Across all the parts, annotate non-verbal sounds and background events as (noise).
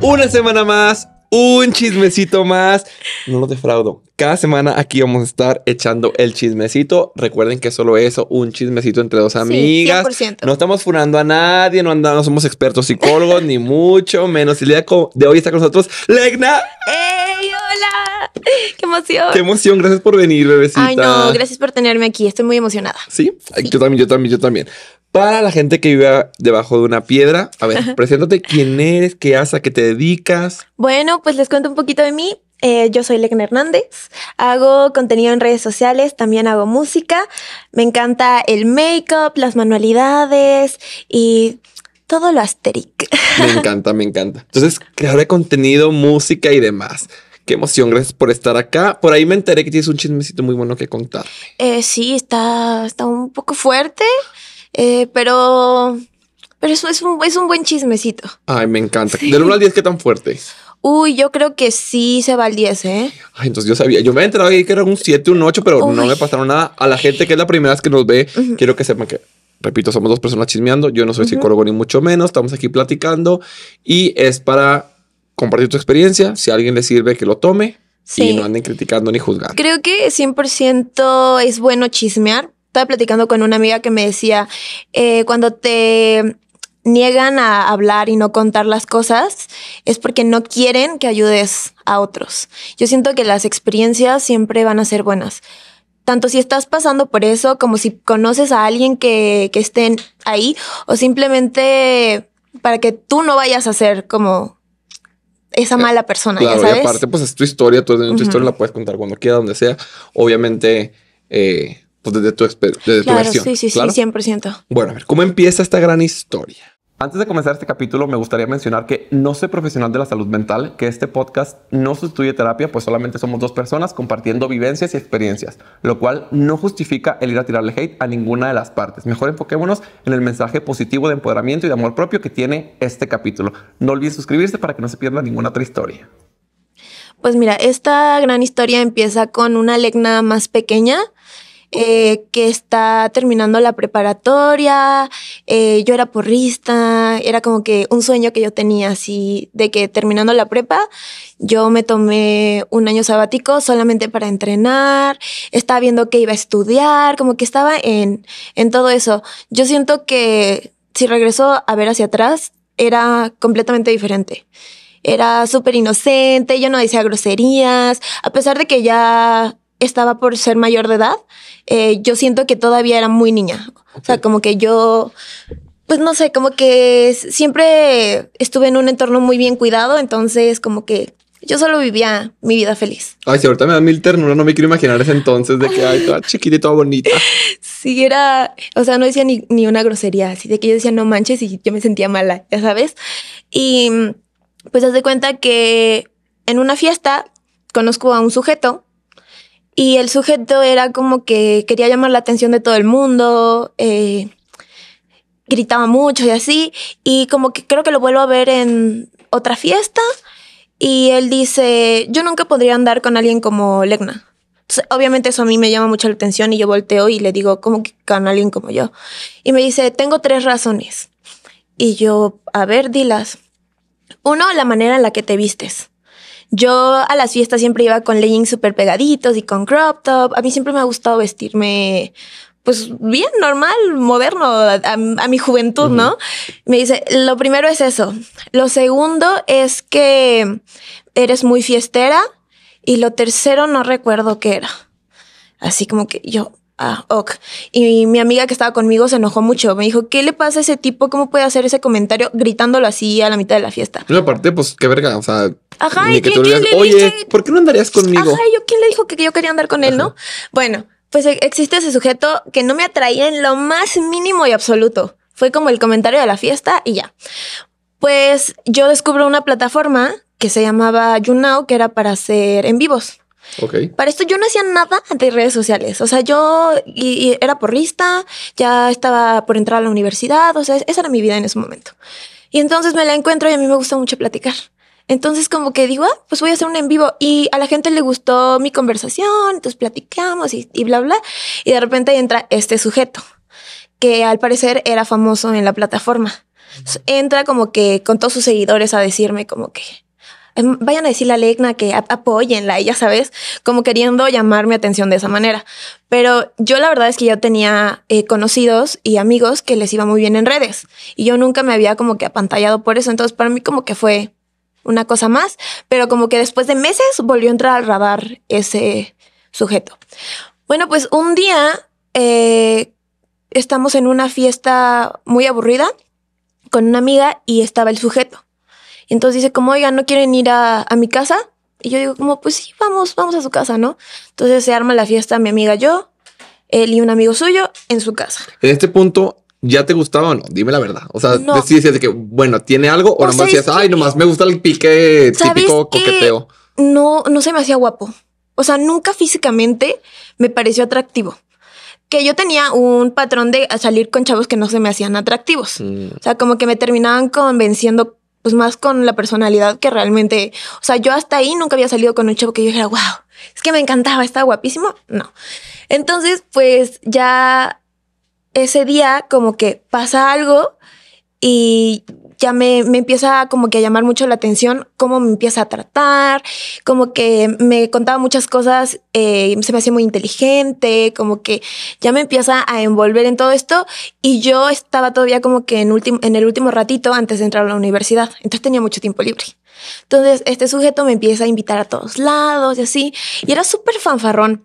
Una semana más, un chismecito más. No lo defraudo. Cada semana aquí vamos a estar echando el chismecito. Recuerden que solo eso, un chismecito entre dos amigas. 100%. No estamos furando a nadie, no, andamos, somos expertos psicólogos, ni mucho menos. El día de hoy está con nosotros Legna. ¡Ey, hola! ¡Qué emoción! ¡Qué emoción! Gracias por venir, bebecita. Ay, no, gracias por tenerme aquí. Estoy muy emocionada. Sí, sí. yo también, yo también, yo también. Para la gente que vive debajo de una piedra, a ver, preséntate quién eres, qué haces, a qué te dedicas. Bueno, pues les cuento un poquito de mí. Eh, yo soy Legna Hernández, hago contenido en redes sociales, también hago música, me encanta el make-up, las manualidades y todo lo asteric. Me encanta, me encanta. Entonces, crearé contenido, música y demás. Qué emoción, gracias por estar acá. Por ahí me enteré que tienes un chismecito muy bueno que contar. Eh, sí, está, está un poco fuerte. Eh, pero pero eso es un, es un buen chismecito. Ay, me encanta. Del 1 al 10, ¿qué tan fuerte? Uy, yo creo que sí se va al 10, ¿eh? Ay, entonces yo sabía. Yo me he enterado que era un 7, un 8, pero no me pasaron nada. A la gente que es la primera vez que nos ve, quiero que sepan que repito, somos dos personas chismeando. Yo no soy psicólogo ni mucho menos. Estamos aquí platicando y es para compartir tu experiencia. Si a alguien le sirve, que lo tome y no anden criticando ni juzgando. Creo que 100% es bueno chismear estaba platicando con una amiga que me decía, eh, cuando te niegan a hablar y no contar las cosas, es porque no quieren que ayudes a otros. Yo siento que las experiencias siempre van a ser buenas. Tanto si estás pasando por eso, como si conoces a alguien que, que esté ahí, o simplemente para que tú no vayas a ser como esa eh, mala persona. y aparte, pues es tu historia, tu historia la puedes contar cuando quieras, donde sea. Obviamente, eh, pues desde tu, desde claro, Sí, sí, sí, 100%. Bueno, a ver, ¿cómo empieza esta gran historia? Antes de comenzar este capítulo, me gustaría mencionar que no soy profesional de la salud mental, que este podcast no sustituye terapia, pues solamente somos dos personas compartiendo vivencias y experiencias, lo cual no justifica el ir a tirarle hate a ninguna de las partes. Mejor enfoquémonos en el mensaje positivo de empoderamiento y de amor propio que tiene este capítulo. No olvides suscribirse para que no se pierda ninguna otra historia. Pues mira, esta gran historia empieza con una Legna más pequeña eh, que está terminando la preparatoria, eh, yo era porrista, era como que un sueño que yo tenía así, de que terminando la prepa, yo me tomé un año sabático solamente para entrenar, estaba viendo que iba a estudiar, como que estaba en, en todo eso. Yo siento que si regreso a ver hacia atrás, era completamente diferente era súper inocente, yo no decía groserías, a pesar de que ya estaba por ser mayor de edad, eh, yo siento que todavía era muy niña. O sea, como que yo, pues no sé, como que siempre estuve en un entorno muy bien cuidado, entonces como que yo solo vivía mi vida feliz. Ay, si ahorita me da mil ternura, no me quiero imaginar ese entonces de que, ay, toda chiquita y toda bonita. (laughs) Sí, era, o sea, no decía ni, una grosería, así de que yo decía, no manches, y yo me sentía mala, ya sabes. Y pues haz de cuenta que en una fiesta conozco a un sujeto y el sujeto era como que quería llamar la atención de todo el mundo, eh, gritaba mucho y así. Y como que creo que lo vuelvo a ver en otra fiesta. Y él dice, yo nunca podría andar con alguien como Legna. obviamente eso a mí me llama mucho la atención y yo volteo y le digo, ¿cómo que con alguien como yo? Y me dice, tengo tres razones. Y yo, a ver, dilas. Uno, la manera en la que te vistes. Yo a las fiestas siempre iba con leggings súper pegaditos y con crop top. A mí siempre me ha gustado vestirme pues bien, normal, moderno, a, mi juventud, ¿no? Me dice, lo primero es eso. Lo segundo es que eres muy fiestera. Y lo tercero no recuerdo qué era. Así como que yo, ah, ok. Y mi amiga que estaba conmigo se enojó mucho. Me dijo, ¿qué le pasa a ese tipo? ¿Cómo puede hacer ese comentario gritándolo así a la mitad de la fiesta? No, aparte, pues qué verga, o sea. Oye, ¿por qué no andarías conmigo? Ajá, yo, ¿quién le dijo que yo quería andar con él, no? Bueno, pues e, existe ese sujeto que no me atraía en lo más mínimo y absoluto. Fue como el comentario de la fiesta y ya. Pues yo descubro una plataforma que se llamaba YouNow, que era para hacer en vivos. Para esto yo no hacía nada de redes sociales. O sea, yo y, era porrista, ya estaba por entrar a la universidad, o sea, esa era mi vida en ese momento. Y entonces me la encuentro y a mí me gusta mucho platicar. Entonces como que digo, ah, pues voy a hacer un en vivo y a la gente le gustó mi conversación, entonces platicamos y, bla, bla. Y de repente entra este sujeto que al parecer era famoso en la plataforma. entra como que con todos sus seguidores a decirme como que, Em, vayan a decirle a Legna que apoyenla, ella sabes, como queriendo llamar mi atención de esa manera. Pero yo la verdad es que yo tenía eh, conocidos y amigos que les iba muy bien en redes y yo nunca me había como que apantallado por eso. Entonces para mí como que fue una cosa más, pero como que después de meses volvió a entrar al radar ese sujeto. Bueno, pues un día eh, estamos en una fiesta muy aburrida con una amiga y estaba el sujeto. Entonces dice como, oiga, ¿no quieren ir a, mi casa? Y yo digo como, pues sí, vamos, vamos a su casa, ¿no? Entonces se arma la fiesta mi amiga yo, él y un amigo suyo en su casa. En este punto, ¿ya te gustaba o no? Dime la verdad. O sea, decías de que, bueno, ¿tiene algo? O, pues, nomás decías, ay, nomás me gusta el pique típico coqueteo. No, no se me hacía guapo. O sea, nunca físicamente me pareció atractivo. Que yo tenía un patrón de salir con chavos que no se me hacían atractivos. Mm. O sea, como que me terminaban convenciendo pues más con la personalidad que realmente, o sea, yo hasta ahí nunca había salido con un chavo que yo dijera, wow, es que me encantaba, estaba guapísimo. No. Entonces, pues ya ese día como que pasa algo y ya me, me, empieza como que a llamar mucho la atención cómo me empieza a tratar, como que me contaba muchas cosas, eh, se me hacía muy inteligente, como que ya me empieza a envolver en todo esto y yo estaba todavía como que en, en el último ratito antes de entrar a la universidad, entonces tenía mucho tiempo libre. Entonces este sujeto me empieza a invitar a todos lados y así, y era súper fanfarrón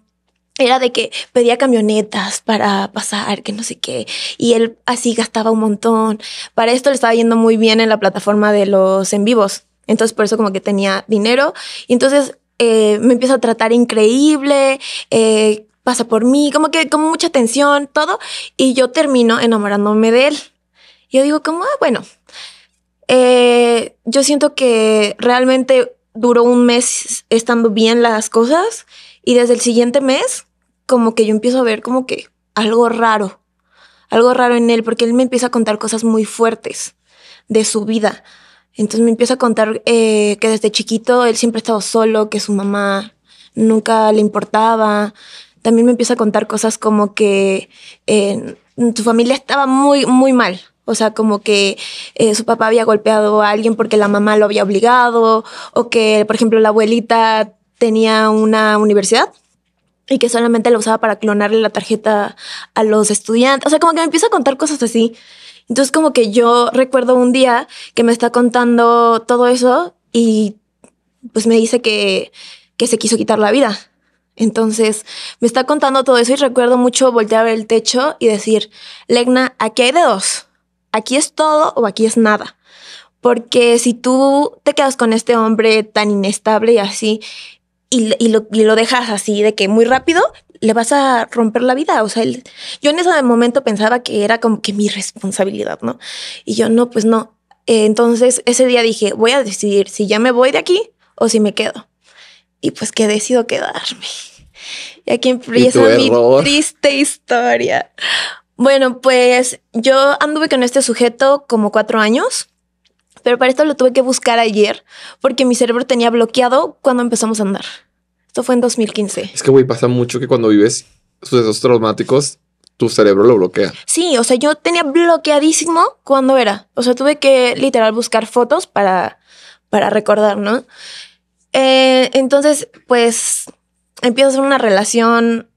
era de que pedía camionetas para pasar, que no sé qué, y él así gastaba un montón. Para esto le estaba yendo muy bien en la plataforma de los en vivos, entonces por eso como que tenía dinero, y entonces eh, me empieza a tratar increíble, eh, pasa por mí, como que con mucha atención todo, y yo termino enamorándome de él. Yo digo como, ah, bueno, eh, yo siento que realmente duró un mes estando bien las cosas y desde el siguiente mes, como que yo empiezo a ver como que algo raro, algo raro en él, porque él me empieza a contar cosas muy fuertes de su vida. Entonces me empieza a contar eh, que desde chiquito él siempre ha estado solo, que su mamá nunca le importaba. También me empieza a contar cosas como que eh, su familia estaba muy, muy mal. O sea, como que eh, su papá había golpeado a alguien porque la mamá lo había obligado, o que, por ejemplo, la abuelita tenía una universidad y que solamente la usaba para clonarle la tarjeta a los estudiantes. O sea, como que me empieza a contar cosas así. Entonces, como que yo recuerdo un día que me está contando todo eso y pues me dice que, que se quiso quitar la vida. Entonces, me está contando todo eso y recuerdo mucho voltear el techo y decir, Legna, aquí hay de dos. Aquí es todo o aquí es nada. Porque si tú te quedas con este hombre tan inestable y así, y, lo, dejas así de que muy rápido, le vas a romper la vida. O sea, yo en ese momento pensaba que era como que mi responsabilidad, ¿no? Y yo no, pues no. Eh, entonces ese día dije, voy a decidir si ya me voy de aquí o si me quedo. Y pues que decido quedarme. Y aquí empieza mi triste historia. Bueno, pues yo anduve con este sujeto como cuatro años pero para esto lo tuve que buscar ayer porque mi cerebro tenía bloqueado cuando empezamos a andar. Esto fue en 2015. Es que, güey, pasa mucho que cuando vives sucesos traumáticos, tu cerebro lo bloquea. Sí, o sea, yo tenía bloqueadísimo cuando era. O sea, tuve que literal buscar fotos para, para recordar, ¿no? Eh, entonces, pues, a ser una relación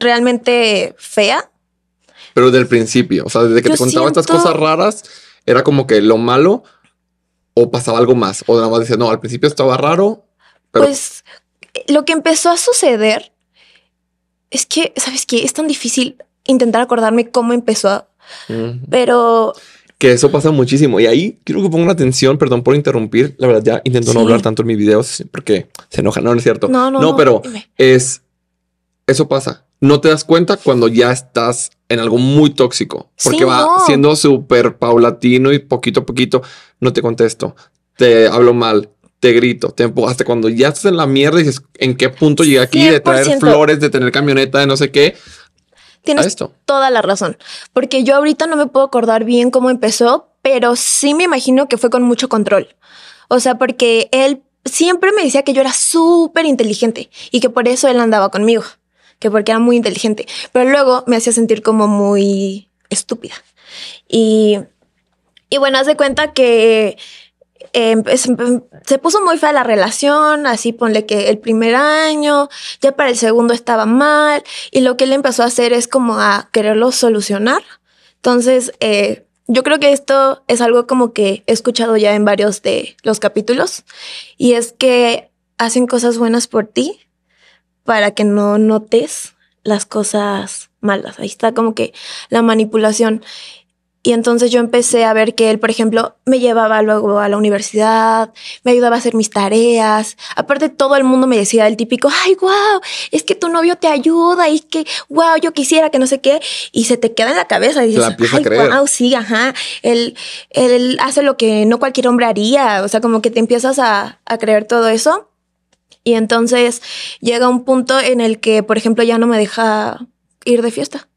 realmente fea. Pero desde el principio, o sea, desde que te contaba estas cosas raras, era como que lo malo o pasaba algo más, o nada más decía, no, al principio estaba raro. Pero... Pues lo que empezó a suceder es que, ¿sabes qué? Es tan difícil intentar acordarme cómo empezó, pero... Que eso pasa muchísimo. Y ahí quiero que pongan atención, perdón por interrumpir. La verdad, ya intento no hablar tanto en mis videos porque se enojan. No, no es cierto. No, no, no, pero es. Eso pasa. No te das cuenta cuando ya estás en algo muy tóxico, porque va siendo súper paulatino y poquito a poquito. No te contesto, te hablo mal, te grito, te hasta cuando ya estás en la mierda y dices, ¿en qué punto llegué aquí? De traer flores, de tener camioneta, de no sé qué. Tienes toda la razón, porque yo ahorita no me puedo acordar bien cómo empezó, pero sí me imagino que fue con mucho control. O sea, porque él siempre me decía que yo era súper inteligente y que por eso él andaba conmigo, que porque era muy inteligente, pero luego me hacía sentir como muy estúpida. Y, y bueno, haz de cuenta que Em, em, se puso muy fea la relación, así ponle que el primer año, ya para el segundo estaba mal, y lo que él empezó a hacer es como a quererlo solucionar. Entonces, eh, yo creo que esto es algo como que he escuchado ya en varios de los capítulos, y es que hacen cosas buenas por ti para que no notes las cosas malas. Ahí está como que la manipulación. Y entonces yo empecé a ver que él, por ejemplo, me llevaba luego a la universidad, me ayudaba a hacer mis tareas. Aparte, todo el mundo me decía el típico, ay, wow, es que tu novio te ayuda y que, wow, yo quisiera que no sé qué. Y se te queda en la cabeza y dices, ay, wow, sí, ajá. Él, él, hace lo que no cualquier hombre haría. O sea, como que te empiezas a creer todo eso. Y entonces llega un punto en el que, por ejemplo, ya no me deja ir de fiesta.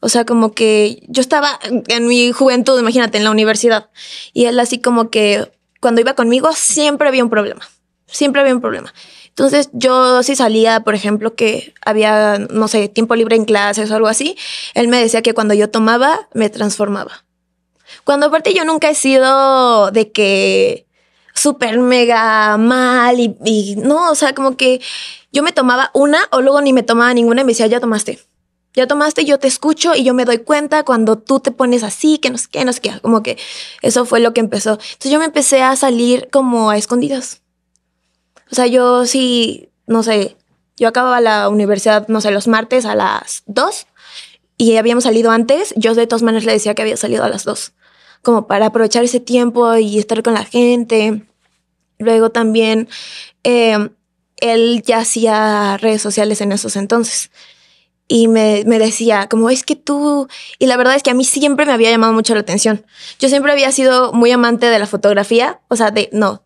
O sea, como que yo estaba en mi juventud, imagínate, en la universidad. Y él así como que cuando iba conmigo siempre había un problema. Siempre había un problema. Entonces yo si salía, por ejemplo, que había, no sé, tiempo libre en clases o algo así, él me decía que cuando yo tomaba, me transformaba. Cuando aparte yo nunca he sido de que súper mega mal y, no, o sea, como que yo me tomaba una o luego ni me tomaba ninguna y me decía, ya tomaste ya tomaste, yo te escucho y yo me doy cuenta cuando tú te pones así, que no sé qué, no sé como que eso fue lo que empezó. Entonces yo me empecé a salir como a escondidas. O sea, yo sí, no sé, yo acababa la universidad, no sé, los martes a las 2 y habíamos salido antes, yo de todas maneras le decía que había salido a las dos. como para aprovechar ese tiempo y estar con la gente. Luego también eh, él ya hacía redes sociales en esos entonces y me, decía, como es que tú, y la verdad es que a mí siempre me había llamado mucho la atención. Yo siempre había sido muy amante de la fotografía, o sea, de, no,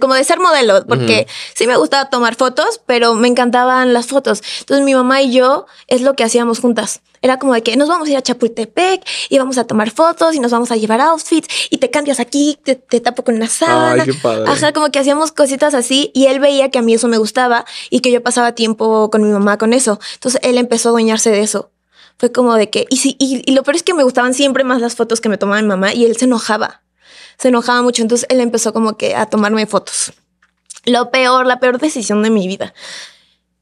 como de ser modelo, porque sí me gustaba tomar fotos, pero me encantaban las fotos. Entonces mi mamá y yo es lo que hacíamos juntas. Era como de que nos vamos a ir a Chapultepec y vamos a tomar fotos y nos vamos a llevar outfits y te cambias aquí, te, tapo con una sábana. Ay, qué como que hacíamos cositas así y él veía que a mí eso me gustaba y que yo pasaba tiempo con mi mamá con eso. Entonces él empezó a adueñarse de eso. Fue como de que, y, sí, y, y lo peor es que me gustaban siempre más las fotos que me tomaba mi mamá y él se enojaba se enojaba mucho, entonces él empezó como que a tomarme fotos. Lo peor, la peor decisión de mi vida.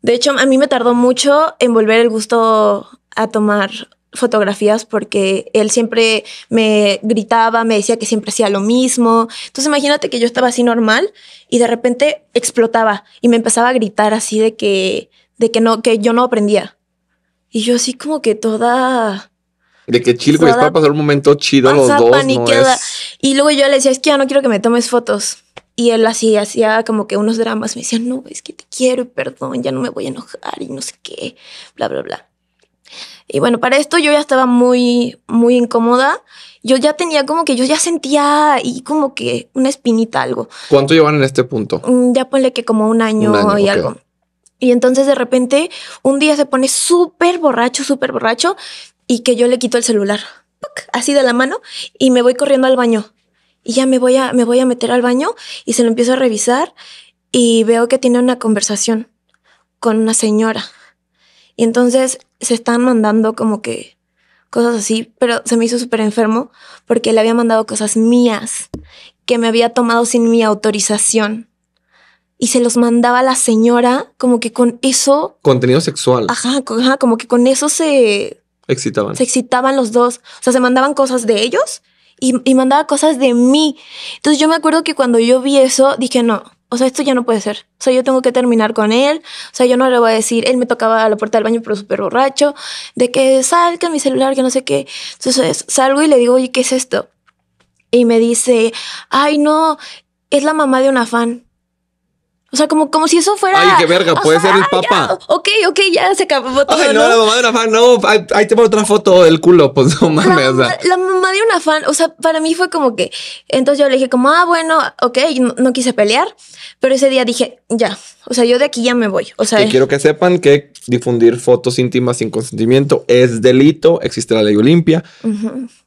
De hecho, a mí me tardó mucho en volver el gusto a tomar fotografías porque él siempre me gritaba, me decía que siempre hacía lo mismo. Entonces imagínate que yo estaba así normal y de repente explotaba y me empezaba a gritar así de que, de que no, que yo no aprendía. Y yo así como que toda de que chill, güey, es para pasar un momento chido los dos. No es... Y luego yo le decía, es que ya no quiero que me tomes fotos. Y él así hacía como que unos dramas. Me decía, no, es que te quiero, perdón, ya no me voy a enojar y no sé qué, bla, bla, bla. Y bueno, para esto yo ya estaba muy, muy incómoda. Yo ya tenía como que yo ya sentía y como que una espinita, algo. ¿Cuánto llevan en este punto? Mm, ya ponle que como un año, y algo. Y entonces de repente un día se pone súper borracho, súper borracho y que yo le quito el celular, así de la mano, y me voy corriendo al baño. Y ya me voy, a, me voy a meter al baño y se lo empiezo a revisar y veo que tiene una conversación con una señora. Y entonces se están mandando como que cosas así, pero se me hizo súper enfermo porque le había mandado cosas mías que me había tomado sin mi autorización. Y se los mandaba a la señora como que con eso... Contenido sexual. ajá como que con eso se, Excitaban. Se excitaban los dos. O sea, se mandaban cosas de ellos y, y, mandaba cosas de mí. Entonces yo me acuerdo que cuando yo vi eso, dije, no, o sea, esto ya no puede ser. O sea, yo tengo que terminar con él. O sea, yo no le voy a decir, él me tocaba a la puerta del baño pero súper borracho, de que salga mi celular, que no sé qué. Entonces salgo y le digo, oye, ¿qué es esto? Y me dice, ay, no, es la mamá de una fan. O sea, como, como si eso fuera. Ay, qué verga, puede ser el ah, papa. ok, ok, ya se acabó todo. Ay, no, la mamá de una fan, no. Ahí, tengo otra foto del culo, pues no mames. La, mamá de una fan, o sea, para mí fue como que. Entonces yo le dije, como, ah, bueno, ok, no, quise pelear, pero ese día dije, ya. O sea, yo de aquí ya me voy. O sea, quiero que sepan que difundir fotos íntimas sin consentimiento es delito, existe la ley Olimpia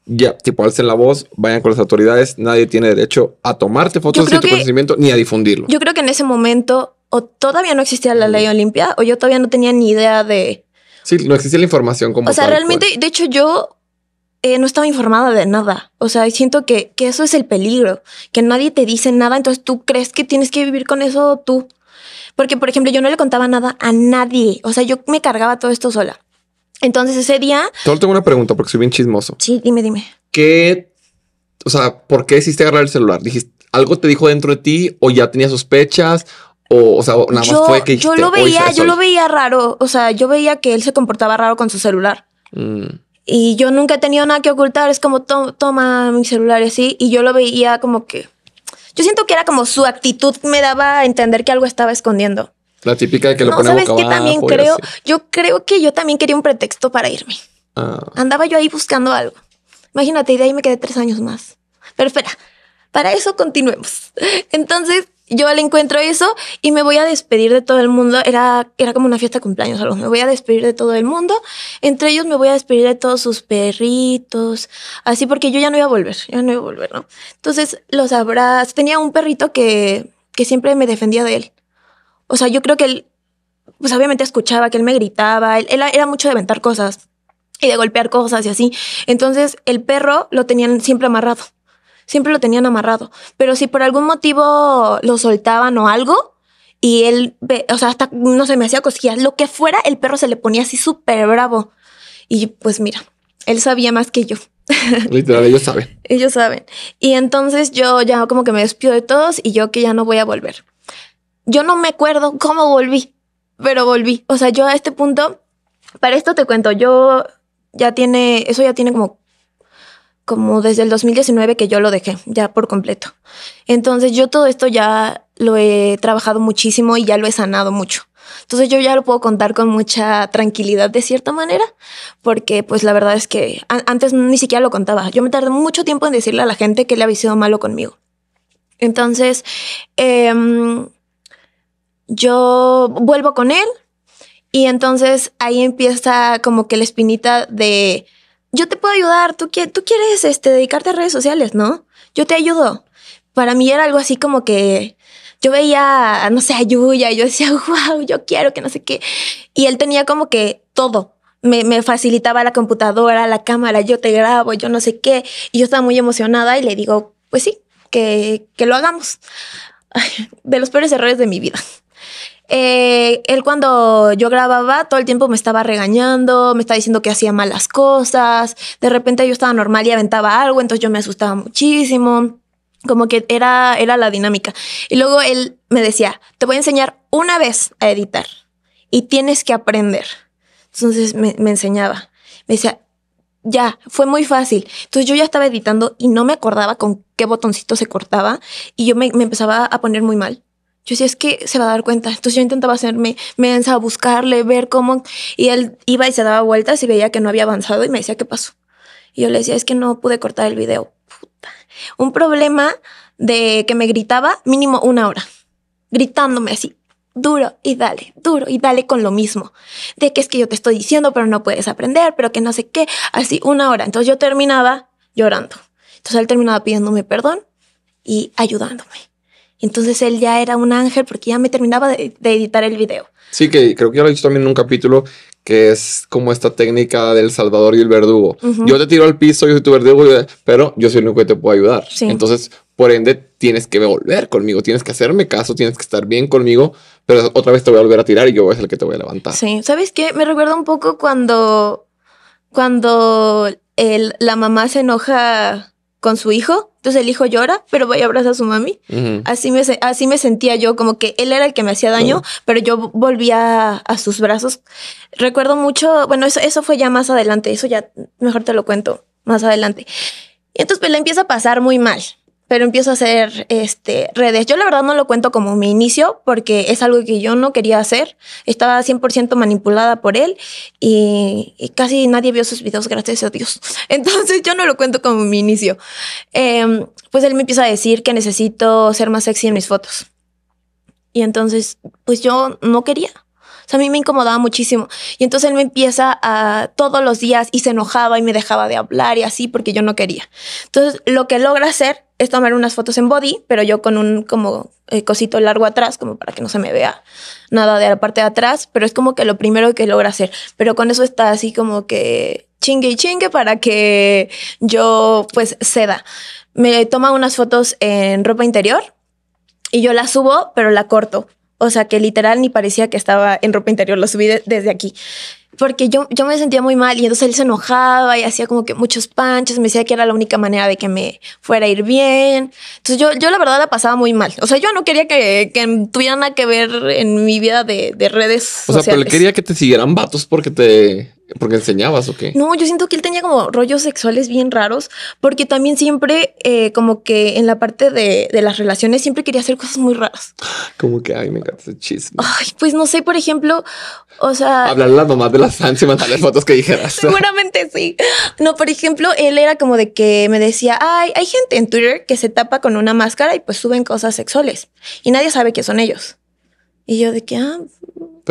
ya, tipo, alcen la voz, vayan con las autoridades, nadie tiene derecho a tomarte fotos de tu conocimiento ni a difundirlo. Yo creo que en ese momento o todavía no existía la ley Olimpia o yo todavía no tenía ni idea de... Sí, no existía la información como... O sea, realmente, pues. de hecho yo eh, no estaba informada de nada. O sea, siento que eso es el peligro, que nadie te dice nada, entonces tú crees que tienes que vivir con eso tú. Porque, por ejemplo, yo no le contaba nada a nadie. O sea, yo me cargaba todo esto sola. Entonces ese día. Solo tengo una pregunta porque soy bien chismoso. Sí, dime, dime. ¿Qué? O sea, ¿por qué hiciste agarrar el celular? ¿Dijiste algo te dijo dentro de ti o ya tenía sospechas? O, o sea, nada más fue que yo lo veía, yo lo veía raro. O sea, yo veía que él se comportaba raro con su celular. Mm. Y yo nunca he tenido nada que ocultar. Es como toma mi celular y así. Y yo lo veía como que. Yo siento que era como su actitud me daba a entender que algo estaba escondiendo. La típica de que lo no, ponemos ¿sabes también creo, yo creo que yo también quería un pretexto para irme. Ah. Andaba yo ahí buscando algo. Imagínate, y de ahí me quedé tres años más. Pero espera, para eso continuemos. (laughs) Entonces, yo le encuentro eso y me voy a despedir de todo el mundo. Era, era como una fiesta de cumpleaños algo. Me voy a despedir de todo el mundo. Entre ellos me voy a despedir de todos sus perritos. Así porque yo ya no iba a volver. Ya no iba a volver, ¿no? Entonces los sabrás Tenía un perrito que, que siempre me defendía de él o sea, yo creo que él, pues obviamente escuchaba que él me gritaba, él, era mucho de aventar cosas y de golpear cosas y así. Entonces el perro lo tenían siempre amarrado, siempre lo tenían amarrado, pero si por algún motivo lo soltaban o algo, y él, o sea, hasta no se me hacía cosquillas. Lo que fuera, el perro se le ponía así súper bravo. Y pues mira, él sabía más que yo. (laughs) Literal, ellos saben. Ellos saben. Y entonces yo ya como que me despido de todos y yo que ya no voy a volver yo no me acuerdo cómo volví, pero volví. O sea, yo a este punto, para esto te cuento, yo ya tiene, eso ya tiene como, como desde el 2019 que yo lo dejé, ya por completo. Entonces yo todo esto ya lo he trabajado muchísimo y ya lo he sanado mucho. Entonces yo ya lo puedo contar con mucha tranquilidad de cierta manera, porque pues la verdad es que antes ni siquiera lo contaba. Yo me tardé mucho tiempo en decirle a la gente que le había sido malo conmigo. Entonces, eh, yo vuelvo con él y entonces ahí empieza como que la espinita de, yo te puedo ayudar, tú, tú quieres este, dedicarte a redes sociales, ¿no? Yo te ayudo. Para mí era algo así como que yo veía, no sé, a Yuya y yo decía, wow, (laughs) yo quiero que no sé qué. Y él tenía como que todo. Me, facilitaba la computadora, la cámara, yo te grabo, yo no sé qué. Y yo estaba muy emocionada y le digo, pues sí, que, lo hagamos. (laughs) de los peores errores de mi vida. Eh, él cuando yo grababa todo el tiempo me estaba regañando, me estaba diciendo que hacía malas cosas, de repente yo estaba normal y aventaba algo, entonces yo me asustaba muchísimo, como que era, era la dinámica. Y luego él me decía, te voy a enseñar una vez a editar y tienes que aprender. Entonces me, enseñaba, me decía, ya, fue muy fácil. Entonces yo ya estaba editando y no me acordaba con qué botoncito se cortaba y yo me empezaba a poner muy mal yo decía, es que se va a dar cuenta. Entonces yo intentaba hacerme mensa, buscarle, ver cómo. Y él iba y se daba vueltas y veía que no había avanzado y me decía, ¿qué pasó? Y yo le decía, es que no pude cortar el video. Puta. Un problema de que me gritaba mínimo una hora, gritándome así, duro y dale, duro y dale con lo mismo. De que es que yo te estoy diciendo, pero no puedes aprender, pero que no sé qué, así una hora. Entonces yo terminaba llorando. Entonces él terminaba pidiéndome perdón y ayudándome. Entonces él ya era un ángel porque ya me terminaba de, editar el video. Sí, que creo que ya lo he dicho también en un capítulo que es como esta técnica del salvador y el verdugo. Yo te tiro al piso, yo soy tu verdugo, pero yo soy el único que te puedo ayudar. Sí. Entonces, por ende, tienes que volver conmigo, tienes que hacerme caso, tienes que estar bien conmigo, pero otra vez te voy a volver a tirar y yo es el que te voy a levantar. Sí, ¿sabes qué? Me recuerda un poco cuando, cuando el, la mamá se enoja con su hijo entonces el hijo llora, pero voy a abrazar a su mami. así, me, así me sentía yo, como que él era el que me hacía daño, pero yo volvía a, sus brazos. Recuerdo mucho, bueno, eso, eso fue ya más adelante, eso ya mejor te lo cuento más adelante. Y entonces pues empieza a pasar muy mal pero empiezo a hacer este, redes. Yo la verdad no lo cuento como mi inicio porque es algo que yo no quería hacer. Estaba 100% manipulada por él y, casi nadie vio sus videos, gracias a Dios. (laughs) Entonces yo no lo cuento como mi inicio. Em, pues él me empieza a decir que necesito ser más sexy en mis fotos. Y entonces, pues yo no quería. O sea, a mí me incomodaba muchísimo. Y entonces él me empieza a todos los días y se enojaba y me dejaba de hablar y así porque yo no quería. Entonces, lo que logra hacer es tomar unas fotos en body, pero yo con un como eh, cosito largo atrás, como para que no se me vea nada de la parte de atrás, pero es como que lo primero que logra hacer. Pero con eso está así como que chingue y chingue para que yo pues ceda. Me toma unas fotos en ropa interior y yo la subo, pero la corto o sea, que literal ni parecía que estaba en ropa interior, lo subí desde aquí. Porque yo, yo me sentía muy mal y entonces él se enojaba y hacía como que muchos panchos, me decía que era la única manera de que me fuera a ir bien. Entonces yo, yo la verdad la pasaba muy mal. O sea, yo no quería que, que tuviera nada que ver en mi vida de, de redes. O sea, pero le quería que te siguieran vatos porque te, porque enseñabas o qué? No, yo siento que él tenía como rollos sexuales bien raros, porque también siempre, eh, como que en la parte de, las relaciones, siempre quería hacer cosas muy raras. Como que, ay, me encanta ese chisme. Ay, pues no sé, por ejemplo, o sea. Hablarle a las mamás de las fans y mandarle fotos que dijeras. (laughs) Seguramente sí. No, por ejemplo, él era como de que me decía, ay, hay gente en Twitter que se tapa con una máscara y pues suben cosas sexuales y nadie sabe que son ellos. Y yo de que, ah,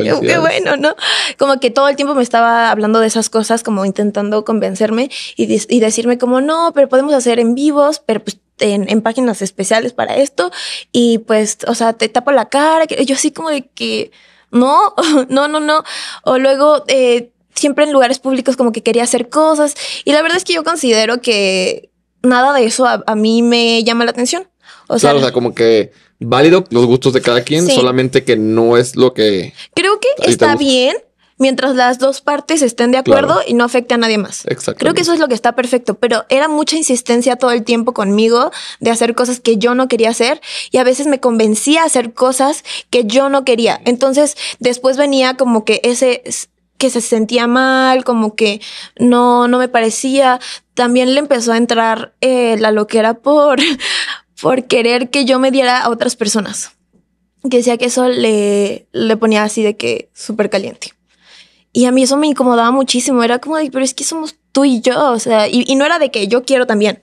Qué bueno, ¿no? Como que todo el tiempo me estaba hablando de esas cosas, como intentando convencerme y, decirme como, no, pero podemos hacer en vivos, pero pues en, páginas especiales para esto y pues, o sea, te tapo la cara, yo así como de que, no, (laughs) no, no, no. O luego... Eh, siempre en lugares públicos como que quería hacer cosas y la verdad es que yo considero que nada de eso a, mí me llama la atención. o sea, como que válido los gustos de cada quien, solamente que no es lo que... Creo que está bien mientras las dos partes estén de acuerdo y no afecte a nadie más. Creo que eso es lo que está perfecto, pero era mucha insistencia todo el tiempo conmigo de hacer cosas que yo no quería hacer y a veces me convencía a hacer cosas que yo no quería. Entonces después venía como que ese que se sentía mal, como que no, no me parecía. También le empezó a entrar lo eh, la loquera por, por querer que yo me diera a otras personas. Que decía que eso le, le ponía así de que súper caliente. Y a mí eso me incomodaba muchísimo. Era como de, pero es que somos tú y yo. O sea, y, no era de que yo quiero también.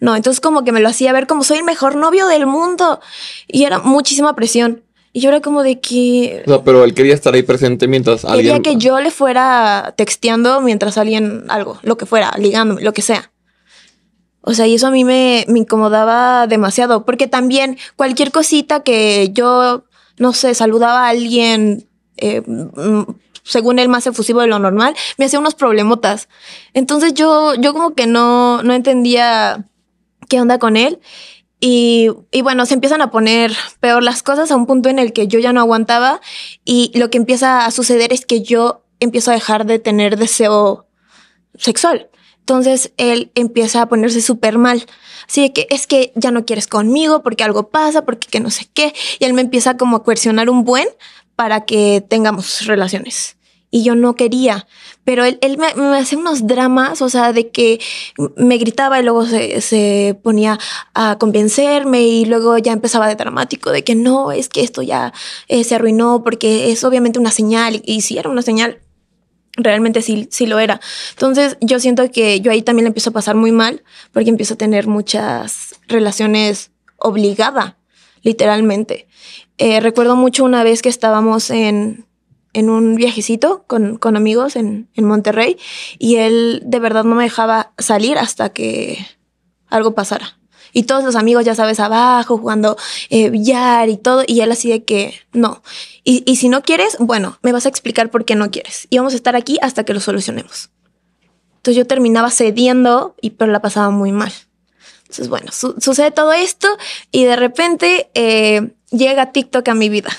No, entonces como que me lo hacía ver como soy el mejor novio del mundo. Y era muchísima presión. Y yo era como de que... O pero él quería estar ahí presente mientras alguien... que yo le fuera texteando mientras alguien algo, lo que fuera, ligando, lo que sea. O sea, y eso a mí me, incomodaba demasiado, porque también cualquier cosita que yo, no sé, saludaba a alguien, eh, mm, según él más efusivo de lo normal, me hacía unos problemotas. Entonces yo, yo como que no, no entendía qué onda con él. Y, y, bueno, se empiezan a poner peor las cosas a un punto en el que yo ya no aguantaba y lo que empieza a suceder es que yo empiezo a dejar de tener deseo sexual. Entonces él empieza a ponerse súper mal. Así de que es que ya no quieres conmigo porque algo pasa, porque que no sé qué. Y él me empieza como a coercionar un buen para que tengamos relaciones. Y yo no quería, pero él, él me, hace unos dramas, o sea, de que me gritaba y luego se, ponía a convencerme y luego ya empezaba de dramático, de que no, es que esto ya eh, se arruinó porque es obviamente una señal y, si era una señal realmente sí, lo era. Entonces yo siento que yo ahí también empiezo a pasar muy mal porque empiezo a tener muchas relaciones obligada, literalmente. Eh, recuerdo mucho una vez que estábamos en, un viajecito con, con amigos en, en, Monterrey y él de verdad no me dejaba salir hasta que algo pasara y todos los amigos, ya sabes, abajo jugando eh, billar y todo, y él así de que no. Y, si no quieres, bueno, me vas a explicar por qué no quieres. Y vamos a estar aquí hasta que lo solucionemos. Entonces yo terminaba cediendo, y, pero la pasaba muy mal. Entonces, bueno, sucede todo esto y de repente eh, llega TikTok a mi vida.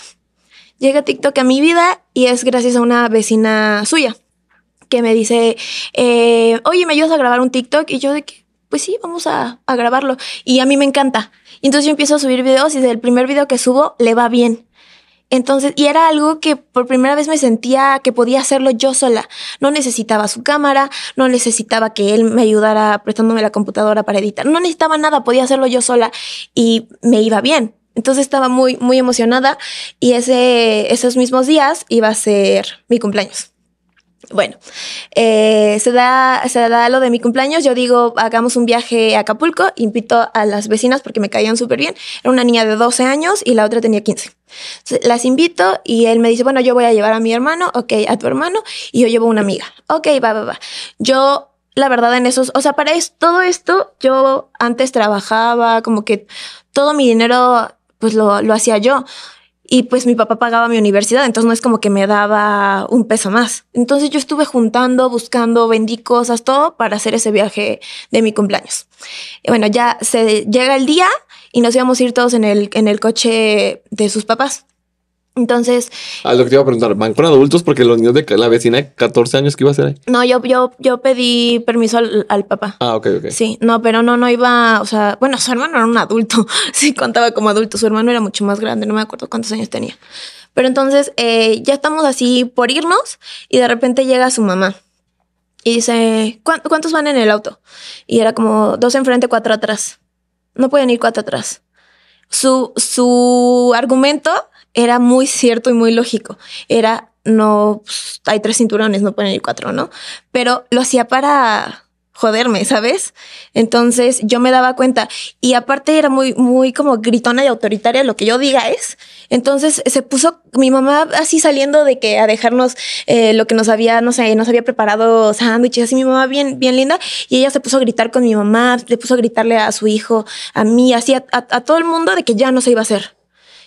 Llega TikTok a mi vida y es gracias a una vecina suya que me dice, eh, oye, ¿me ayudas a grabar un TikTok? Y yo de que, pues sí, vamos a, grabarlo. Y a mí me encanta. entonces yo empiezo a subir videos y desde el primer video que subo le va bien. Entonces, y era algo que por primera vez me sentía que podía hacerlo yo sola. No necesitaba su cámara, no necesitaba que él me ayudara prestándome la computadora para editar. No necesitaba nada, podía hacerlo yo sola y me iba bien. Entonces estaba muy, muy emocionada y ese, esos mismos días iba a ser mi cumpleaños. Bueno, eh, se, da, da lo de mi cumpleaños. Yo digo, hagamos un viaje a Acapulco. Invito a las vecinas porque me caían súper bien. Era una niña de 12 años y la otra tenía 15. las invito y él me dice, bueno, yo voy a llevar a mi hermano, ok, a tu hermano, y yo llevo una amiga. Ok, va, va, va. Yo la verdad en esos, o sea, para todo esto yo antes trabajaba, como que todo mi dinero pues lo, lo hacía yo. Y pues mi papá pagaba mi universidad, entonces no es como que me daba un peso más. Entonces yo estuve juntando, buscando, vendí cosas, todo para hacer ese viaje de mi cumpleaños. bueno, ya se llega el día y nos íbamos a ir todos en el, en el coche de sus papás. Entonces. a ah, lo que te iba a preguntar, ¿van con adultos? Porque los niños de la vecina de 14 años, que iba a hacer ahí? No, yo, yo, yo pedí permiso al, papá. Ah, ok, ok. Sí, no, pero no, no iba, o sea, bueno, su hermano era un adulto, (laughs) sí contaba como adulto, su hermano era mucho más grande, no me acuerdo cuántos años tenía. Pero entonces eh, ya estamos así por irnos y de repente llega su mamá y dice, ¿cuántos van en el auto? Y era como dos enfrente, cuatro atrás. No pueden ir cuatro atrás. Su, su argumento era muy cierto y muy lógico. Era, no, pues, hay tres cinturones, no ponen el cuatro, ¿no? Pero lo hacía para joderme, ¿sabes? Entonces yo me daba cuenta y aparte era muy, muy como gritona y autoritaria, lo que yo diga es. Entonces se puso mi mamá así saliendo de que a dejarnos eh, lo que nos había, no sé, nos había preparado sándwiches, así mi mamá bien, bien linda y ella se puso a gritar con mi mamá, le puso a gritarle a su hijo, a mí, así a todo el mundo de que ya no se iba a hacer.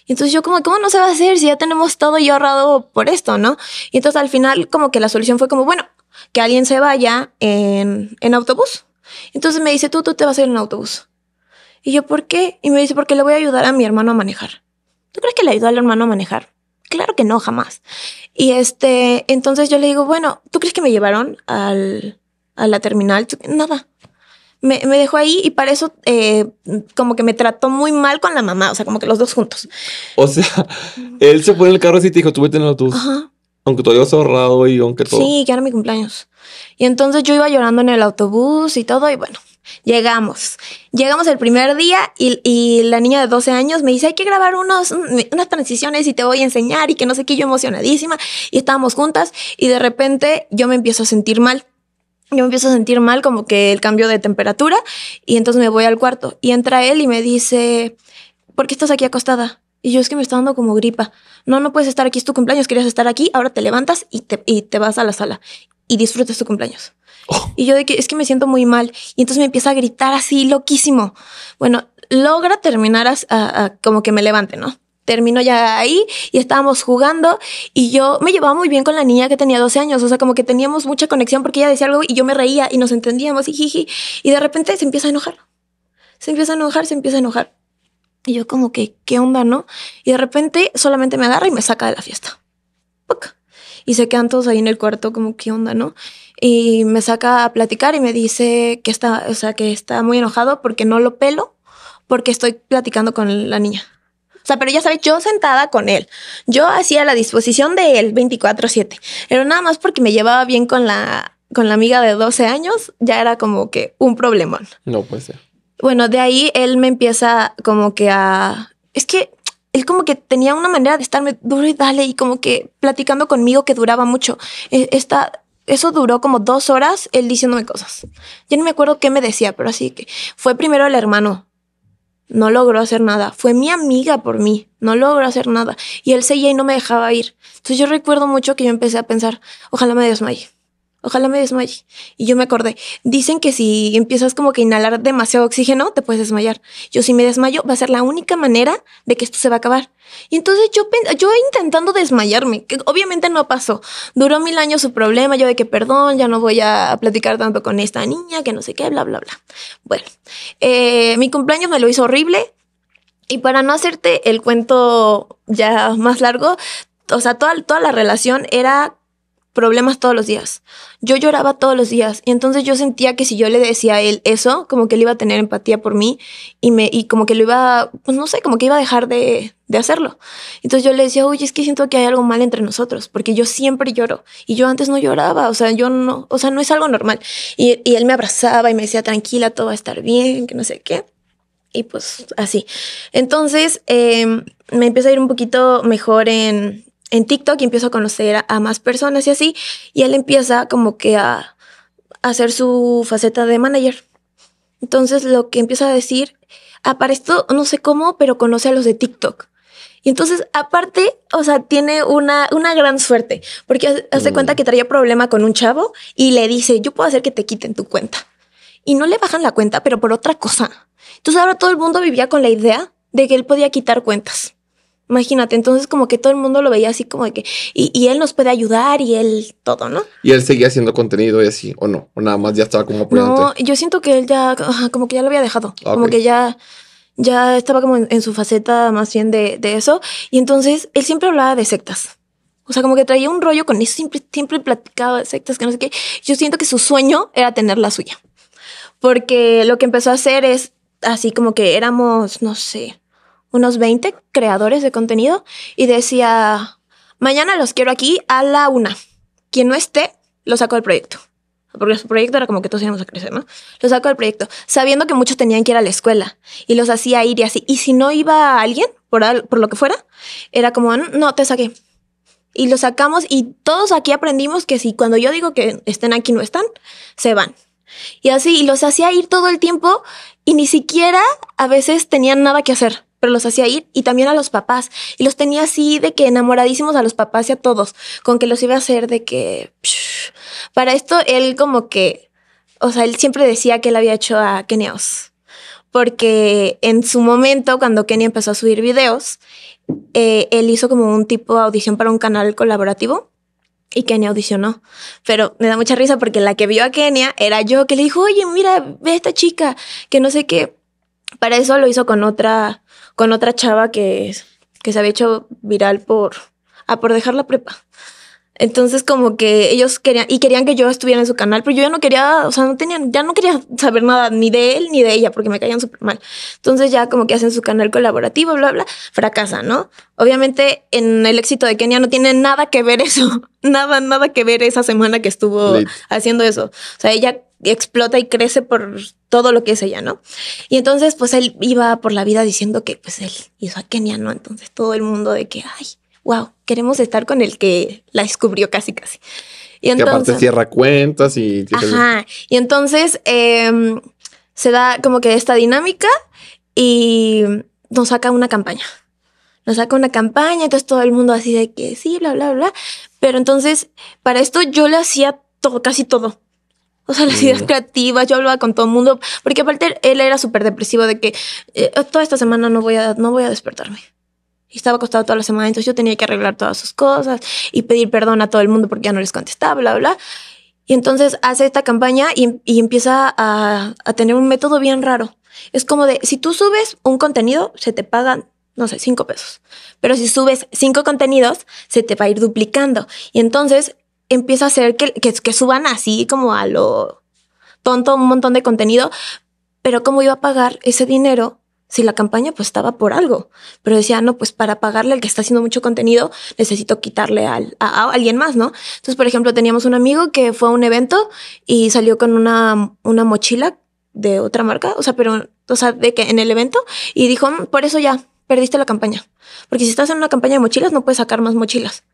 Entonces yo como, ¿cómo no se va a hacer si ya tenemos todo yo ahorrado por esto, no? Y entonces al final como que la solución fue como, bueno, que alguien se vaya en, en autobús. Entonces me dice, tú, tú te vas a ir en autobús. Y yo, ¿por qué? Y me dice, porque le voy a ayudar a mi hermano a manejar. ¿Tú crees que le ayudó al hermano a manejar? Claro que no, jamás. Y este, entonces yo le digo, bueno, ¿tú crees que me llevaron al, a la terminal? Nada me, dejó ahí y para eso eh, como que me trató muy mal con la mamá, o sea, como que los dos juntos. O sea, (laughs) él se fue en el carro así y te dijo, tú vete en el autobús. Aunque todavía has ahorrado y aunque todo. Sí, que era mi cumpleaños. Y entonces yo iba llorando en el autobús y todo y bueno, Llegamos. Llegamos el primer día y, y, la niña de 12 años me dice, hay que grabar unos, unas transiciones y te voy a enseñar y que no sé qué, yo emocionadísima. Y estábamos juntas y de repente yo me empiezo a sentir mal yo empiezo a sentir mal, como que el cambio de temperatura, y entonces me voy al cuarto. Y entra él y me dice, ¿por qué estás aquí acostada? Y yo es que me está dando como gripa. No, no puedes estar aquí, es tu cumpleaños, querías estar aquí, ahora te levantas y te, vas a la sala y disfrutas tu cumpleaños. Oh. Y yo de que es que me siento muy mal. Y entonces me empieza a gritar así, loquísimo. Bueno, logra terminar como que me levante, ¿no? terminó ya ahí y estábamos jugando y yo me llevaba muy bien con la niña que tenía 12 años, o sea, como que teníamos mucha conexión porque ella decía algo y yo me reía y nos entendíamos y jiji, y de repente se empieza a enojar, se empieza a enojar, se empieza a enojar. Y yo como que, ¿qué onda, no? Y de repente solamente me agarra y me saca de la fiesta. Y se quedan todos ahí en el cuarto como, ¿qué onda, no? Y me saca a platicar y me dice que está, o sea, que está muy enojado porque no lo pelo, porque estoy platicando con la niña. O sea, pero ya sabes, yo sentada con él, yo hacía la disposición de él 24/7. Pero nada más porque me llevaba bien con la, con la amiga de 12 años, ya era como que un problemón. No puede ser. Bueno, de ahí él me empieza como que a... Es que él como que tenía una manera de estarme duro y dale y como que platicando conmigo que duraba mucho. E, eso duró como dos horas él diciéndome cosas. Yo no me acuerdo qué me decía, pero así que fue primero el hermano no logró hacer nada. Fue mi amiga por mí, no logró hacer nada. Y él seguía y no me dejaba ir. Entonces yo recuerdo mucho que yo empecé a pensar, ojalá me desmaye, ojalá me desmaye. Y yo me acordé, dicen que si empiezas como que a inhalar demasiado oxígeno, te puedes desmayar. Yo si me desmayo, va a ser la única manera de que esto se va a acabar. Y entonces yo, yo intentando desmayarme, que obviamente no pasó. Duró mil años su problema, yo de que perdón, ya no voy a platicar tanto con esta niña, que no sé qué, bla, bla, bla. Bueno, eh, mi cumpleaños me lo hizo horrible. Y para no hacerte el cuento ya más largo, o sea, toda, toda la relación era problemas todos los días. Yo lloraba todos los días y entonces yo sentía que si yo le decía a él eso, como que él iba a tener empatía por mí y, me, y como que lo iba, pues no sé, como que iba a dejar de, de hacerlo. Entonces yo le decía, oye, es que siento que hay algo mal entre nosotros, porque yo siempre lloro y yo antes no lloraba, o sea, yo no, o sea, no es algo normal. Y, él me abrazaba y me decía, tranquila, todo va a estar bien, que no sé qué. Y pues así. Entonces em, me empieza a ir un poquito mejor en, en TikTok y empiezo a conocer a, más personas y así. Y él empieza como que a, hacer su faceta de manager. Entonces lo que empieza a decir, aparece, no sé cómo, pero conoce a los de TikTok. Y entonces, aparte, o sea, tiene una, una gran suerte, porque hace mm. cuenta que traía problema con un chavo y le dice, yo puedo hacer que te quiten tu cuenta. Y no le bajan la cuenta, pero por otra cosa. Entonces ahora todo el mundo vivía con la idea de que él podía quitar cuentas. Imagínate, entonces como que todo el mundo lo veía así como de que, y, él nos puede ayudar y él todo, ¿no? Y él seguía haciendo contenido y así, o no, o nada más ya estaba como No, yo siento que él ya, como que ya lo había dejado, ah, como que ya, ya estaba como en, su faceta más bien de, de, eso. Y entonces él siempre hablaba de sectas. O sea, como que traía un rollo con eso, siempre, siempre platicaba de sectas, que no sé qué. Yo siento que su sueño era tener la suya. Porque lo que empezó a hacer es así como que éramos, no sé, unos 20 creadores de contenido y decía, mañana los quiero aquí a la una. Quien no esté, lo saco del proyecto. Porque su proyecto era como que todos íbamos a crecer, ¿no? Lo saco del proyecto, sabiendo que muchos tenían que ir a la escuela y los hacía ir y así. Y si no iba alguien, por, por lo que fuera, era como, no, te saqué. Y lo sacamos y todos aquí aprendimos que si cuando yo digo que estén aquí no están, se van. Y así, los hacía ir todo el tiempo y ni siquiera a veces tenían nada que hacer pero los hacía ir y también a los papás. Y los tenía así de que enamoradísimos a los papás y a todos, con que los iba a hacer de que... Para esto él como que, o sea, él siempre decía que él había hecho a Keniaos porque en su momento, cuando Kenia empezó a subir videos, eh, él hizo como un tipo de audición para un canal colaborativo. Y Kenia audicionó. Pero me da mucha risa porque la que vio a Kenia era yo, que le dijo, oye, mira, ve a esta chica, que no sé qué. Para eso lo hizo con otra, con otra chava que, que se había hecho viral por, ah, por dejar la prepa. Entonces como que ellos querían y querían que yo estuviera en su canal, pero yo ya no quería, o sea, no tenían, ya no quería saber nada ni de él ni de ella porque me caían súper mal. Entonces ya como que hacen su canal colaborativo, bla, bla, fracasa, ¿no? Obviamente en el éxito de Kenia no tiene nada que ver eso, (laughs) nada, nada que ver esa semana que estuvo haciendo eso. O sea, ella explota y crece por todo lo que es ella, ¿no? Y entonces pues él iba por la vida diciendo que pues él hizo a Kenia, ¿no? Entonces todo el mundo de que, ay wow, queremos estar con el que la descubrió casi, casi. Y entonces, aparte cierra cuentas y... Ajá, y entonces em, se da como que esta dinámica y nos saca una campaña. Nos saca una campaña, entonces todo el mundo así de que sí, bla, bla, bla. Pero entonces, para esto yo le hacía todo, casi todo. O sea, las ideas mm. creativas, yo hablaba con todo el mundo, porque aparte él era súper depresivo de que eh, toda esta semana no voy, a, no voy a despertarme estaba acostado toda la semana, entonces yo tenía que arreglar todas sus cosas y pedir perdón a todo el mundo porque ya no les contestaba, bla, bla. Y entonces hace esta campaña y, empieza a, tener un método bien raro. Es como de, si tú subes un contenido, se te pagan, no sé, cinco pesos. Pero si subes cinco contenidos, se te va a ir duplicando. Y entonces empieza a hacer que, que, que suban así como a lo tonto un montón de contenido. Pero ¿cómo iba a pagar ese dinero si la campaña pues estaba por algo, pero decía, no, pues para pagarle al que está haciendo mucho contenido, necesito quitarle a, alguien más, ¿no? Entonces, por ejemplo, teníamos un amigo que fue a un evento y salió con una, una mochila de otra marca, o sea, pero, o sea, de que en el evento y dijo, mm, por eso ya perdiste la campaña, porque si estás en una campaña de mochilas, no puedes sacar más mochilas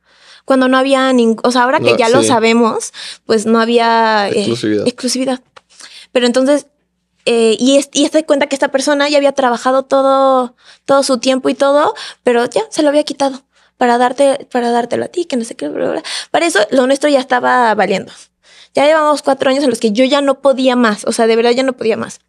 cuando no había ningún, o sea, ahora que ya lo sabemos, pues no había eh, exclusividad. exclusividad. Pero entonces eh, y, es, y cuenta que esta persona ya había trabajado todo, todo su tiempo y todo, pero ya se lo había quitado para darte, para dártelo a ti, que no sé qué, Para eso lo nuestro ya estaba valiendo. Ya llevamos cuatro años en los que yo ya no podía más, o sea, de verdad ya no podía más.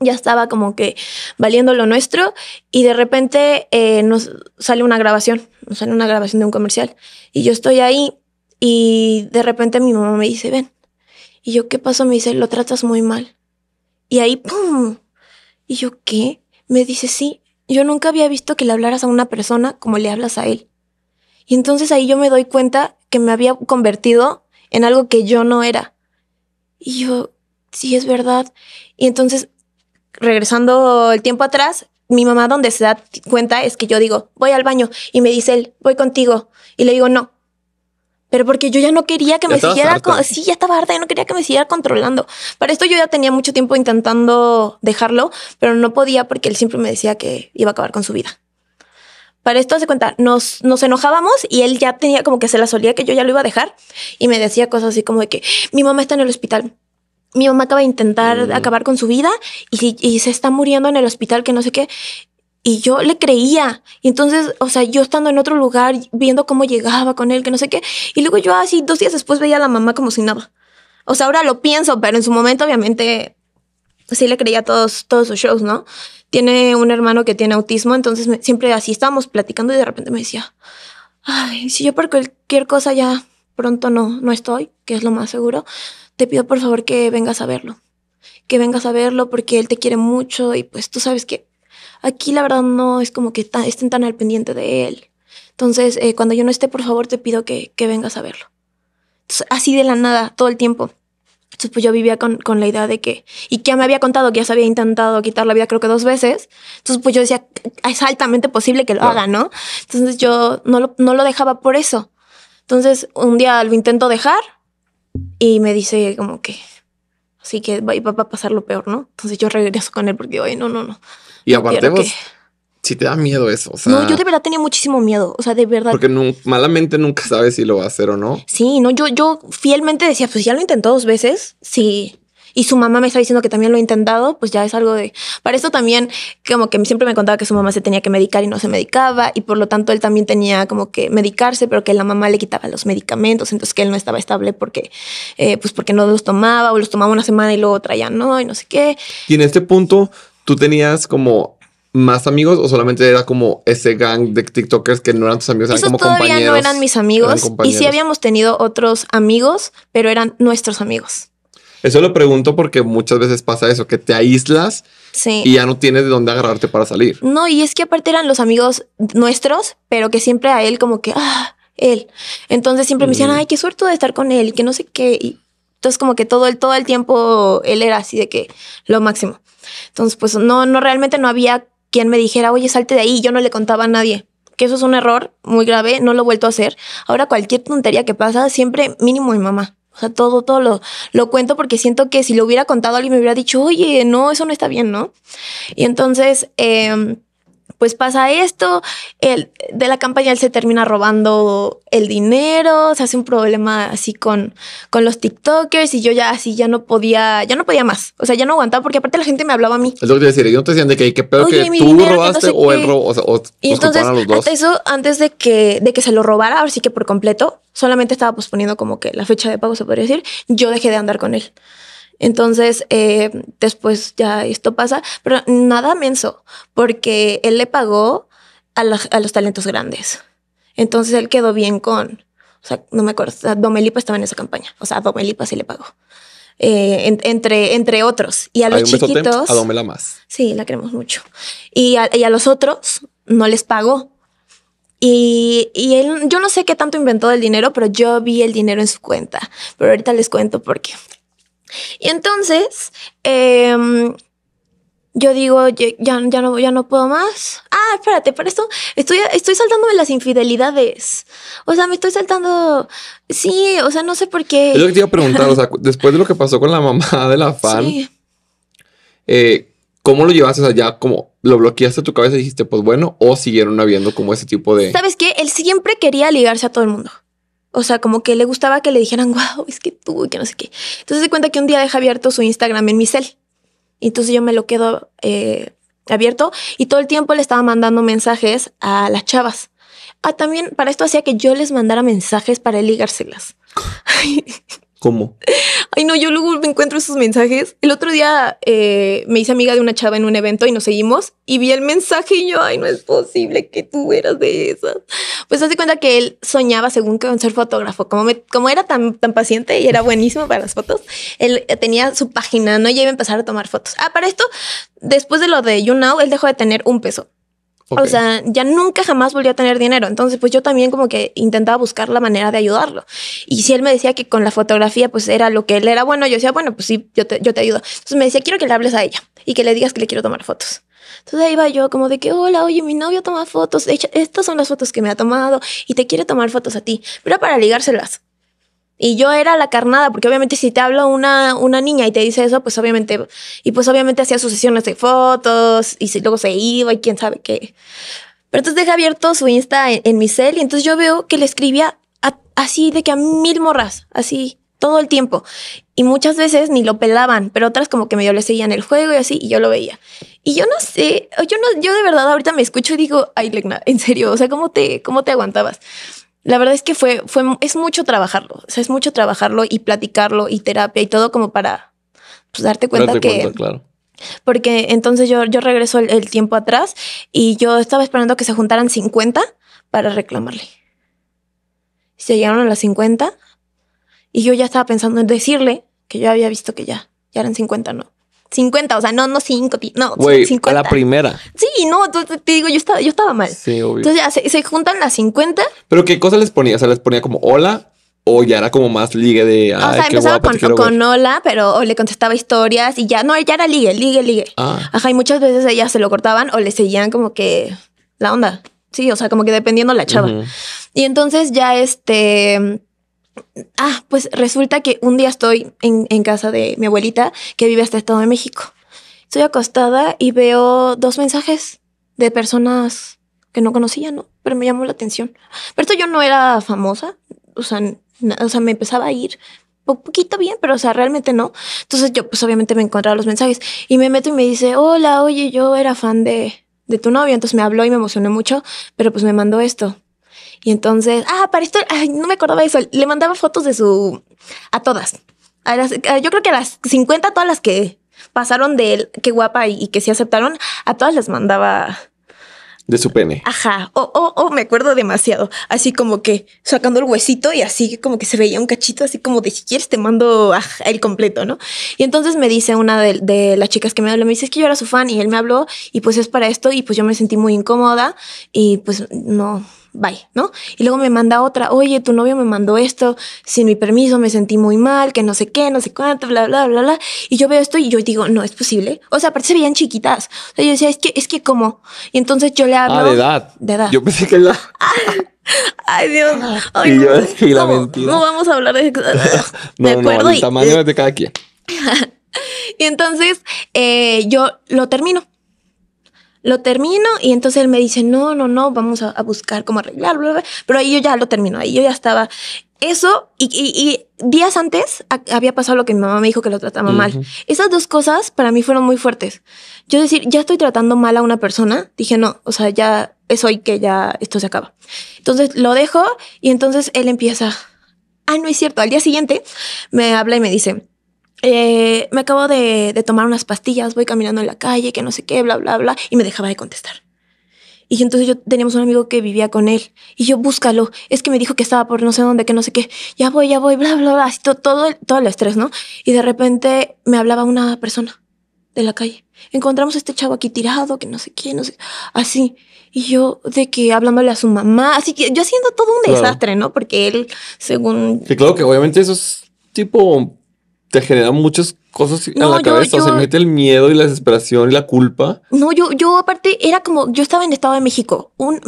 Ya estaba como que valiendo lo nuestro y de repente eh, nos sale una grabación, nos sale una grabación de un comercial y yo estoy ahí y de repente mi mamá me dice, ven. Y yo, ¿qué pasó? Me dice, lo tratas muy mal. Y ahí, ¡pum! Y yo, ¿qué? Me dice, sí, yo nunca había visto que le hablaras a una persona como le hablas a él. Y entonces ahí yo me doy cuenta que me había convertido en algo que yo no era. Y yo, sí, es verdad. Y entonces, regresando el tiempo atrás, mi mamá donde se da cuenta es que yo digo, voy al baño y me dice él, voy contigo. Y le digo, no, pero porque yo ya no quería que me siguiera, sí, ya estaba harta, yo no quería que me siguiera controlando. Para esto yo ya tenía mucho tiempo intentando dejarlo, pero no podía porque él siempre me decía que iba a acabar con su vida. Para esto se cuenta, nos, nos enojábamos y él ya tenía como que se la solía que yo ya lo iba a dejar y me decía cosas así como de que mi mamá está en el hospital. Mi mamá acaba de intentar mm. acabar con su vida y, y se está muriendo en el hospital, que no sé qué. Y yo le creía. Y entonces, o sea, yo estando en otro lugar, viendo cómo llegaba con él, que no sé qué. Y luego yo así, dos días después veía a la mamá como si nada. O sea, ahora lo pienso, pero en su momento obviamente sí le creía todos, todos sus shows, ¿no? Tiene un hermano que tiene autismo, entonces siempre así estábamos platicando y de repente me decía, ay, si yo por cualquier cosa ya pronto no, no estoy, que es lo más seguro, te pido por favor que vengas a verlo. Que vengas a verlo porque él te quiere mucho y pues tú sabes que Aquí la verdad no es como que estén tan al pendiente de él. Entonces, eh, cuando yo no esté, por favor, te pido que, que vengas a verlo. así de la nada, todo el tiempo. Entonces, pues yo vivía con, con, la idea de que, y que me había contado que ya se había intentado quitar la vida creo que dos veces. Entonces, pues yo decía, es altamente posible que lo haga, ¿no? Entonces yo no lo, no lo dejaba por eso. Entonces, un día lo intento dejar y me dice como que, así que va, a pasar lo peor, ¿no? Entonces yo regreso con él porque digo, Ay, no, no, no. Y aparte si pues, te da miedo eso, o sea... No, yo de verdad tenía muchísimo miedo, o sea, de verdad. Porque malamente nunca sabes si lo va a hacer o no. Sí, no, yo, yo fielmente decía, pues ya lo intentó dos veces, sí, y su mamá me está diciendo que también lo ha intentado, pues ya es algo de... Para eso también, como que siempre me contaba que su mamá se tenía que medicar y no se medicaba, y por lo tanto él también tenía como que medicarse, pero que la mamá le quitaba los medicamentos, entonces que él no estaba estable porque, eh, pues porque no los tomaba, o los tomaba una semana y luego otra ya no, y no sé qué. Y en este punto, ¿tú tenías como más amigos o solamente era como ese gang de TikTokers que no eran tus amigos, eran como todavía no eran mis amigos y sí habíamos tenido otros amigos, pero eran nuestros amigos. Eso lo pregunto porque muchas veces pasa eso, que te aíslas y ya no tienes de dónde agarrarte para salir. No, y es que aparte eran los amigos nuestros, pero que siempre a él como que, ah, él. Entonces siempre me decían, mm. ay, qué suerte de estar con él y que no sé qué. Y, entonces, como que todo el, todo el tiempo él era así de que lo máximo. Entonces, pues no, no realmente no había quien me dijera, oye, salte de ahí. Yo no le contaba a nadie. Que eso es un error muy grave, no lo he vuelto a hacer. Ahora, cualquier tontería que pasa, siempre mínimo mi mamá. O sea, todo, todo lo, lo cuento porque siento que si lo hubiera contado alguien me hubiera dicho, oye, no, eso no está bien, ¿no? Y entonces, eh, pues pasa esto, el, de la campaña él se termina robando el dinero, se hace un problema así con, con los TikTokers y yo ya así ya no podía, ya no podía más, o sea, ya no aguantaba porque aparte la gente me hablaba a mí. Es lo que te decía, yo no te decían de que qué pedo que tú robaste o él robó, o sea, o y entonces, eso, antes de que, de que se lo robara, ahora sí que por completo, solamente estaba posponiendo como que la fecha de pago se podría decir, yo dejé de andar con él. Entonces, eh, después ya esto pasa, pero nada menso, porque él le pagó a, los talentos grandes. Entonces él quedó bien con, o sea, no me acuerdo, Domelipa estaba en esa campaña, o sea, Domelipa sí le pagó. Eh, entre, entre otros. Y a los chiquitos. a Domela más. Sí, la queremos mucho. Y a, los otros no les pagó. Y, él, yo no sé qué tanto inventó del dinero, pero yo vi el dinero en su cuenta. Pero ahorita les cuento por qué. Y entonces, em, yo digo, ya, ya, no, ya no puedo más. Ah, espérate, para esto estoy, estoy saltándome las infidelidades. O sea, me estoy saltando. Sí, o sea, no sé por qué. Es lo que te iba a preguntar, o sea, después de lo que pasó con la mamá (laughs) de la fan, eh, ¿cómo lo llevaste? allá? sea, como lo bloqueaste tu cabeza y dijiste, pues bueno, o siguieron habiendo como ese tipo de. ¿Sabes qué? Él siempre quería ligarse a todo el mundo. O sea, como que le gustaba que le dijeran, wow, es que tú, y que no sé qué. Entonces se cuenta que un día deja abierto su Instagram en mi cel. Entonces yo me lo quedo eh, abierto y todo el tiempo le estaba mandando mensajes a las chavas. Ah, también para esto hacía que yo les mandara mensajes para ligárselas. (laughs) ¿Cómo? Ay, no, yo luego me encuentro esos mensajes. El otro día eh, me hice amiga de una chava en un evento y nos seguimos y vi el mensaje y yo, ay, no es posible que tú eras de esas. Pues hace cuenta que él soñaba según que con ser fotógrafo. Como, como era tan, tan paciente y era (laughs) buenísimo para las fotos, él tenía su página, ¿no? ya iba a empezar a tomar fotos. Ah, para esto, después de lo de Now, él dejó de tener un peso. O sea, ya nunca jamás volvió a tener dinero. Entonces, pues yo también como que intentaba buscar la manera de ayudarlo. Y si él me decía que con la fotografía, pues era lo que él era bueno, yo decía, bueno, pues sí, yo te, yo te ayudo. Entonces me decía, quiero que le hables a ella y que le digas que le quiero tomar fotos. Entonces ahí va yo como de que, hola, oye, mi novio toma fotos, estas son las fotos que me ha tomado y te quiere tomar fotos a ti, pero para ligárselas. Y yo era la carnada, porque obviamente si te habla una, una niña y te dice eso, pues obviamente, y pues obviamente hacía sus sesiones de fotos y luego se iba y quién sabe qué. Pero entonces deja abierto su Insta en, mi cel y entonces yo veo que le escribía así de que a mil morras, así todo el tiempo. Y muchas veces ni lo pelaban, pero otras como que medio le seguían el juego y así, y yo lo veía. Y yo no sé, yo no, yo de verdad ahorita me escucho y digo, ay, Legna, en serio, o sea, ¿cómo te, cómo te aguantabas? la verdad es que fue, fue, es mucho trabajarlo, o sea, es mucho trabajarlo y platicarlo y terapia y todo como para pues, darte cuenta que... claro. Porque entonces yo, yo regreso el, el, tiempo atrás y yo estaba esperando que se juntaran 50 para reclamarle. Se llegaron a las 50 y yo ya estaba pensando en decirle que yo había visto que ya, ya eran 50, no. 50, o sea, no, no 5, no, 50. A la primera. Sí, no, te, digo, yo estaba, yo estaba mal. Sí, obvio. Entonces ya se, juntan las 50. Pero ¿qué cosa les ponía? O sea, les ponía como hola o ya era como más ligue de. o sea, empezaba con, hola, pero o le contestaba historias y ya, no, ya era ligue, ligue, ligue. Ah. Ajá, y muchas veces ellas se lo cortaban o le seguían como que la onda. Sí, o sea, como que dependiendo la chava. Y entonces ya este Ah, pues resulta que un día estoy en, casa de mi abuelita que vive hasta el Estado de México. Estoy acostada y veo dos mensajes de personas que no conocía, ¿no? Pero me llamó la atención. Pero esto yo no era famosa, o sea, me empezaba a ir un poquito bien, pero o sea, realmente no. Entonces yo pues obviamente me encontraba los mensajes y me meto y me dice, hola, oye, yo era fan de, de tu novio, entonces me habló y me emocioné mucho, pero pues me mandó esto. Y entonces, ah, para esto, no me acordaba eso. Le mandaba fotos de su, a todas. yo creo que a las 50, todas las que pasaron de él, qué guapa y, que se aceptaron, a todas las mandaba de su pene. Ajá. O, oh, oh, me acuerdo demasiado. Así como que sacando el huesito y así como que se veía un cachito, así como de si quieres te mando el completo, ¿no? Y entonces me dice una de, las chicas que me habló, me dice es que yo era su fan y él me habló y pues es para esto y pues yo me sentí muy incómoda y pues no, bye, ¿no? Y luego me manda otra, oye, tu novio me mandó esto, sin mi permiso, me sentí muy mal, que no sé qué, no sé cuánto, bla, bla, bla, bla. Y yo veo esto y yo digo, no, es posible. O sea, aparte se veían chiquitas. O sea, yo decía, es que, es que cómo. Y entonces yo le hablo. Ah, de edad. De edad. Yo pensé que la. (laughs) Ay, Dios. y yo, y la mentira. No vamos a hablar de. (laughs) no, No, el y... tamaño de cada quien. (laughs) y entonces eh, yo lo termino lo termino y entonces él me dice, no, no, no, vamos a, buscar cómo arreglarlo, bla, pero ahí yo ya lo termino, ahí yo ya estaba. Eso y, días antes había pasado lo que mi mamá me dijo que lo trataba mal. Esas dos cosas para mí fueron muy fuertes. Yo decir, ya estoy tratando mal a una persona, dije, no, o sea, ya es hoy que ya esto se acaba. Entonces lo dejo y entonces él empieza, ah, no es cierto, al día siguiente me habla y me dice, eh, me acabo de, tomar unas pastillas, voy caminando en la calle, que no sé qué, bla, bla, bla, y me dejaba de contestar. Y entonces yo teníamos un amigo que vivía con él, y yo, búscalo, es que me dijo que estaba por no sé dónde, que no sé qué, ya voy, ya voy, bla, bla, bla, así todo, todo, el, todo el estrés, ¿no? Y de repente me hablaba una persona de la calle, encontramos a este chavo aquí tirado, que no sé qué, no sé, así. Y yo de que hablándole a su mamá, así que yo haciendo todo un desastre, ¿no? Porque él, según... Que claro que obviamente eso es tipo te generan muchas cosas en la cabeza. se mete el miedo y la desesperación y la culpa. No, yo, yo aparte era como, yo estaba en Estado de México, un,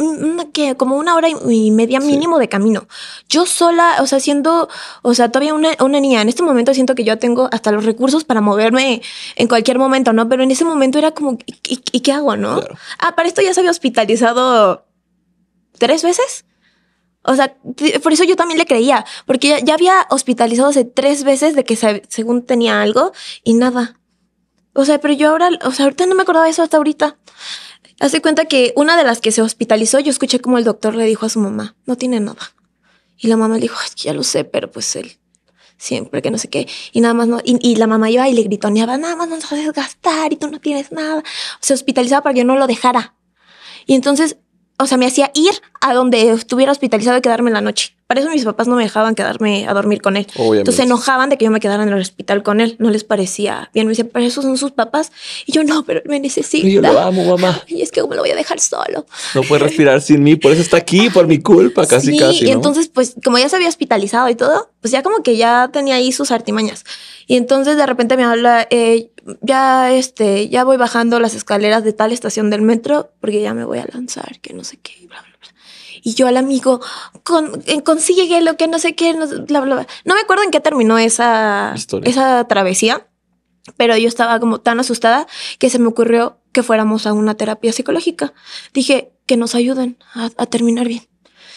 que como una hora y media mínimo de camino. Yo sola, o sea, siendo, o sea, todavía una, niña, en este momento siento que yo tengo hasta los recursos para moverme en cualquier momento, ¿no? Pero en ese momento era como, ¿y, qué hago, no? Ah, para esto ya se había hospitalizado tres veces. O sea, por eso yo también le creía, porque ya, había hospitalizado hace tres veces de que según tenía algo y nada. O sea, pero yo ahora, o sea, ahorita no me acordaba de eso hasta ahorita. Hace cuenta que una de las que se hospitalizó, yo escuché como el doctor le dijo a su mamá, no tiene nada. Y la mamá le dijo, ya lo sé, pero pues él siempre que no sé qué. Y nada más no, y, la mamá iba y le gritoneaba, nada más no sabes gastar y tú no tienes nada. Se hospitalizaba para que yo no lo dejara. Y entonces o sea, me hacía ir a donde estuviera hospitalizado y quedarme en la noche. Para eso mis papás no me dejaban quedarme a dormir con él. Entonces se enojaban de que yo me quedara en el hospital con él. No les parecía bien. Me decían, pero esos son sus papás. Y yo, no, pero él me necesita. Yo lo amo, mamá. (laughs) Y es que me lo voy a dejar solo. No puede respirar sin mí. Por eso está aquí, por mi culpa, (laughs) casi, casi. Y entonces, pues, como ya se había hospitalizado y todo, pues ya como que ya tenía ahí sus artimañas. Y entonces de repente me habla, eh, ya, este, ya voy bajando las escaleras de tal estación del metro porque ya me voy a lanzar, que no sé qué, bla, bla, bla. Y yo al amigo, con, eh, consigue lo que no sé qué, no, bla, bla, bla. No me acuerdo en qué terminó esa, esa travesía, pero yo estaba como tan asustada que se me ocurrió que fuéramos a una terapia psicológica. Dije, que nos ayuden a, a terminar bien.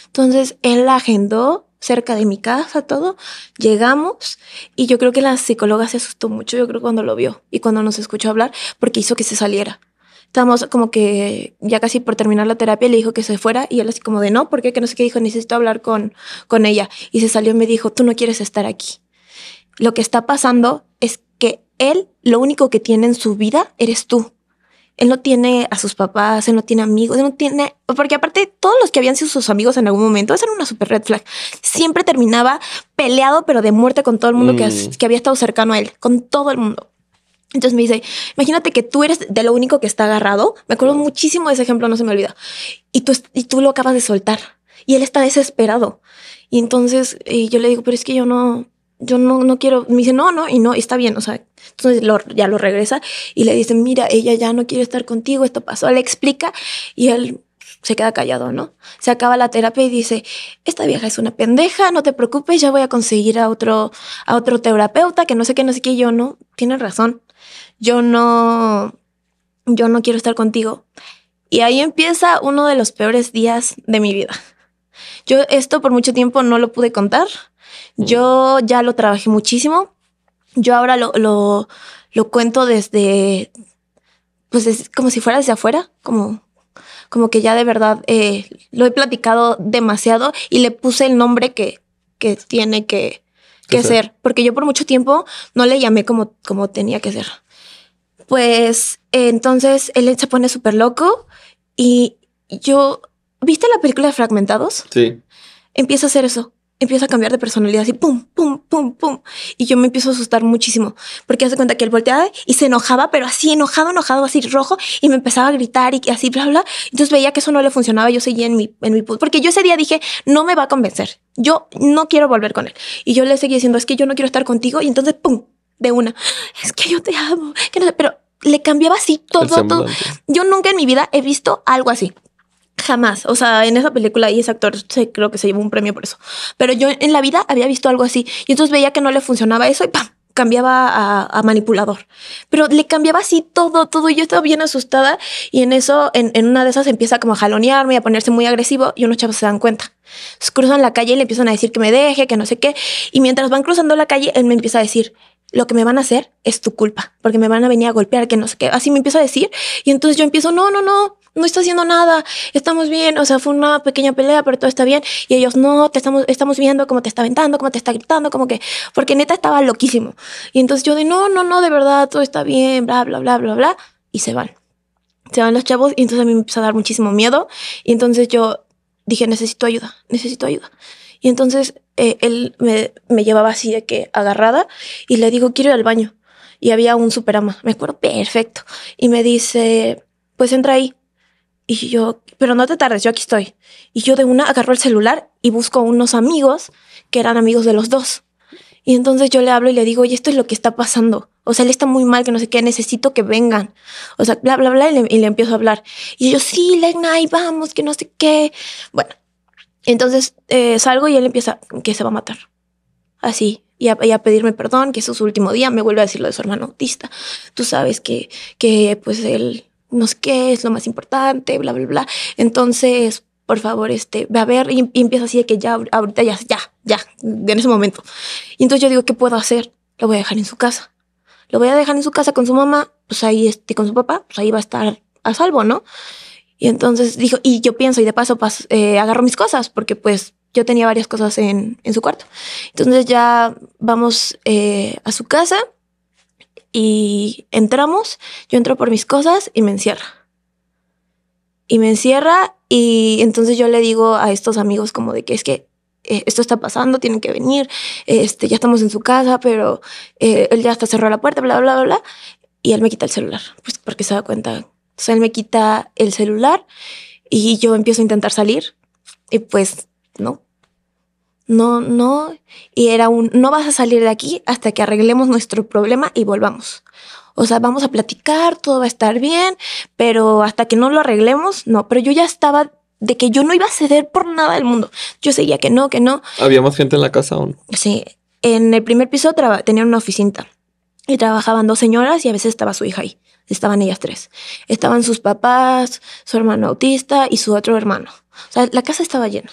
Entonces él agendó cerca de mi casa, todo. Llegamos y yo creo que la psicóloga se asustó mucho, yo creo, cuando lo vio y cuando nos escuchó hablar, porque hizo que se saliera. Estábamos como que ya casi por terminar la terapia, le dijo que se fuera y él así como de no, porque que no sé qué dijo, necesito hablar con, con ella. Y se salió y me dijo, tú no quieres estar aquí. Lo que está pasando es que él lo único que tiene en su vida eres tú él no tiene a sus papás, él no tiene amigos, él no tiene, porque aparte todos los que habían sido sus amigos en algún momento, esa era una super red flag. Siempre terminaba peleado, pero de muerte con todo el mundo que, mm. había estado cercano a él, con todo el mundo. Entonces me dice, imagínate que tú eres de lo único que está agarrado. Me acuerdo muchísimo de ese ejemplo, no se me olvida. Y tú, y tú lo acabas de soltar. Y él está desesperado. Y entonces eh, yo le digo, pero es que yo no, yo no, no quiero, me dice, no, no, y no, y está bien, o sea, entonces ya lo regresa y le dice, mira, ella ya no quiere estar contigo, esto pasó, le explica y él se queda callado, ¿no? Se acaba la terapia y dice, esta vieja es una pendeja, no te preocupes, ya voy a conseguir a otro, a otro terapeuta, que no sé qué, no sé qué, yo no, tiene razón, yo no, yo no quiero estar contigo. Y ahí empieza uno de los peores días de mi vida. Yo esto por mucho tiempo no lo pude contar Mm. Yo ya lo trabajé muchísimo. Yo ahora lo, lo, cuento desde, pues como si fuera desde afuera, como, como que ya de verdad eh, lo he platicado demasiado y le puse el nombre que, que tiene que, que ser. porque yo por mucho tiempo no le llamé como, como tenía que ser. Pues entonces él se pone súper loco y yo, ¿viste la película de Fragmentados? Sí. Empieza a hacer eso empieza a cambiar de personalidad así, pum, pum, pum, pum. Y yo me empiezo a asustar muchísimo, porque hace cuenta que él volteaba y se enojaba, pero así enojado, enojado, así rojo, y me empezaba a gritar y así, bla, bla. Entonces veía que eso no le funcionaba, yo seguía en mi, en mi, porque yo ese día dije, no me va a convencer, yo no quiero volver con él. Y yo le seguí diciendo, es que yo no quiero estar contigo, y entonces, pum, de una, es que yo te amo, que no sé, pero le cambiaba así todo, todo. Yo nunca en mi vida he visto algo así. Jamás. O sea, en esa película y ese actor se, creo que se llevó un premio por eso. Pero yo en la vida había visto algo así y entonces veía que no le funcionaba eso y ¡pam! cambiaba a, manipulador. Pero le cambiaba así todo, todo. Y yo estaba bien asustada y en eso, en, una de esas empieza como a jalonearme y a ponerse muy agresivo y unos chavos se dan cuenta. cruzan la calle y le empiezan a decir que me deje, que no sé qué. Y mientras van cruzando la calle, él me empieza a decir, lo que me van a hacer es tu culpa, porque me van a venir a golpear, que no sé qué. Así me empieza a decir. Y entonces yo empiezo, no, no, no, no está haciendo nada, estamos bien, o sea, fue una pequeña pelea, pero todo está bien. Y ellos, no, te estamos, estamos viendo cómo te está aventando, cómo te está gritando, como que, porque neta estaba loquísimo. Y entonces yo de, no, no, no, de verdad, todo está bien, bla, bla, bla, bla, bla, y se van. Se van los chavos y entonces a mí me empezó a dar muchísimo miedo. Y entonces yo dije, necesito ayuda, necesito ayuda. Y entonces eh, él me, me llevaba así de que agarrada y le digo, quiero ir al baño. Y había un superama, me acuerdo perfecto. Y me dice, pues entra ahí. Y yo, pero no te tardes, yo aquí estoy. Y yo de una agarro el celular y busco unos amigos que eran amigos de los dos. Y entonces yo le hablo y le digo, oye, esto es lo que está pasando. O sea, él está muy mal, que no sé qué, necesito que vengan. O sea, bla, bla, bla, y le, empiezo a hablar. Y yo, sí, Legna, ahí vamos, que no sé qué. Bueno, entonces eh, salgo y él empieza, que se va a matar. Así, y a, pedirme perdón, que es su último día, me vuelve a decir lo de su hermano autista. Tú sabes que, que pues él no sé qué es lo más importante, bla, bla, bla. Entonces, por favor, este, va a ver y, empieza así de que ya, ahorita ya, ya, ya, en ese momento. Y entonces yo digo, ¿qué puedo hacer? Lo voy a dejar en su casa. Lo voy a dejar en su casa con su mamá, pues ahí, este, con su papá, pues ahí va a estar a salvo, ¿no? Y entonces dijo, y yo pienso, y de paso, paso eh, agarro mis cosas, porque pues yo tenía varias cosas en, en su cuarto. Entonces ya vamos eh, a su casa y entramos, yo entro por mis cosas y me encierra. Y me encierra y entonces yo le digo a estos amigos como de que es que eh, esto está pasando, tienen que venir, este, ya estamos en su casa, pero eh, él ya está cerró la puerta, bla, bla, bla, bla. Y él me quita el celular, pues porque se da cuenta. O sea, él me quita el celular y yo empiezo a intentar salir y pues no, no, no, y era un, no vas a salir de aquí hasta que arreglemos nuestro problema y volvamos. O sea, vamos a platicar, todo va a estar bien, pero hasta que no lo arreglemos, no, pero yo ya estaba de que yo no iba a ceder por nada del mundo. Yo seguía que no, que no. ¿Había más gente en la casa o no? Sí, en el primer piso tenía una oficina y trabajaban dos señoras y a veces estaba su hija ahí. Estaban ellas tres. Estaban sus papás, su hermano autista y su otro hermano. O sea, la casa estaba llena.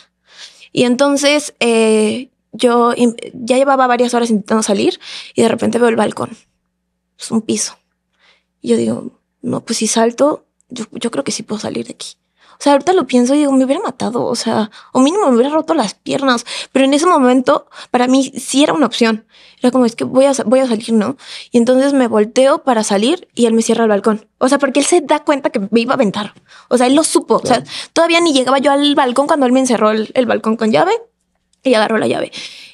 Y entonces eh, yo ya llevaba varias horas intentando salir y de repente veo el balcón. Es un piso. Y yo digo, no, pues si salto, yo, yo creo que sí puedo salir de aquí. O sea, ahorita lo pienso y digo, me hubiera matado, o sea, o mínimo me hubiera roto las piernas, pero en ese momento para mí sí era una opción. Era como, es que voy a, voy a salir, ¿no? Y entonces me volteo para salir y él me cierra el balcón. O sea, porque él se da cuenta que me iba a aventar. O sea, él lo supo. O sea, todavía ni llegaba yo al balcón cuando él me encerró el, balcón con llave y agarró la llave.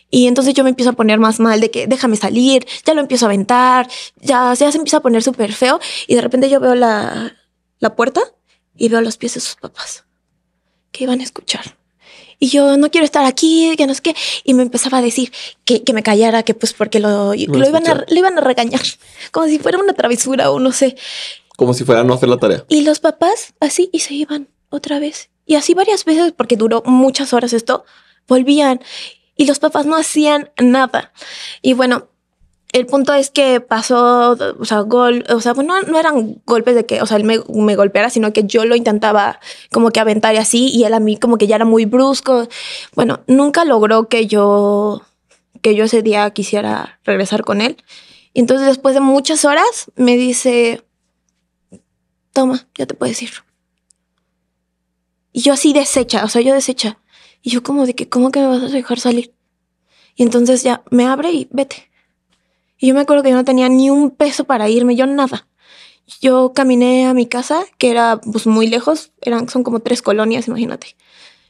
Y entonces yo me empiezo a poner más mal de que déjame salir, ya lo empiezo a aventar, ya, ya se empieza a poner súper feo y de repente yo veo la puerta y veo los pies de sus papás que iban a escuchar. Y yo no quiero estar aquí, que no sé qué. Y me empezaba a decir que, que me callara, que pues porque lo, lo iban a, lo iban a regañar, (laughs) como si fuera una travesura o no sé. Como si fuera no hacer la tarea. Y los papás así y se iban otra vez. Y así varias veces, porque duró muchas horas esto, volvían y los papás no hacían nada. Y bueno, el punto es que pasó, o sea, o sea, bueno, no eran golpes de que, o sea, él me, me, golpeara, sino que yo lo intentaba como que aventar y así, y él a mí como que ya era muy brusco. Bueno, nunca logró que yo, que yo ese día quisiera regresar con él. Y entonces después de muchas horas me dice, toma, ya te puedes ir. Y yo así desecha, o sea, yo desecha. Y yo como de que, ¿cómo que me vas a dejar salir? Y entonces ya me abre y vete. Y yo me acuerdo que yo no tenía ni un peso para irme, yo nada. Yo caminé a mi casa, que era pues, muy lejos, eran, son como tres colonias, imagínate.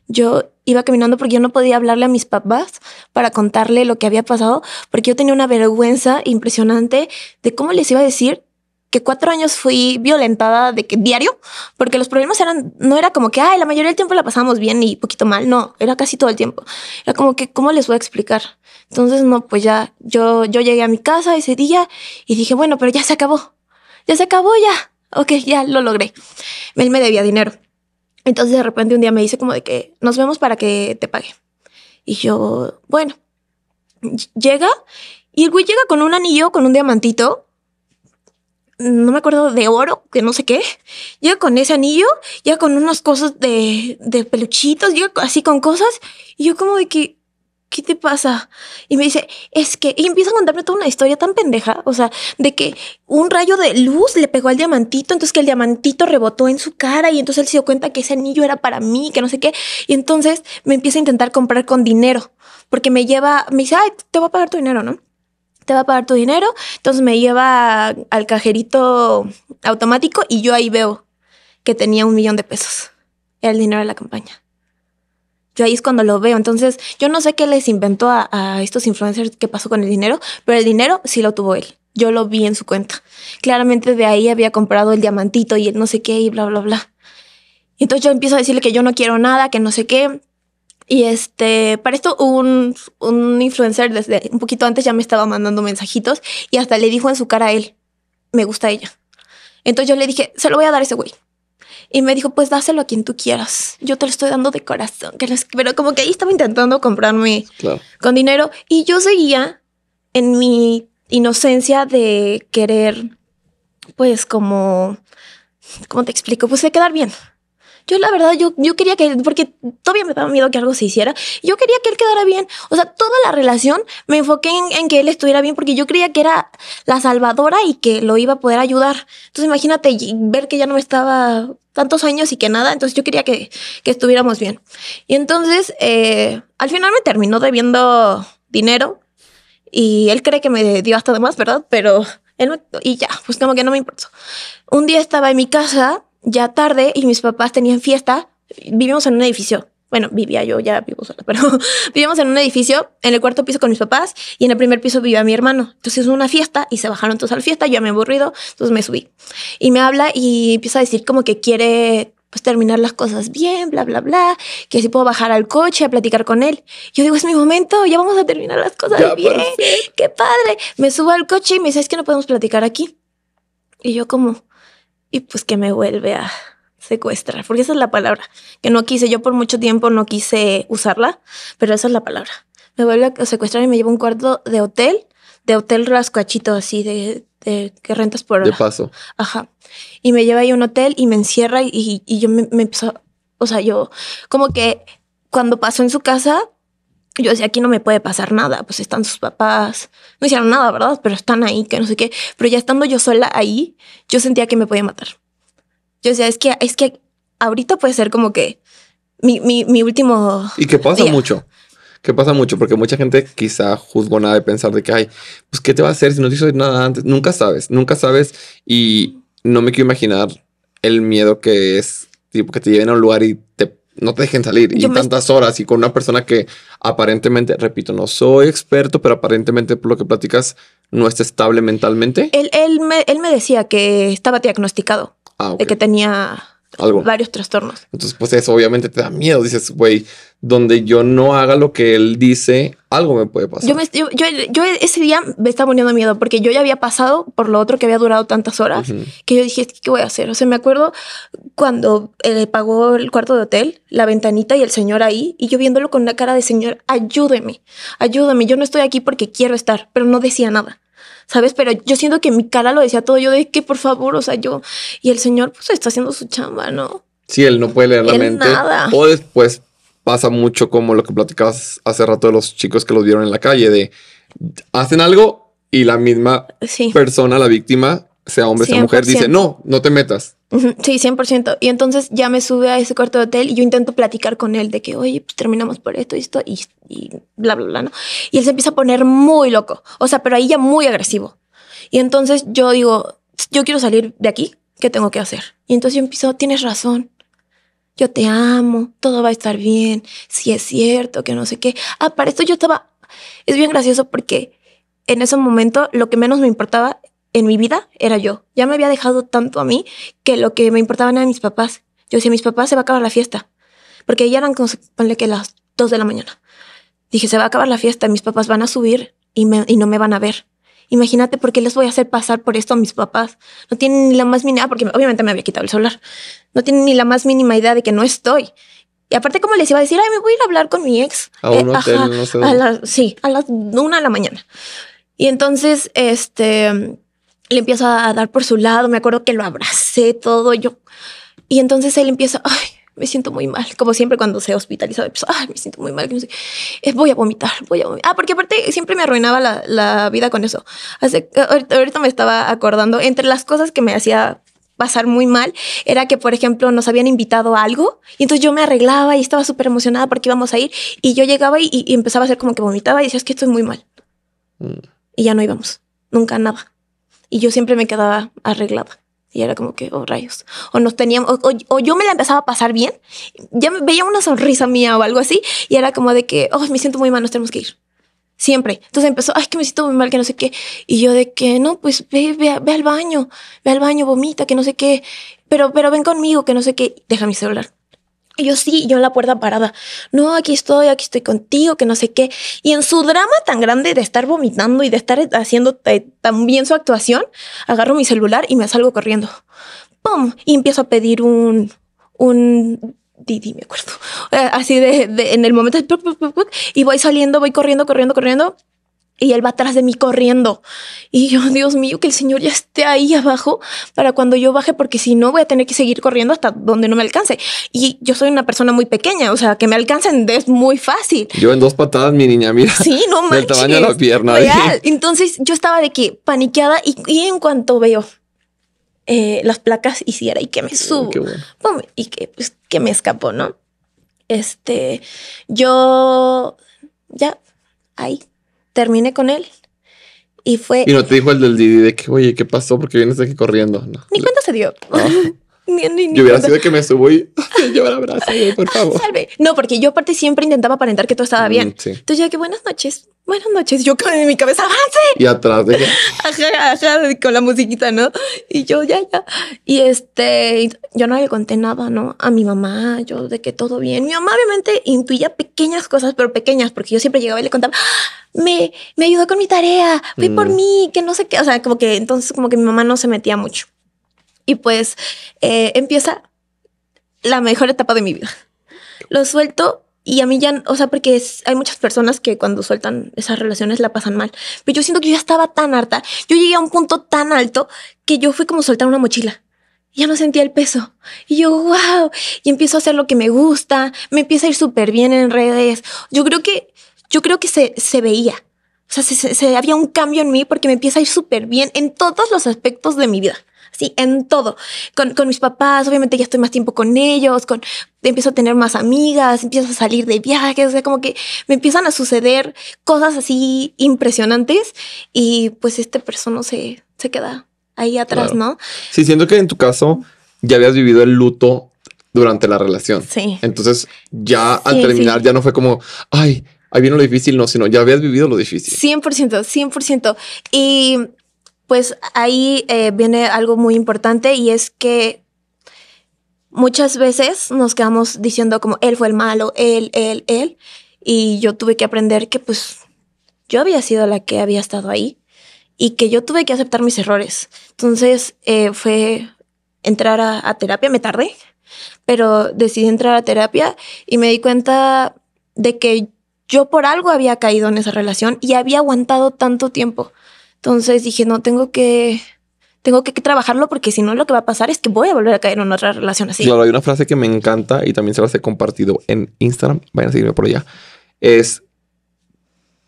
Yo iba caminando porque yo no podía hablarle a mis papás para contarle lo que había pasado, porque yo tenía una vergüenza impresionante de cómo les iba a decir que cuatro años fui violentada de que diario, porque los problemas eran, no era como que, ay, la mayoría del tiempo la pasamos bien y poquito mal, no, era casi todo el tiempo. Era como que, ¿cómo les voy a explicar? Entonces, no, pues ya, yo, yo llegué a mi casa ese día y dije, bueno, pero ya se acabó, ya se acabó, ya, ok, ya lo logré. Él me debía dinero. Entonces, de repente un día me dice como de que, nos vemos para que te pague. Y yo, bueno, llega y el güey llega con un anillo, con un diamantito no me acuerdo, de oro, que no sé qué. Llega con ese anillo, llega con unas cosas de, de peluchitos, llega así con cosas. Y yo como de que, ¿qué te pasa? Y me dice, es que, y empieza a contarme toda una historia tan pendeja, o sea, de que un rayo de luz le pegó al diamantito, entonces que el diamantito rebotó en su cara y entonces él se dio cuenta que ese anillo era para mí, que no sé qué, y entonces me empieza a intentar comprar con dinero, porque me lleva, me dice, ay, te voy a pagar tu dinero, ¿no? te va a pagar tu dinero. Entonces me lleva al cajerito automático y yo ahí veo que tenía un millón de pesos. Era el dinero de la campaña. Yo ahí es cuando lo veo. Entonces, yo no sé qué les inventó a, estos influencers qué pasó con el dinero, pero el dinero sí lo tuvo él. Yo lo vi en su cuenta. Claramente de ahí había comprado el diamantito y no sé qué y bla, bla, bla. Entonces yo empiezo a decirle que yo no quiero nada, que no sé qué. Y este, para esto un, influencer desde un poquito antes ya me estaba mandando mensajitos y hasta le dijo en su cara a él, me gusta ella. Entonces yo le dije, se lo voy a dar a ese güey. Y me dijo, pues dáselo a quien tú quieras. Yo te lo estoy dando de corazón. Que Pero como que ahí estaba intentando comprarme con dinero. Y yo seguía en mi inocencia de querer, pues como, ¿cómo te explico? Pues de quedar bien. Yo la verdad, yo, yo quería que, porque todavía me daba miedo que algo se hiciera, yo quería que él quedara bien. O sea, toda la relación me enfoqué en, que él estuviera bien porque yo creía que era la salvadora y que lo iba a poder ayudar. Entonces imagínate ver que ya no estaba tantos años y que nada, entonces yo quería que, que estuviéramos bien. Y entonces, eh, al final me terminó debiendo dinero y él cree que me dio hasta de más, ¿verdad? Pero él y ya, pues como que no me importó. Un día estaba en mi casa ya tarde y mis papás tenían fiesta, vivimos en un edificio. Bueno, vivía yo, ya vivo sola, (laughs) pero vivíamos en un edificio, en el cuarto piso con mis papás y en el primer piso vivía mi hermano. Entonces es una fiesta y se bajaron todos a la fiesta, yo me he aburrido, entonces me subí. Y me habla y empieza a decir como que quiere pues, terminar las cosas bien, bla, bla, bla, que si puedo bajar al coche a platicar con él. Yo digo, es mi momento, ya vamos a terminar las cosas bien, qué padre. Me subo al coche y me dice, es que no podemos platicar aquí. Y yo como, y pues que me vuelve a secuestrar, porque esa es la palabra que no quise, yo por mucho tiempo no quise usarla, pero esa es la palabra. Me vuelve a secuestrar y me lleva a un cuarto de hotel, de hotel rascuachito así de, que rentas por hora. De paso. Ajá. Y me lleva ahí a un hotel y me encierra y, yo me, me empezó, o sea, yo como que cuando pasó en su casa yo decía, aquí no me puede pasar nada, pues están sus papás, no hicieron nada, ¿verdad? Pero están ahí, que no sé qué. Pero ya estando yo sola ahí, yo sentía que me podía matar. Yo decía, es que, es que ahorita puede ser como que mi, mi, mi último. Y que pasa mucho. Que pasa mucho, porque mucha gente quizá juzgó nada de pensar de que, ay, pues, ¿qué te va a hacer si no te hizo nada antes? Nunca sabes, nunca sabes. Y no me quiero imaginar el miedo que es, tipo, que te lleven a un lugar y te no te dejen salir y tantas horas y con una persona que aparentemente, repito, no soy experto, pero aparentemente por lo que platicas no está estable mentalmente. Él, él, me, él me decía que estaba diagnosticado, ah, de que tenía algo. Varios trastornos. Entonces, pues eso obviamente te da miedo. Dices, güey, donde yo no haga lo que él dice, algo me puede pasar. Yo, me, yo, yo, ese día me estaba poniendo miedo porque yo ya había pasado por lo otro que había durado tantas horas que yo dije, ¿qué voy a hacer? O sea, me acuerdo cuando le eh, pagó el cuarto de hotel, la ventanita y el señor ahí, y yo viéndolo con una cara de señor, ayúdeme, ayúdeme, yo no estoy aquí porque quiero estar, pero no decía nada. ¿sabes? Pero yo siento que mi cara lo decía todo, yo de que por favor, o sea, yo, y el señor pues está haciendo su chamba, ¿no? Sí, él no puede leer la mente. Nada. O después pasa mucho como lo que platicabas hace rato de los chicos que los vieron en la calle, de hacen algo y la misma persona, la víctima, sea hombre, sea mujer, dice, no, no te metas. Sí, 100%. Y entonces ya me sube a ese cuarto de hotel y yo intento platicar con él de que, oye, pues terminamos por esto y esto y, bla, bla, bla, ¿no? Y él se empieza a poner muy loco, o sea, pero ahí ya muy agresivo. Y entonces yo digo, yo quiero salir de aquí, ¿qué tengo que hacer? Y entonces yo empiezo, tienes razón, yo te amo, todo va a estar bien, si es cierto, que no sé qué. Ah, para esto yo estaba, es bien gracioso porque en ese momento lo que menos me importaba en mi vida era yo. Ya me había dejado tanto a mí que lo que me importaban eran mis papás. Yo decía, mis papás se va a acabar la fiesta. Porque ya eran, ponle que las dos de la mañana. Dije, se va a acabar la fiesta, mis papás van a subir y, me, y no me van a ver. Imagínate por qué les voy a hacer pasar por esto a mis papás. No tienen ni la más mínima, porque obviamente me había quitado el celular. No tienen ni la más mínima idea de que no estoy. Y aparte, como les iba a decir, ay, me voy a ir a hablar con mi ex. A eh, sí, a las una de la mañana. Y entonces, este, le empiezo a dar por su lado, me acuerdo que lo abracé todo yo. Y entonces él empieza, ay, me siento muy mal, como siempre cuando se hospitaliza, ay, me siento muy mal, eh, voy a vomitar, voy a vomitar. Ah, porque aparte siempre me arruinaba la, vida con eso. hace eh, ahorita, me estaba acordando, entre las cosas que me hacía pasar muy mal era que, por ejemplo, nos habían invitado a algo y entonces yo me arreglaba y estaba súper emocionada porque íbamos a ir y yo llegaba y, empezaba a hacer como que vomitaba y decía, es que estoy muy mal. Mm. Y ya no íbamos, nunca nada y yo siempre me quedaba arreglada. Y era como que, oh rayos. O nos teníamos, o, yo me la empezaba a pasar bien, ya veía una sonrisa mía o algo así, y era como de que, oh, me siento muy mal, nos tenemos que ir. Siempre. Entonces empezó, ay, que me siento muy mal, que no sé qué. Y yo de que, no, pues ve, ve, ve al baño, ve al baño, vomita, que no sé qué. Pero, pero ven conmigo, que no sé qué. Deja mi celular. Y yo sí, yo en la puerta parada, no, aquí estoy, aquí estoy contigo, que no sé qué. Y en su drama tan grande de estar vomitando y de estar eh, haciendo eh, también su actuación, agarro mi celular y me salgo corriendo. ¡Pum! Y empiezo a pedir un, un Didi, me acuerdo. (laughs) Eh, así de, de en el momento, y voy saliendo, voy corriendo, corriendo, corriendo y él va atrás de mí corriendo. Y yo, Dios mío, que el Señor ya esté ahí abajo para cuando yo baje, porque si no voy a tener que seguir corriendo hasta donde no me alcance. Y yo soy una persona muy pequeña, o sea, que me alcancen es muy fácil. Yo en dos patadas, mi niña, mira. Sí, no (laughs) manches. tamaño la pierna. ¿eh? Entonces yo estaba de aquí, paniqueada y, en cuanto veo eh, las placas hiciera y que me subo. y que, pues, que me escapó, ¿no? Este, yo ya ahí terminé con él. Y fue. Y no te dijo el del Didi de que, oye, ¿qué pasó? Porque vienes aquí corriendo. No. Ni cuándo se dio. Ah yo hubiera sido que me subo y (laughs) yo abrazo, por favor. No, porque yo aparte siempre intentaba aparentar que todo estaba mm, bien. Entonces yo que buenas noches, buenas noches. Yo con mi cabeza avance. Y atrás (laughs) con la musiquita, ¿no? Y yo ya, ya. Y este, yo no le conté nada, ¿no? A mi mamá, yo de que todo bien. Mi mamá obviamente intuía pequeñas cosas, pero pequeñas, porque yo siempre llegaba y le contaba, ah, me, me ayudó con mi tarea, fui por mm. mí, que no sé qué. O sea, como que entonces como que mi mamá no se metía mucho. Y pues eh, empieza la mejor etapa de mi vida. Lo suelto y a mí ya, o sea, porque hay muchas personas que cuando sueltan esas relaciones la pasan mal. Pero yo siento que yo ya estaba tan harta. Yo llegué a un punto tan alto que yo fui como soltar una mochila ya no sentía el peso. Y yo, wow, y empiezo a hacer lo que me gusta, me empieza a ir súper bien en redes. Yo creo que, yo creo que se, veía. O sea, se, se, había un cambio en mí porque me empieza a ir súper bien en todos los aspectos de mi vida sí, en todo. Con, mis papás, obviamente ya estoy más tiempo con ellos, con, empiezo a tener más amigas, empiezo a salir de viajes, o sea, como que me empiezan a suceder cosas así impresionantes y pues este persona se, se queda ahí atrás, ¿no? Sí, siento que en tu caso ya habías vivido el luto durante la relación. Sí. Entonces ya al terminar ya no fue como, ay, ahí vino lo difícil, no, sino ya habías vivido lo difícil. 100%, 100%. Y pues ahí eh, viene algo muy importante y es que muchas veces nos quedamos diciendo como él fue el malo, él, él, él. Y yo tuve que aprender que pues yo había sido la que había estado ahí y que yo tuve que aceptar mis errores. Entonces eh, fue entrar a, a, terapia, me tardé, pero decidí entrar a terapia y me di cuenta de que yo por algo había caído en esa relación y había aguantado tanto tiempo. Entonces dije, no, tengo que, tengo que, trabajarlo porque si no lo que va a pasar es que voy a volver a caer en otra relación así. Claro, hay una frase que me encanta y también se las he compartido en Instagram, vayan a seguirme por allá, es,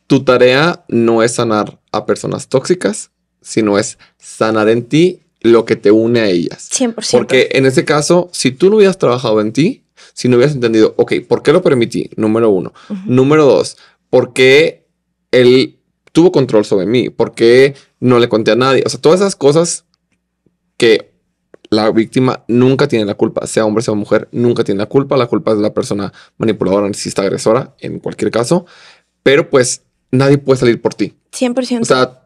tu tarea no es sanar a personas tóxicas, sino es sanar en ti lo que te une a ellas. 100%. Porque en ese caso, si tú no hubieras trabajado en ti, si no hubieras entendido, ok, ¿por qué lo permití? Número uno. Número dos, ¿por qué el tuvo control sobre mí? porque no le conté a nadie? O sea, todas esas cosas que la víctima nunca tiene la culpa, sea hombre, sea mujer, nunca tiene la culpa. La culpa es de la persona manipuladora, narcisista, agresora, en cualquier caso. Pero pues nadie puede salir por ti. 100%. O sea,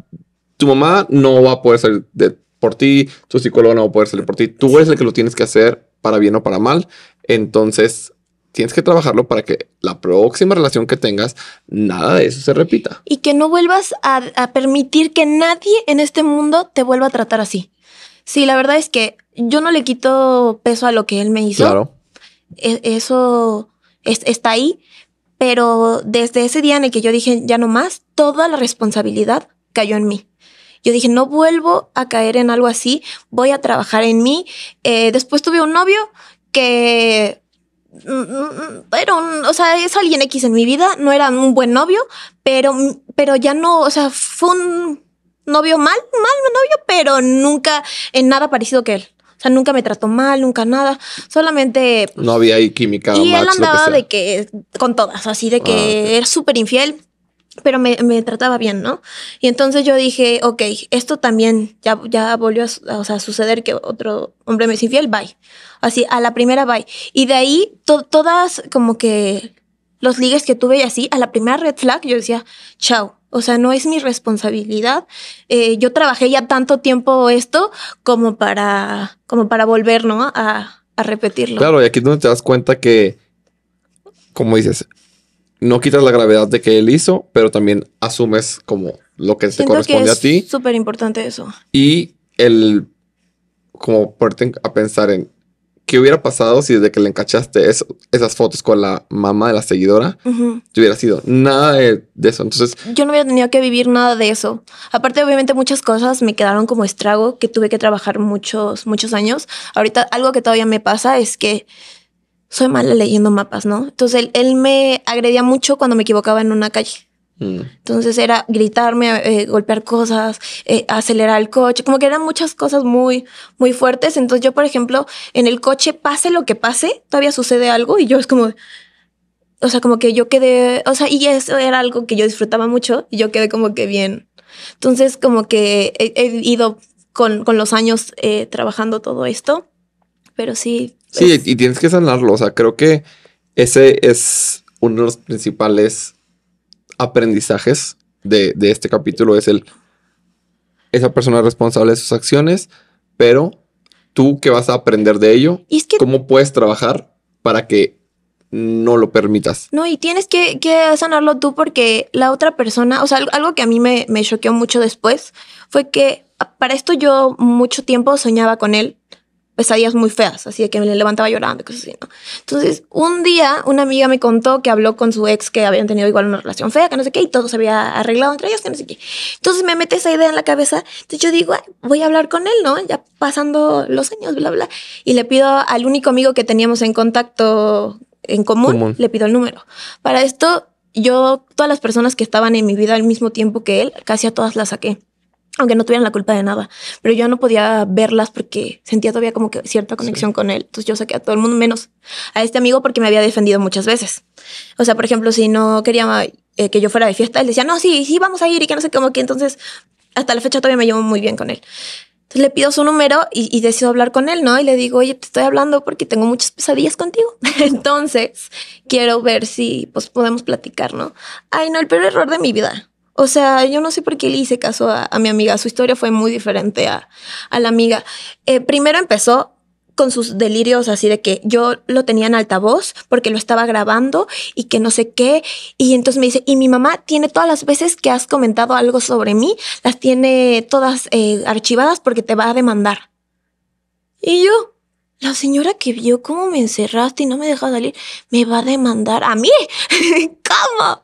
tu mamá no va a poder salir de, por ti, tu psicólogo no va a poder salir por ti. Tú eres el que lo tienes que hacer para bien o para mal. Entonces, tienes que trabajarlo para que la próxima relación que tengas, nada de eso se repita. Y que no vuelvas a, permitir que nadie en este mundo te vuelva a tratar así. Sí, la verdad es que yo no le quito peso a lo que él me hizo. Claro. E, eso está ahí. Pero desde ese día en el que yo dije ya no más, toda la responsabilidad cayó en mí. Yo dije, no vuelvo a caer en algo así, voy a trabajar en mí. Eh, después tuve un novio que pero, o sea, es alguien X en mi vida, no era un buen novio, pero, pero ya no, o sea, fue un novio mal, mal novio, pero nunca en nada parecido que él. O sea, nunca me trató mal, nunca nada. Solamente. Pues, no había ahí química. Y él andaba de que. con todas, así de que ah, era súper infiel pero me, trataba bien, ¿no? Y entonces yo dije, ok, esto también ya, ya volvió a, suceder que otro hombre me es infiel, bye. Así, a la primera bye. Y de ahí, todas como que los ligues que tuve y así, a la primera red flag yo decía, chao. O sea, no es mi responsabilidad. Eh, yo trabajé ya tanto tiempo esto como para, como para volver, ¿no? A, a repetirlo. Claro, y aquí tú donde te das cuenta que, como dices, no quitas la gravedad de que él hizo, pero también asumes como lo que te corresponde a ti. Súper importante eso. Y el, como ponerte a pensar en qué hubiera pasado si desde que le encachaste esas fotos con la mamá de la seguidora, hubiera sido nada de, eso. Entonces, yo no hubiera tenido que vivir nada de eso. Aparte, obviamente, muchas cosas me quedaron como estrago que tuve que trabajar muchos, muchos años. Ahorita, algo que todavía me pasa es que soy mala leyendo mapas, ¿no? Entonces él, me agredía mucho cuando me equivocaba en una calle. Mm. Entonces era gritarme, eh, golpear cosas, eh, acelerar el coche, como que eran muchas cosas muy, muy fuertes. Entonces yo, por ejemplo, en el coche, pase lo que pase, todavía sucede algo y yo es como, o sea, como que yo quedé, o sea, y eso era algo que yo disfrutaba mucho y yo quedé como que bien. Entonces como que he, ido con, los años eh, trabajando todo esto pero sí. Sí, pues y tienes que sanarlo. O sea, creo que ese es uno de los principales aprendizajes de, este capítulo. Es el. Esa persona responsable de sus acciones, pero tú que vas a aprender de ello, y cómo puedes trabajar para que no lo permitas. No, y tienes que, que, sanarlo tú porque la otra persona, o sea, algo que a mí me, me choqueó mucho después fue que para esto yo mucho tiempo soñaba con él pesadillas muy feas, así que me levantaba llorando y cosas así, ¿no? Entonces, un día una amiga me contó que habló con su ex que habían tenido igual una relación fea, que no sé qué, y todo se había arreglado entre ellos, que no sé qué. Entonces me mete esa idea en la cabeza, entonces yo digo, voy a hablar con él, ¿no? Ya pasando los años, bla, bla, y le pido al único amigo que teníamos en contacto en común. le pido el número. Para esto, yo, todas las personas que estaban en mi vida al mismo tiempo que él, casi a todas las saqué aunque no tuvieran la culpa de nada, pero yo no podía verlas porque sentía todavía como que cierta conexión con él. Entonces yo saqué a todo el mundo menos a este amigo porque me había defendido muchas veces. O sea, por ejemplo, si no quería eh, que yo fuera de fiesta, él decía, no, sí, sí, vamos a ir y que no sé cómo que entonces hasta la fecha todavía me llevo muy bien con él. Entonces le pido su número y, decido hablar con él, ¿no? Y le digo, oye, te estoy hablando porque tengo muchas pesadillas contigo. (laughs) entonces quiero ver si pues, podemos platicar, ¿no? Ay, no, el peor error de mi vida. O sea, yo no sé por qué le hice caso a, mi amiga. Su historia fue muy diferente a, la amiga. Eh, primero empezó con sus delirios así de que yo lo tenía en altavoz porque lo estaba grabando y que no sé qué. Y entonces me dice, y mi mamá tiene todas las veces que has comentado algo sobre mí, las tiene todas eh, archivadas porque te va a demandar. Y yo, la señora que vio cómo me encerraste y no me dejó salir, me va a demandar a mí. (laughs) ¿Cómo?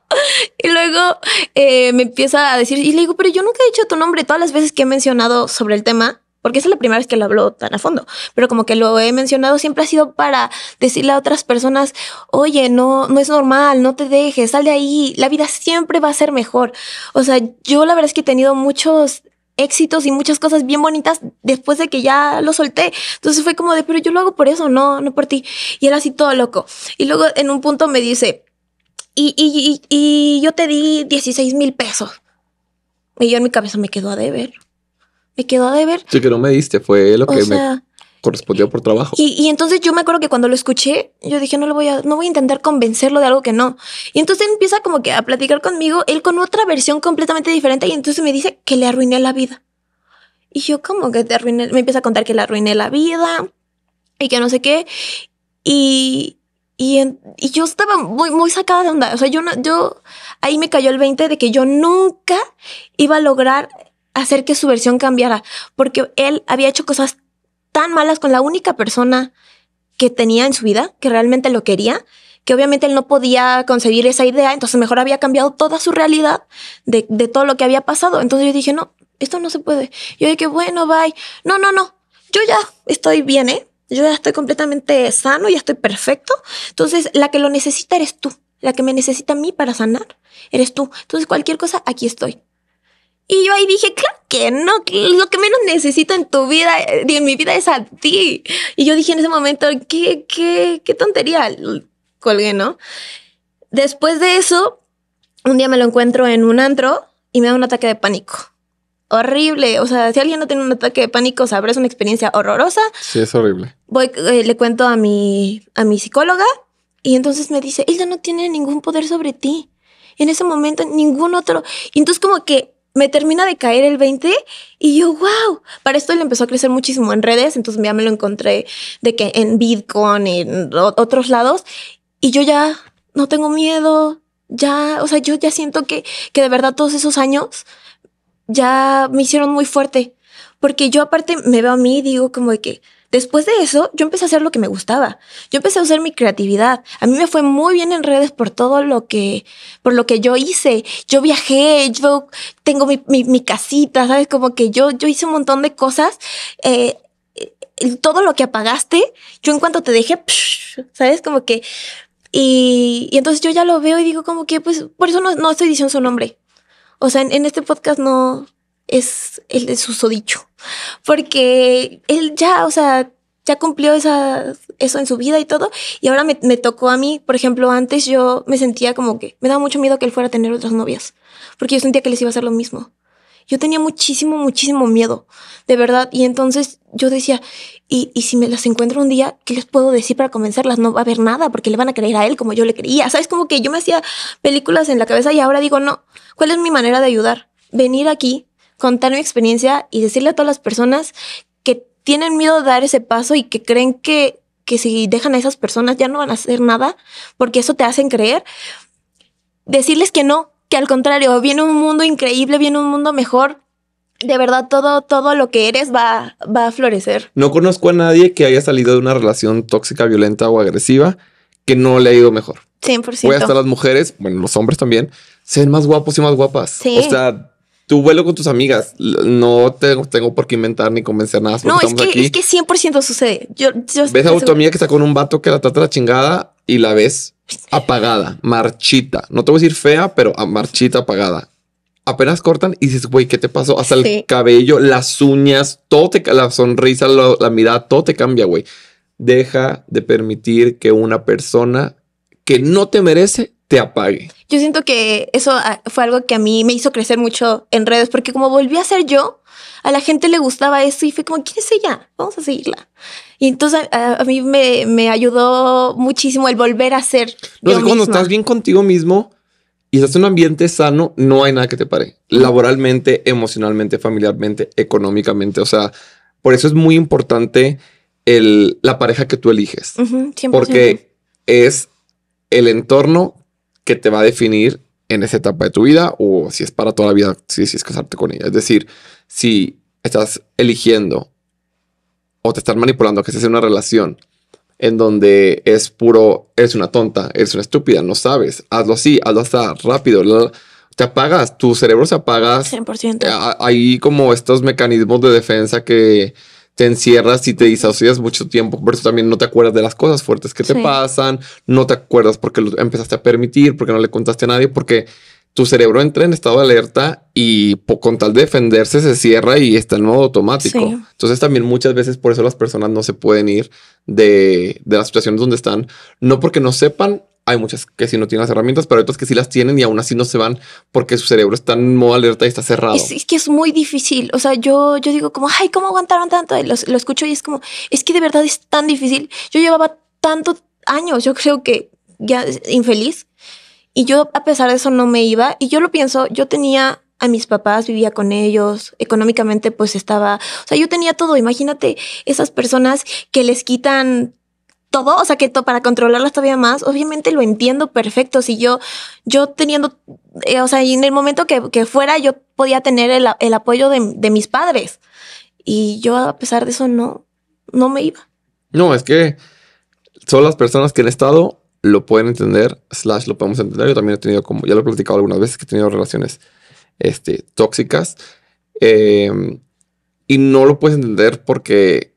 Y luego eh, me empieza a decir, y le digo, pero yo nunca he dicho tu nombre todas las veces que he mencionado sobre el tema, porque esa es la primera vez que lo hablo tan a fondo, pero como que lo he mencionado siempre ha sido para decirle a otras personas, oye, no, no es normal, no te dejes, sal de ahí, la vida siempre va a ser mejor. O sea, yo la verdad es que he tenido muchos éxitos y muchas cosas bien bonitas después de que ya lo solté. Entonces fue como de, pero yo lo hago por eso, no, no por ti. Y era así todo loco. Y luego en un punto me dice, y, yo te di 16 mil pesos. Y yo en mi cabeza me quedo a deber. Me quedó a deber. Sí, que no me diste, fue lo que me correspondió por trabajo. Y, y, entonces yo me acuerdo que cuando lo escuché, yo dije, no lo voy a, no voy a intentar convencerlo de algo que no. Y entonces empieza como que a platicar conmigo, él con otra versión completamente diferente, y entonces me dice que le arruiné la vida. Y yo, como que arruiné, me empieza a contar que le arruiné la vida y que no sé qué. Y, y, y yo estaba muy, muy sacada de onda. O sea, yo, yo ahí me cayó el 20 de que yo nunca iba a lograr hacer que su versión cambiara, porque él había hecho cosas tan malas con la única persona que tenía en su vida, que realmente lo quería, que obviamente él no podía concebir esa idea, entonces mejor había cambiado toda su realidad de, todo lo que había pasado. Entonces yo dije, no, esto no se puede. Yo dije, bueno, bye. No, no, no, yo ya estoy bien, ¿eh? Yo ya estoy completamente sano, ya estoy perfecto. Entonces, la que lo necesita eres tú. La que me necesita a mí para sanar eres tú. Entonces, cualquier cosa, aquí estoy. Y yo ahí dije, claro que no, lo que menos necesito en tu vida, eh, en mi vida es a ti. Y yo dije en ese momento, qué, qué, qué tontería, colgué, ¿no? Después de eso, un día me lo encuentro en un antro y me da un ataque de pánico. Horrible, o sea, si alguien no tiene un ataque de pánico, sabrá, es una experiencia horrorosa. Sí, es horrible. Voy, eh, le cuento a mi, a mi psicóloga y entonces me dice, ella no tiene ningún poder sobre ti. En ese momento, ningún otro. Y entonces como que me termina de caer el 20 y yo, wow, para esto le empezó a crecer muchísimo en redes, entonces ya me lo encontré de que en Bitcoin, en otros lados, y yo ya no tengo miedo, ya, o sea, yo ya siento que, que de verdad todos esos años ya me hicieron muy fuerte, porque yo aparte me veo a mí y digo como de que, Después de eso, yo empecé a hacer lo que me gustaba. Yo empecé a usar mi creatividad. A mí me fue muy bien en redes por todo lo que, por lo que yo hice. Yo viajé, yo tengo mi, casita, ¿sabes? Como que yo, yo hice un montón de cosas. Eh, eh, todo lo que apagaste, yo en cuanto te dejé, ¿sabes? Como que... Y, entonces yo ya lo veo y digo como que, pues, por eso no, no estoy diciendo su nombre. O sea, en este podcast no, es el de susodicho, porque él ya, o sea, ya cumplió esa, eso en su vida y todo, y ahora me, tocó a mí, por ejemplo, antes yo me sentía como que me daba mucho miedo que él fuera a tener otras novias, porque yo sentía que les iba a hacer lo mismo. Yo tenía muchísimo, muchísimo miedo, de verdad, y entonces yo decía, y, y si me las encuentro un día, ¿qué les puedo decir para convencerlas? No va a haber nada, porque le van a creer a él como yo le creía, ¿sabes? Como que yo me hacía películas en la cabeza y ahora digo, no, ¿cuál es mi manera de ayudar? Venir aquí, contar mi experiencia y decirle a todas las personas que tienen miedo de dar ese paso y que creen que, que si dejan a esas personas ya no van a hacer nada, porque eso te hacen creer. Decirles que no, que al contrario, viene un mundo increíble, viene un mundo mejor. De verdad, todo, todo lo que eres va, va a florecer. No conozco a nadie que haya salido de una relación tóxica, violenta o agresiva que no le ha ido mejor. 100%. Voy hasta las mujeres, bueno, los hombres también, sean más guapos y más guapas. Sí. O sea, vuelo con tus amigas. No tengo, tengo por qué inventar ni convencer nada. No, es que, es que 100% sucede. Yo, yo ves a tu amiga que está con un vato que la trata la chingada y la ves apagada, marchita. No te voy a decir fea, pero marchita, apagada. Apenas cortan y dices, güey, ¿qué te pasó? Hasta el cabello, las uñas, todo la sonrisa, la mirada, todo te cambia, güey. Deja de permitir que una persona que no te merece apague. Yo siento que eso ah, fue algo que a mí me hizo crecer mucho en redes, porque como volví a ser yo, a la gente le gustaba eso y fue como, ¿quién es ella? Vamos a seguirla. Y entonces ah, a, mí me, ayudó muchísimo el volver a ser. yo cuando estás bien contigo mismo y estás en un ambiente sano, no hay nada que te pare. Laboralmente, emocionalmente, familiarmente, económicamente. O sea, por eso es muy importante el, la pareja que tú eliges. Porque es el entorno que te va a definir en esa etapa de tu vida o si es para toda la vida, si es casarte con ella. Es decir, si estás eligiendo o te están manipulando que estés en una relación en donde es puro, eres una tonta, eres una estúpida, no sabes, hazlo así, hazlo hasta rápido, te apagas, tu cerebro se apaga. 100%. Hay como estos mecanismos de defensa que te encierras y te disocias mucho tiempo. Por eso también no te acuerdas de las cosas fuertes que te pasan, no te acuerdas porque lo empezaste a permitir, porque no le contaste a nadie, porque tu cerebro entra en estado de alerta y con tal de defenderse se cierra y está en modo automático. Entonces también muchas veces por eso las personas no se pueden ir de, de las situaciones donde están, no porque no sepan hay muchas que sí no tienen las herramientas, pero hay otras que sí las tienen y aún así no se van porque su cerebro está en modo alerta y está cerrado. Es, que es muy difícil. O sea, yo, yo digo como, ay, ¿cómo aguantaron tanto? lo escucho y es como, es que de verdad es tan difícil. Yo llevaba tantos años, yo creo que ya infeliz. Y yo a pesar de eso no me iba. Y yo lo pienso, yo tenía a mis papás, vivía con ellos, económicamente pues estaba, o sea, yo tenía todo. Imagínate esas personas que les quitan todo, o sea, que para controlarlas todavía más, obviamente lo entiendo perfecto. Si yo, yo teniendo, eh, o sea, en el momento que, fuera, yo podía tener el, apoyo de, mis padres. Y yo, a pesar de eso, no, no me iba. No, es que son las personas que han estado lo pueden entender, slash lo podemos entender. Yo también he tenido, como ya lo he platicado algunas veces, que he tenido relaciones este, tóxicas. Em, y no lo puedes entender porque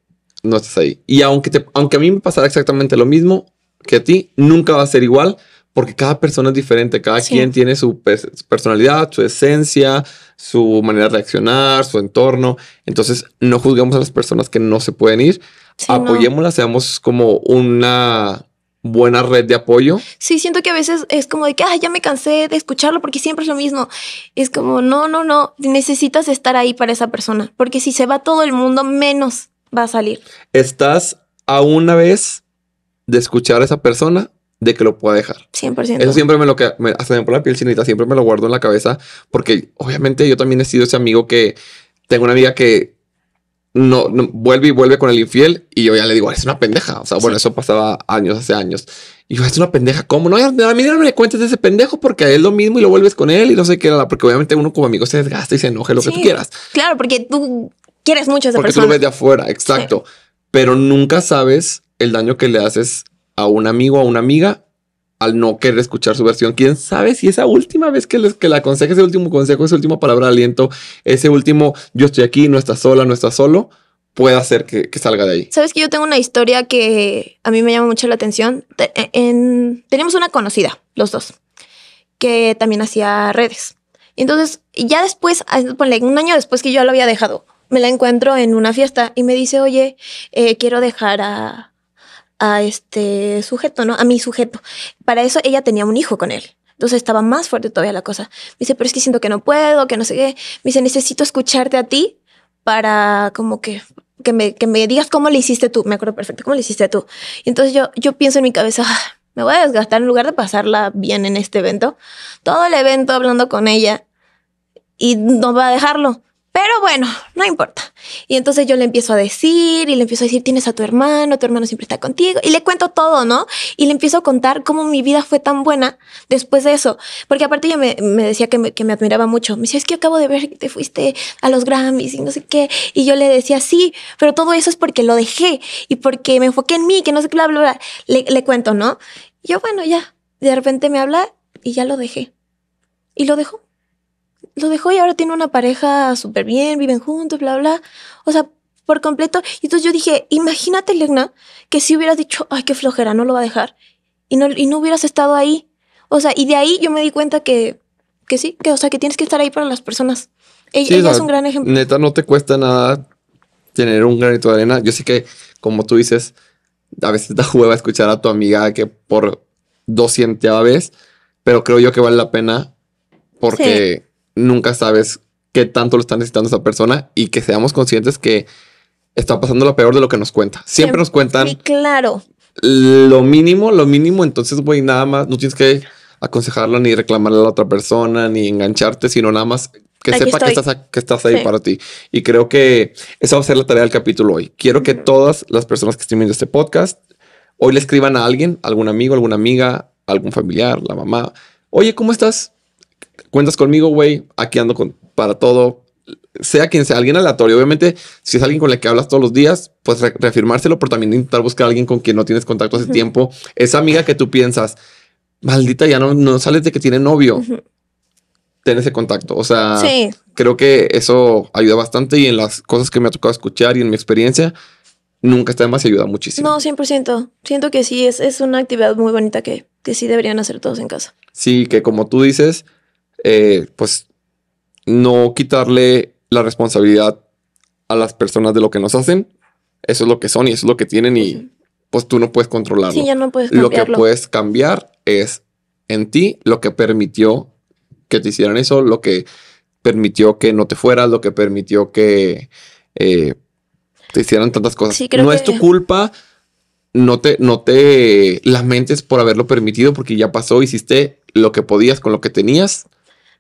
no estás ahí. Y aunque, aunque a mí me pasara exactamente lo mismo que a ti, nunca va a ser igual porque cada persona es diferente, cada quien tiene su, personalidad, su esencia, su manera de reaccionar, su entorno. Entonces, no juzguemos a las personas que no se pueden ir, apoyémoslas, seamos como una buena red de apoyo. Sí, siento que a veces es como de que, ya me cansé de escucharlo porque siempre es lo mismo. Es como, no, no, no, necesitas estar ahí para esa persona, porque si se va todo el mundo, menos va a salir. Estás a una vez de escuchar a esa persona de que lo pueda dejar. 100%. Eso siempre me lo que me, hasta por la piel chinita, siempre me lo guardo en la cabeza porque obviamente yo también he sido ese amigo que tengo una amiga que no, vuelve y vuelve con el infiel y yo ya le digo, es una pendeja. O sea, bueno, eso pasaba años, hace años. Y yo, ah, es una pendeja, ¿cómo? No, a mí no me cuentes de ese pendejo porque es lo mismo y lo vuelves con él y no sé qué porque obviamente uno como amigo se desgasta y se enoje lo que tú quieras. Claro, porque tú quieres mucho a esa persona. lo ves de afuera, exacto. Pero nunca sabes el daño que le haces a un amigo, o a una amiga, al no querer escuchar su versión. ¿Quién sabe si esa última vez que, que le aconseja ese último consejo, esa última palabra de aliento, ese último yo estoy aquí, no estás sola, no estás solo, pueda hacer que, salga de ahí. Sabes que yo tengo una historia que a mí me llama mucho la atención. Eh, en, tenemos una conocida, los dos, que también hacía redes. Y entonces, ya después, ah, un año después que yo lo había dejado, me la encuentro en una fiesta y me dice, oye, eh, quiero dejar a, a este sujeto, ¿no? A mi sujeto. Para eso ella tenía un hijo con él. Entonces estaba más fuerte todavía la cosa. Me dice, pero es que siento que no puedo, que no sé qué. Me dice, necesito escucharte a ti para como que que me, digas cómo le hiciste tú. Me acuerdo perfecto, cómo le hiciste tú. Y entonces yo, yo pienso en mi cabeza, ah, me voy a desgastar en lugar de pasarla bien en este evento. Todo el evento hablando con ella y no va a dejarlo. Pero bueno, no importa. Y entonces yo le empiezo a decir y le empiezo a decir, tienes a tu hermano, tu hermano siempre está contigo. Y le cuento todo, ¿no? Y le empiezo a contar cómo mi vida fue tan buena después de eso. Porque aparte ella me, me decía que me, admiraba mucho. Me decía, es que acabo de ver que te fuiste a los Grammys y no sé qué. Y yo le decía, sí, pero todo eso es porque lo dejé y porque me enfoqué en mí, que no sé qué, bla, bla, Le, le cuento, ¿no? yo, bueno, ya. De repente me habla y ya lo dejé. Y lo dejó lo dejó y ahora tiene una pareja súper bien, viven juntos, bla, bla. O sea, por completo. Y entonces yo dije, imagínate, Legna, que si hubieras dicho, ay, qué flojera, no lo va a dejar. Y no, y no hubieras estado ahí. O sea, y de ahí yo me di cuenta que, sí, que, o sea, que tienes que estar ahí para las personas. Ella, es un gran ejemplo. Neta, no te cuesta nada tener un granito de arena. Yo sé que, como tú dices, a veces te juega escuchar a tu amiga que por doscientas vez, pero creo yo que vale la pena porque nunca sabes qué tanto lo está necesitando esa persona y que seamos conscientes que está pasando lo peor de lo que nos cuenta. Siempre nos cuentan. claro. Lo mínimo, lo mínimo. Entonces, güey, nada más, no tienes que aconsejarla ni reclamarle a la otra persona ni engancharte, sino nada más que sepa que estás, que estás ahí para ti. Y creo que esa va a ser la tarea del capítulo hoy. Quiero que todas las personas que estén viendo este podcast hoy le escriban a alguien, algún amigo, alguna amiga, algún familiar, la mamá. Oye, ¿cómo estás? cuentas conmigo, güey, aquí ando para todo, sea quien sea, alguien aleatorio. Obviamente, si es alguien con el que hablas todos los días, pues reafirmárselo, pero también intentar buscar a alguien con quien no tienes contacto hace tiempo. Esa amiga que tú piensas, maldita, ya no, sales de que tiene novio. Ten ese contacto. O sea, creo que eso ayuda bastante y en las cosas que me ha tocado escuchar y en mi experiencia, nunca está de más ayuda muchísimo. No, 100%. Siento que sí, es, es una actividad muy bonita que, que sí deberían hacer todos en casa. Sí, que como tú dices, eh, pues no quitarle la responsabilidad a las personas de lo que nos hacen. Eso es lo que son y eso es lo que tienen y pues tú no puedes controlarlo. lo que puedes cambiar es en ti lo que permitió que te hicieran eso, lo que permitió que no te fueras, lo que permitió que eh, te hicieran tantas cosas. no es tu culpa, no te, no te lamentes por haberlo permitido porque ya pasó, hiciste lo que podías con lo que tenías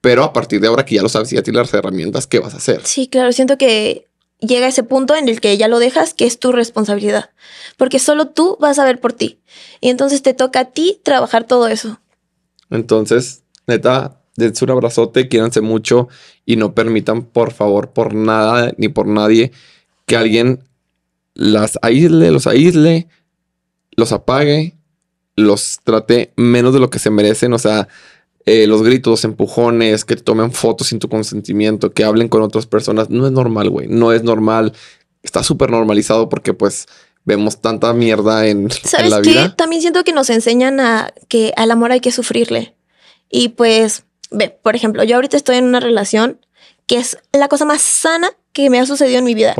pero a partir de ahora que ya lo sabes y ya tienes las herramientas, ¿qué vas a hacer? Sí, claro, siento que llega ese punto en el que ya lo dejas, que es tu responsabilidad, porque solo tú vas a ver por ti. Y entonces te toca a ti trabajar todo eso. Entonces, neta, dense un abrazote, quídense mucho y no permitan, por favor, por nada ni por nadie, que alguien las aísle, los aísle, los apague, los trate menos de lo que se merecen. O sea, eh, los gritos, empujones, que tomen fotos sin tu consentimiento, que hablen con otras personas, no es normal, güey, no es normal. Está súper normalizado porque pues vemos tanta mierda en, la Vida. También siento que nos enseñan a que al amor hay que sufrirle. Y pues, ve, por ejemplo, yo ahorita estoy en una relación que es la cosa más sana que me ha sucedido en mi vida.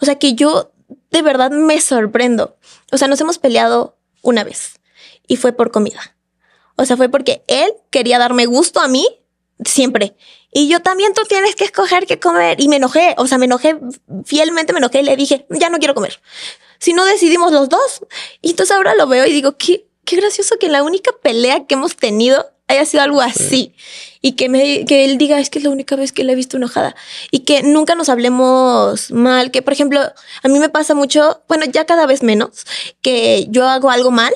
O sea, que yo de verdad me sorprendo. O sea, nos hemos peleado una vez y fue por comida. O sea, fue porque él quería darme gusto a mí siempre. Y yo también tú tienes que escoger qué comer. Y me enojé, o sea, me enojé, fielmente me enojé y le dije, ya no quiero comer. Si no decidimos los dos. Y entonces ahora lo veo y digo, qué, qué gracioso que la única pelea que hemos tenido haya sido algo así. Y que, me, que él diga, es que es la única vez que la he visto enojada. Y que nunca nos hablemos mal. Que, por ejemplo, a mí me pasa mucho, bueno, ya cada vez menos, que yo hago algo mal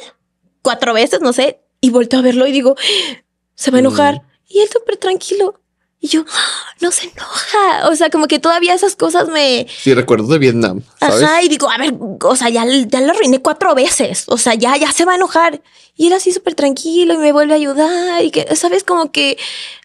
cuatro veces, no sé, y volteo a verlo y digo, se va a enojar. Y él súper tranquilo. Y yo, no se enoja. O sea, como que todavía esas cosas me. Sí, recuerdo de Vietnam. Ajá, y digo, a ver, o sea, ya, ya lo arruiné cuatro veces. O sea, ya, ya se va a enojar. Y él así súper tranquilo y me vuelve a ayudar. Y que, ¿sabes? Como que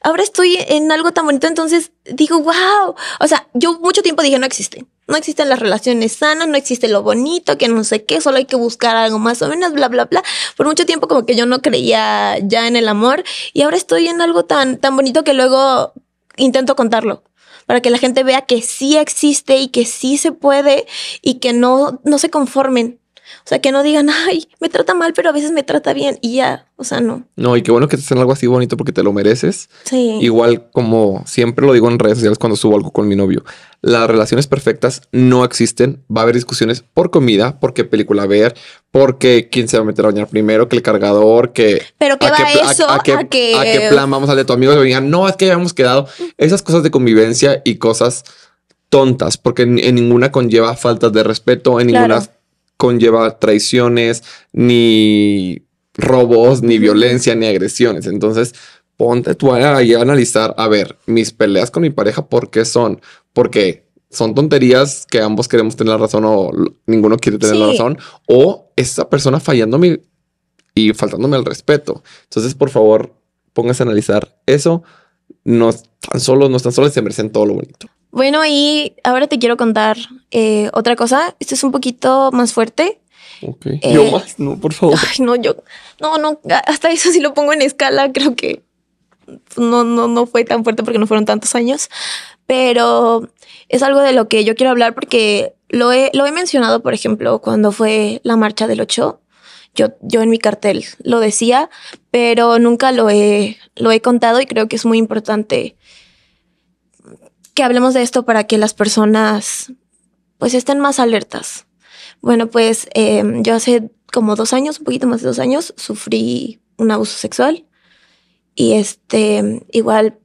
ahora estoy en algo tan bonito. Entonces digo, wow. O sea, yo mucho tiempo dije, no existe no existen las relaciones sanas, no existe lo bonito, que no sé qué, solo hay que buscar algo más o menos, bla, bla, bla. Por mucho tiempo como que yo no creía ya en el amor y ahora estoy en algo tan, tan bonito que luego intento contarlo para que la gente vea que sí existe y que sí se puede y que no, no se conformen o sea, que no digan, ay, me trata mal, pero a veces me trata bien y ya, o sea, no. No, y qué bueno que te hacen algo así bonito porque te lo mereces. Sí. Igual como siempre lo digo en redes sociales cuando subo algo con mi novio, las relaciones perfectas no existen. Va a haber discusiones por comida, por qué película ver, por qué quién se va a meter a bañar primero, que el cargador, que... Pero ¿qué va eso, a, qué, a, qué, plan vamos a de tu amigo que digan, no, es que ya hemos quedado. Esas cosas de convivencia y cosas tontas, porque en, ninguna conlleva faltas de respeto, en ninguna conlleva traiciones, ni robos, ni violencia, ni agresiones. Entonces, ponte tú a analizar, a ver, mis peleas con mi pareja, ¿por qué son? Porque son tonterías que ambos queremos tener la razón o ninguno quiere tener la razón, o esa persona fallándome y faltándome al respeto. Entonces, por favor, póngase a analizar eso. No tan solo, no tan solo, se merecen todo lo bonito. Bueno, y ahora te quiero contar eh, otra cosa. Esto es un poquito más fuerte. Ok. Eh, yo más, no, por favor. (laughs) no, yo. No, no, hasta eso si lo pongo en escala, creo que no, no, no fue tan fuerte porque no fueron tantos años. Pero es algo de lo que yo quiero hablar porque lo he, lo he mencionado, por ejemplo, cuando fue la marcha del 8. Yo, yo en mi cartel lo decía, pero nunca lo he, lo he contado y creo que es muy importante hablemos de esto para que las personas pues estén más alertas. Bueno, pues em, yo hace como dos años, un poquito más de dos años, sufrí un abuso sexual y este, igual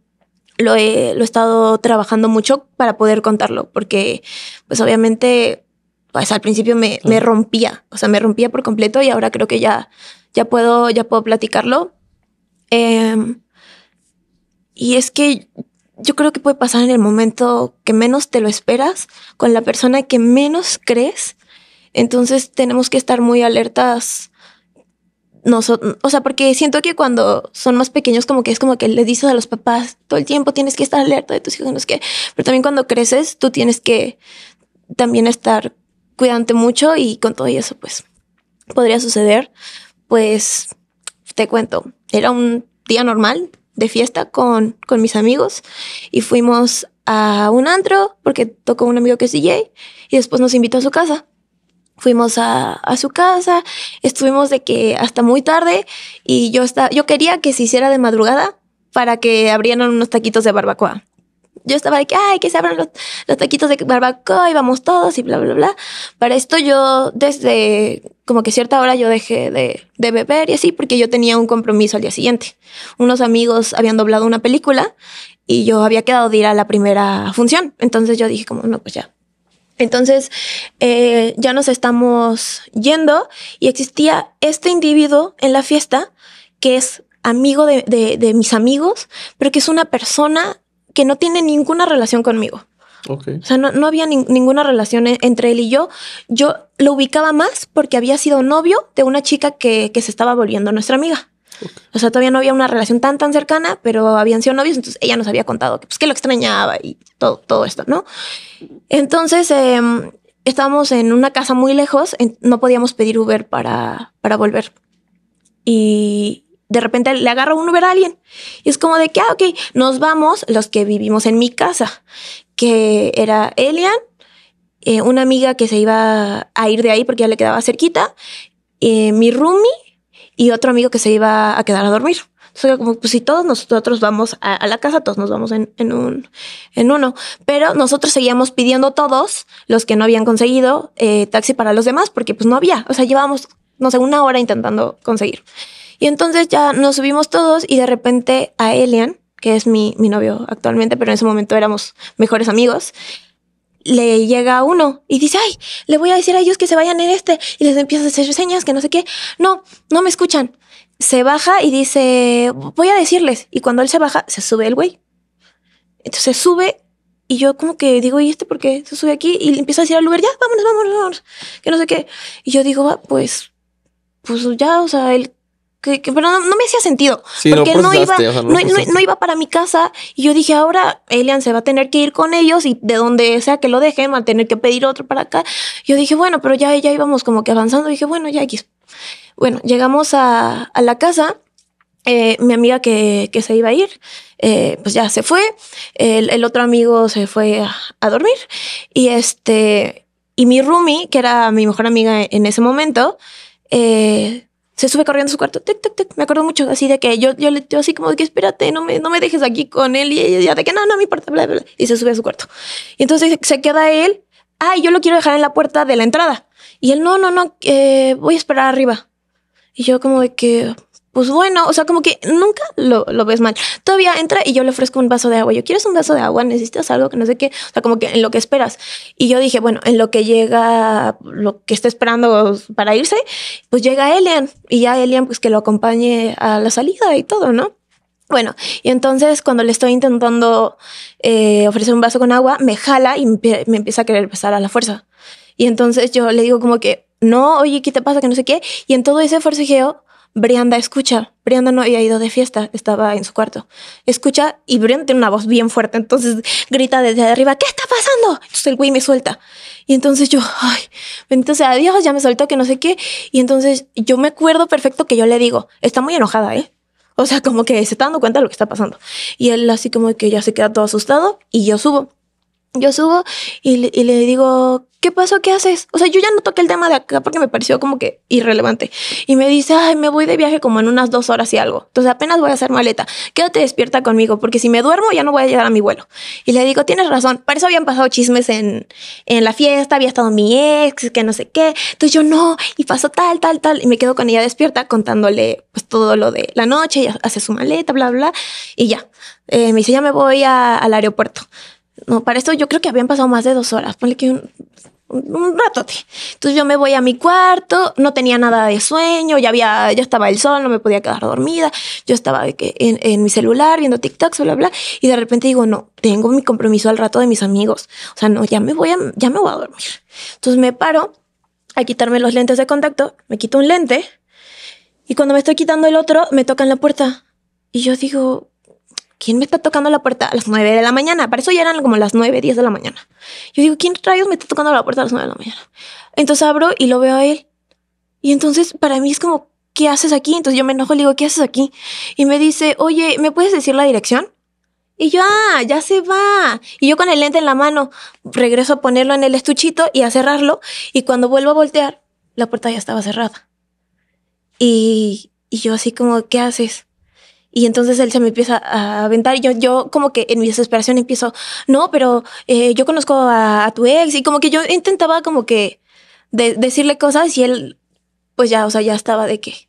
lo he, estado trabajando mucho para poder contarlo, porque pues obviamente pues al principio me, rompía, o sea, me rompía por completo y ahora creo que ya, ya, puedo, ya puedo platicarlo. Em, y es que yo creo que puede pasar en el momento que menos te lo esperas, con la persona que menos crees. Entonces tenemos que estar muy alertas. Nosotros, o sea, porque siento que cuando son más pequeños, como que es como que le dices a los papás todo el tiempo tienes que estar alerta de tus hijos, no es que, pero también cuando creces, tú tienes que también estar cuidándote mucho y con todo eso, pues podría suceder. Pues te cuento, era un día normal, de fiesta con, con mis amigos y fuimos a un antro porque tocó un amigo que es DJ y después nos invitó a su casa. Fuimos a, a su casa, estuvimos de que hasta muy tarde y yo, está, yo quería que se hiciera de madrugada para que abrieran unos taquitos de barbacoa yo estaba de que, ay, que se abran los, taquitos de barbacoa y vamos todos y bla, bla, bla. Para esto yo desde como que cierta hora yo dejé de, beber y así porque yo tenía un compromiso al día siguiente. Unos amigos habían doblado una película y yo había quedado de ir a la primera función. Entonces yo dije como, no, pues ya, entonces, eh, ya nos estamos yendo y existía este individuo en la fiesta que es amigo de, de, de, mis amigos, pero que es una persona que no tiene ninguna relación conmigo. O sea, no, había ninguna relación e-, entre él y yo. Yo lo ubicaba más porque había sido novio de una chica que, se estaba volviendo nuestra amiga. O sea, todavía no había una relación tan, tan cercana, pero habían sido novios, entonces ella nos había contado que, pues, que lo extrañaba y todo, todo esto, ¿no? Entonces, em, estábamos en una casa muy lejos, no podíamos pedir Uber para, para volver. Y, de repente le agarra un ver a alguien. Y es como de que, ah, ok, nos vamos los que vivimos en mi casa, que era Elian, eh, una amiga que se iba a ir de ahí porque ya le quedaba cerquita, eh, mi roomie y otro amigo que se iba a quedar a dormir. Entonces, como, pues si todos nosotros vamos a, la casa, todos nos vamos en, en, uno. Pero nosotros seguíamos pidiendo todos los que no habían conseguido eh, taxi para los demás, porque pues no había. O sea, llevábamos, no sé, una hora intentando conseguir. Y entonces ya nos subimos todos y de repente a Elian, que es mi, novio actualmente, pero en ese momento éramos mejores amigos, le llega uno y dice, ay, le voy a decir a ellos que se vayan en este. Y les empieza a hacer señas que no sé qué. No, no me escuchan. Se baja y dice, voy a decirles. Y cuando él se baja, se sube el güey. Entonces sube y yo como que digo, ¿y este por qué se sube aquí? Y le empieza a decir al lugar, ya, vámonos, vámonos, vámonos. Que no sé qué. Y yo digo, ah, pues, pues ya, o sea, él que, pero no, me hacía sentido. porque pues no, iba, no, no, iba para mi casa. Y yo dije, ahora Elian se va a tener que ir con ellos y de donde sea que lo dejen, va a tener que pedir otro para acá. Yo dije, bueno, pero ya, ya íbamos como que avanzando. dije, bueno, ya Bueno, llegamos a, a la casa. Eh, mi amiga que, que, se iba a ir, eh, pues ya se fue. El, el otro amigo se fue a, a dormir. Y este, y mi roomie, que era mi mejor amiga en ese momento, eh, se sube corriendo a su cuarto, tic, tic, tic. Me acuerdo mucho así de que yo, yo le yo así como de que espérate, no me, no me dejes aquí con él. Y ella de que no, no mi importa, bla, bla, bla. Y se sube a su cuarto. Y entonces se queda él. Ay, yo lo quiero dejar en la puerta de la entrada. Y él, no, no, no, eh, voy a esperar arriba. Y yo como de que, pues bueno, o sea, como que nunca lo, lo, ves mal. Todavía entra y yo le ofrezco un vaso de agua. Yo, ¿quieres un vaso de agua? ¿Necesitas algo que no sé qué? O sea, como que en lo que esperas. Y yo dije, bueno, en lo que llega, lo que está esperando para irse, pues llega Elian. Y ya Elian, pues que lo acompañe a la salida y todo, ¿no? Bueno, y entonces cuando le estoy intentando eh, ofrecer un vaso con agua, me jala y me, empieza a querer pasar a la fuerza. Y entonces yo le digo como que, no, oye, ¿qué te pasa? Que no sé qué. Y en todo ese forcejeo Brianda, escucha. Brianda no había ido de fiesta, estaba en su cuarto. Escucha, y Brianda tiene una voz bien fuerte, entonces grita desde arriba, ¿qué está pasando? Entonces el güey me suelta. Y entonces yo, ay, entonces sea Dios, ya me soltó, que no sé qué. Y entonces yo me acuerdo perfecto que yo le digo, está muy enojada, ¿eh? O sea, como que se está dando cuenta de lo que está pasando. Y él así como que ya se queda todo asustado y yo subo yo subo y le, digo, ¿qué pasó? ¿Qué haces? O sea, yo ya no toqué el tema de acá porque me pareció como que irrelevante. Y me dice, ay, me voy de viaje como en unas dos horas y algo. Entonces apenas voy a hacer maleta. Quédate despierta conmigo porque si me duermo ya no voy a llegar a mi vuelo. Y le digo, tienes razón. Para eso habían pasado chismes en, en la fiesta, había estado mi ex, que no sé qué. Entonces yo no, y pasó tal, tal, tal. Y me quedo con ella despierta contándole pues todo lo de la noche, ella hace su maleta, bla, bla. Y ya. Eh, me dice, ya me voy al aeropuerto. No, para esto yo creo que habían pasado más de dos horas. Ponle que un, un ratote. Entonces yo me voy a mi cuarto, no tenía nada de sueño, ya había, ya estaba el sol, no me podía quedar dormida. Yo estaba en, en mi celular viendo TikToks, bla, bla. Y de repente digo, no, tengo mi compromiso al rato de mis amigos. O sea, no, ya me voy a, ya me voy a dormir. Entonces me paro a quitarme los lentes de contacto, me quito un lente. Y cuando me estoy quitando el otro, me tocan la puerta. Y yo digo, ¿quién me está tocando la puerta a las 9 de la mañana? Para eso ya eran como las 9, 10 de la mañana. Yo digo, ¿quién rayos me está tocando la puerta a las 9 de la mañana? Entonces abro y lo veo a él. Y entonces para mí es como, ¿qué haces aquí? Entonces yo me enojo y le digo, ¿qué haces aquí? Y me dice, oye, ¿me puedes decir la dirección? Y yo, ah, ya se va. Y yo con el lente en la mano regreso a ponerlo en el estuchito y a cerrarlo. Y cuando vuelvo a voltear, la puerta ya estaba cerrada. Y, y yo así como, ¿qué haces? Y entonces él se me empieza a aventar y yo, yo como que en mi desesperación empiezo, no, pero eh, yo conozco a, tu ex y como que yo intentaba como que decirle cosas y él pues ya, o sea, ya estaba de que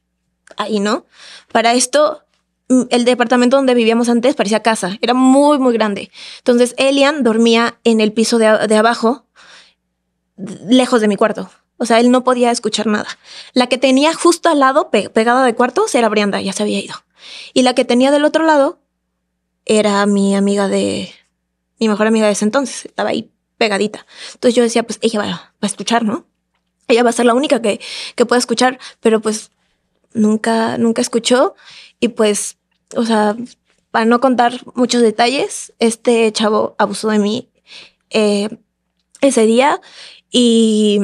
ahí, ¿no? Para esto, mm, el departamento donde vivíamos antes parecía casa, era muy, muy grande. Entonces, Elian dormía en el piso de, abajo, lejos de mi cuarto. O sea, él no podía escuchar nada. La que tenía justo al lado, pegada de cuartos, era Brianda, ya se había ido. Y la que tenía del otro lado era mi amiga de, mi mejor amiga de ese entonces, estaba ahí pegadita. Entonces yo decía, pues ella va, a escuchar, ¿no? Ella va a ser la única que, que pueda escuchar, pero pues nunca, nunca escuchó. Y pues, o sea, para no contar muchos detalles, este chavo abusó de mí eh, ese día y,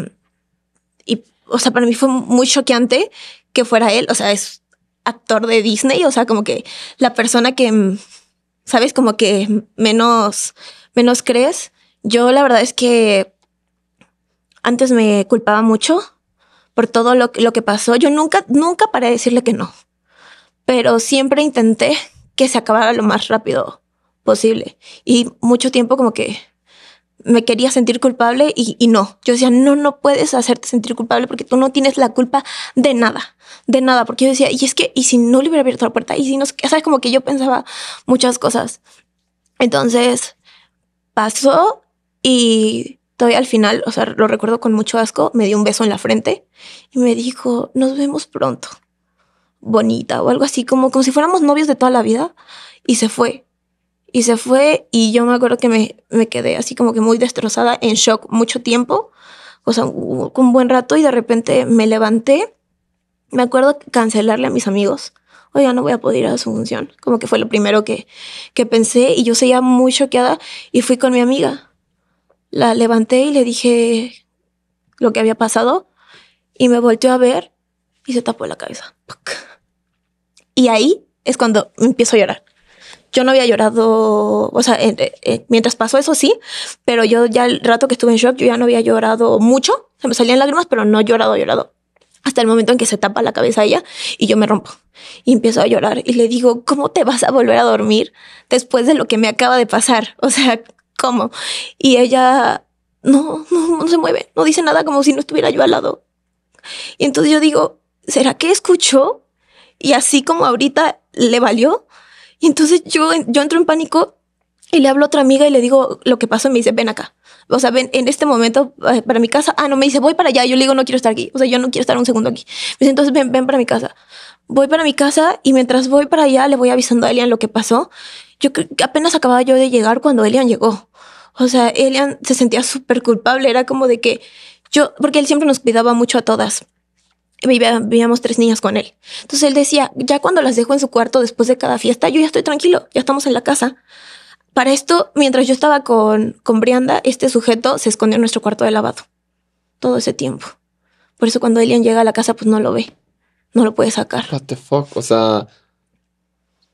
y, o sea, para mí fue muy choqueante que fuera él, o sea, es actor de Disney, o sea, como que la persona que, sabes, como que menos, menos crees. Yo la verdad es que antes me culpaba mucho por todo lo, lo que pasó. Yo nunca, nunca paré de decirle que no, pero siempre intenté que se acabara lo más rápido posible. Y mucho tiempo como que me quería sentir culpable y, y, no. Yo decía, no, no puedes hacerte sentir culpable porque tú no tienes la culpa de nada de nada, porque yo decía, y es que, y si no le hubiera abierto la puerta, y si no, sabes, como que yo pensaba muchas cosas. Entonces, pasó y todavía al final, o sea, lo recuerdo con mucho asco, me dio un beso en la frente y me dijo, nos vemos pronto, bonita, o algo así, como, como si fuéramos novios de toda la vida, y se fue. Y se fue y yo me acuerdo que me, me quedé así como que muy destrozada, en shock, mucho tiempo, o sea, un buen rato y de repente me levanté me acuerdo cancelarle a mis amigos. Oye, no voy a poder ir a su función. Como que fue lo primero que, que pensé y yo seguía muy choqueada y fui con mi amiga. La levanté y le dije lo que había pasado y me volteó a ver y se tapó la cabeza. Y ahí es cuando empiezo a llorar. Yo no había llorado, o sea, eh, eh, mientras pasó eso sí, pero yo ya el rato que estuve en shock, yo ya no había llorado mucho. Se me salían lágrimas, pero no llorado, llorado hasta el momento en que se tapa la cabeza ella y yo me rompo y empiezo a llorar y le digo, ¿cómo te vas a volver a dormir después de lo que me acaba de pasar? O sea, ¿cómo? Y ella no, no, se mueve, no dice nada como si no estuviera yo al lado. Y entonces yo digo, ¿será que escuchó? Y así como ahorita le valió. Y entonces yo, yo entro en pánico y le hablo a otra amiga y le digo lo que pasó y me dice, ven acá o sea, ven, en este momento eh, para mi casa, ah, no, me dice, voy para allá, yo le digo, no quiero estar aquí, o sea, yo no quiero estar un segundo aquí. entonces ven, ven para mi casa. Voy para mi casa y mientras voy para allá le voy avisando a Elian lo que pasó. Yo apenas acababa yo de llegar cuando Elian llegó. O sea, Elian se sentía súper culpable, era como de que yo, porque él siempre nos cuidaba mucho a todas vivíamos tres niñas con él. Entonces él decía, ya cuando las dejo en su cuarto después de cada fiesta, yo ya estoy tranquilo, ya estamos en la casa. Para esto, mientras yo estaba con, con Brianda, este sujeto se escondió en nuestro cuarto de lavado. Todo ese tiempo. Por eso cuando Elian llega a la casa, pues no lo ve. No lo puede sacar. What the fuck? O sea,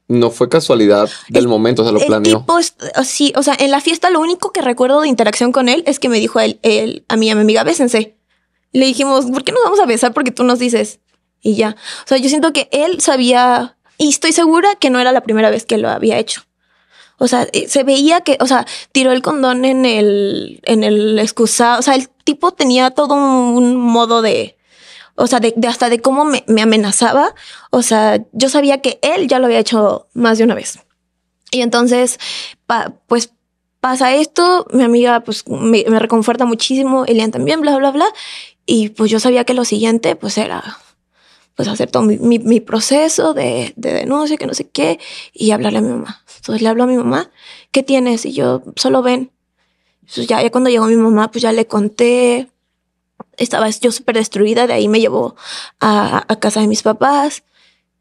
no fue casualidad del momento, o sea, lo planeó. Tipo, sí, o sea, en la fiesta lo único que recuerdo de interacción con él es que me dijo a él, él a mí a mi amiga, bésense. Le dijimos, ¿por qué nos vamos a besar? Porque tú nos dices. Y ya. O sea, yo siento que él sabía, y estoy segura que no era la primera vez que lo había hecho. O sea, eh, se veía que, o sea, tiró el condón en el, en el excusado. O sea, el tipo tenía todo un modo de, o sea, de, hasta de cómo me, amenazaba. O sea, yo sabía que él ya lo había hecho más de una vez. Y entonces, pues pasa esto, mi amiga pues me, reconforta muchísimo, Elian también, bla, bla, bla. Y pues yo sabía que lo siguiente pues era pues hacer todo mi, proceso de, de denuncia, que no sé qué, y hablarle a mi mamá. Entonces le hablo a mi mamá, ¿qué tienes? Y yo, solo ven. Entonces ya, cuando llegó mi mamá, pues ya le conté. Estaba yo súper destruida, de ahí me llevó a, a, casa de mis papás.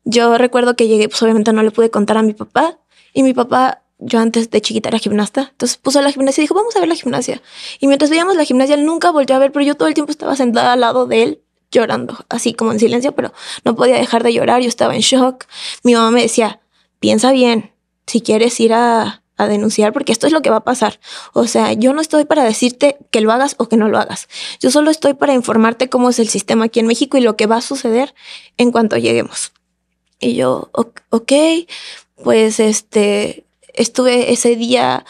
Yo recuerdo que llegué, pues obviamente no le pude contar a mi papá. Y mi papá, yo antes de chiquita era gimnasta, entonces puso la gimnasia y dijo, vamos a ver la gimnasia. Y mientras veíamos la gimnasia, él nunca volvió a ver, pero yo todo el tiempo estaba sentada al lado de él llorando, así como en silencio, pero no podía dejar de llorar, yo estaba en shock. Mi mamá me decía, piensa bien, si quieres ir a, denunciar porque esto es lo que va a pasar. O sea, yo no estoy para decirte que lo hagas o que no lo hagas. Yo solo estoy para informarte cómo es el sistema aquí en México y lo que va a suceder en cuanto lleguemos. Y yo, ok, pues este, estuve ese día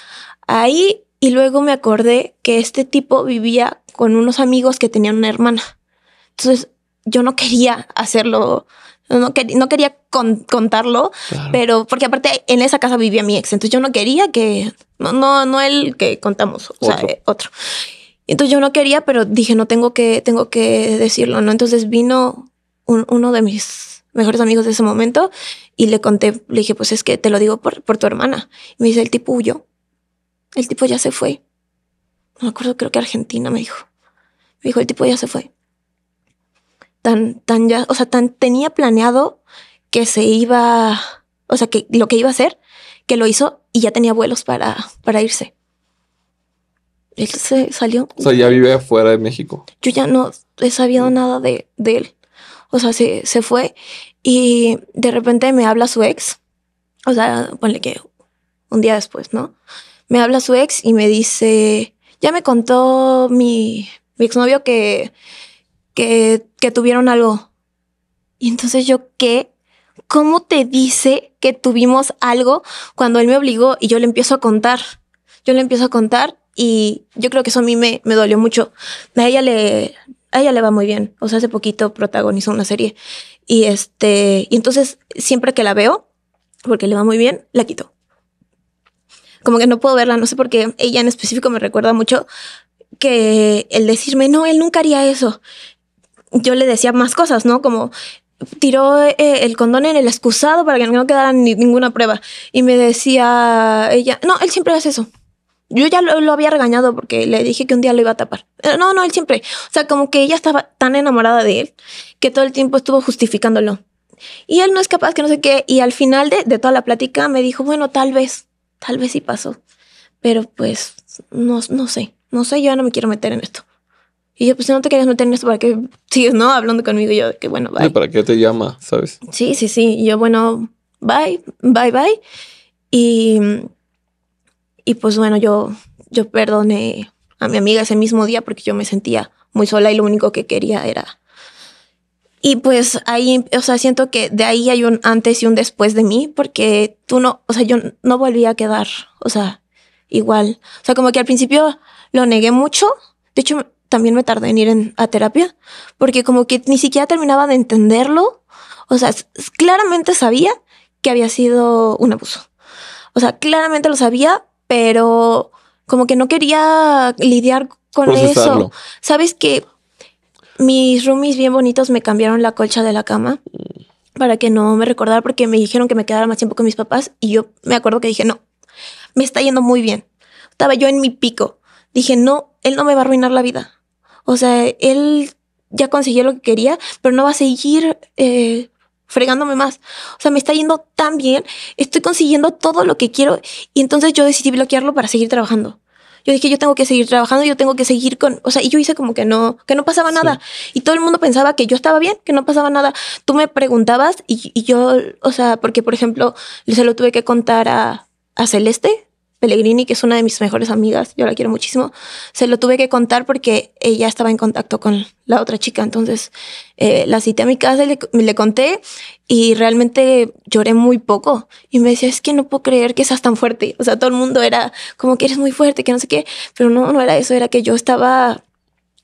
ahí y luego me acordé que este tipo vivía con unos amigos que tenían una hermana. Entonces, yo no quería hacerlo no, quería contarlo, pero porque aparte en esa casa vivía mi ex, entonces yo no quería que, no, no, no el que contamos, o sea, otro. Eh, entonces yo no quería, pero dije, no tengo que, tengo que decirlo, ¿no? Entonces vino uno de mis mejores amigos de ese momento y le conté, le dije, pues es que te lo digo por, por tu hermana. Y me dice, el tipo huyó. El tipo ya se fue. No me acuerdo, creo que Argentina me dijo. Me dijo, el tipo ya se fue tan, ya, o sea, tan tenía planeado que se iba, o sea, que lo que iba a hacer, que lo hizo y ya tenía vuelos para, para irse. Él se salió. O sea, ya vive afuera de México. Yo ya no he sabido mm. nada de, él. O sea, se, se fue y de repente me habla su ex. O sea, ponle que un día después, ¿no? Me habla su ex y me dice, ya me contó mi, mi exnovio que que, tuvieron algo. Y entonces yo, ¿qué? ¿Cómo te dice que tuvimos algo cuando él me obligó y yo le empiezo a contar? Yo le empiezo a contar y yo creo que eso a mí me, me dolió mucho. A ella le, a ella le va muy bien. O sea, hace poquito protagonizó una serie. Y este, y entonces siempre que la veo, porque le va muy bien, la quito. Como que no puedo verla, no sé por qué. Ella en específico me recuerda mucho que el decirme, no, él nunca haría eso yo le decía más cosas, ¿no? Como tiró eh, el condón en el excusado para que no quedara ni, ninguna prueba. Y me decía ella, no, él siempre hace eso. Yo ya lo, había regañado porque le dije que un día lo iba a tapar. Eh, no, no, él siempre. O sea, como que ella estaba tan enamorada de él que todo el tiempo estuvo justificándolo. Y él no es capaz, que no sé qué. Y al final de, de toda la plática me dijo, bueno, tal vez, tal vez sí pasó. Pero pues, no, no sé, no sé, yo ya no me quiero meter en esto. Y yo, pues no te querías meter en esto, ¿para qué sigues, no? Hablando conmigo. Y yo, que bueno, bye. ¿Para qué te llama, sabes? Sí, sí, sí. Y yo, bueno, bye, bye, bye. Y, y pues bueno, yo, yo perdoné a mi amiga ese mismo día porque yo me sentía muy sola y lo único que quería era. Y pues ahí, o sea, siento que de ahí hay un antes y un después de mí porque tú no, o sea, yo no volví a quedar, o sea, igual. O sea, como que al principio lo negué mucho. De hecho, también me tardé en ir a terapia, porque como que ni siquiera terminaba de entenderlo. O sea, claramente sabía que había sido un abuso. O sea, claramente lo sabía, pero como que no quería lidiar con eso. Sabes que mis roomies bien bonitos me cambiaron la colcha de la cama para que no me recordara porque me dijeron que me quedara más tiempo con mis papás y yo me acuerdo que dije, no, me está yendo muy bien. Estaba yo en mi pico. Dije, no, él no me va a arruinar la vida. O sea, él ya consiguió lo que quería, pero no va a seguir eh, fregándome más. O sea, me está yendo tan bien, estoy consiguiendo todo lo que quiero y entonces yo decidí bloquearlo para seguir trabajando. Yo dije, yo tengo que seguir trabajando, yo tengo que seguir con, o sea, y yo hice como que no, que no pasaba nada. Y todo el mundo pensaba que yo estaba bien, que no pasaba nada. Tú me preguntabas y, yo, o sea, porque por ejemplo, se lo tuve que contar a, a Celeste, Pellegrini, que es una de mis mejores amigas, yo la quiero muchísimo, se lo tuve que contar porque ella estaba en contacto con la otra chica. Entonces eh, la cité a mi casa y le, conté y realmente lloré muy poco. Y me decía, es que no puedo creer que seas tan fuerte. O sea, todo el mundo era como que eres muy fuerte, que no sé qué. Pero no, no era eso, era que yo estaba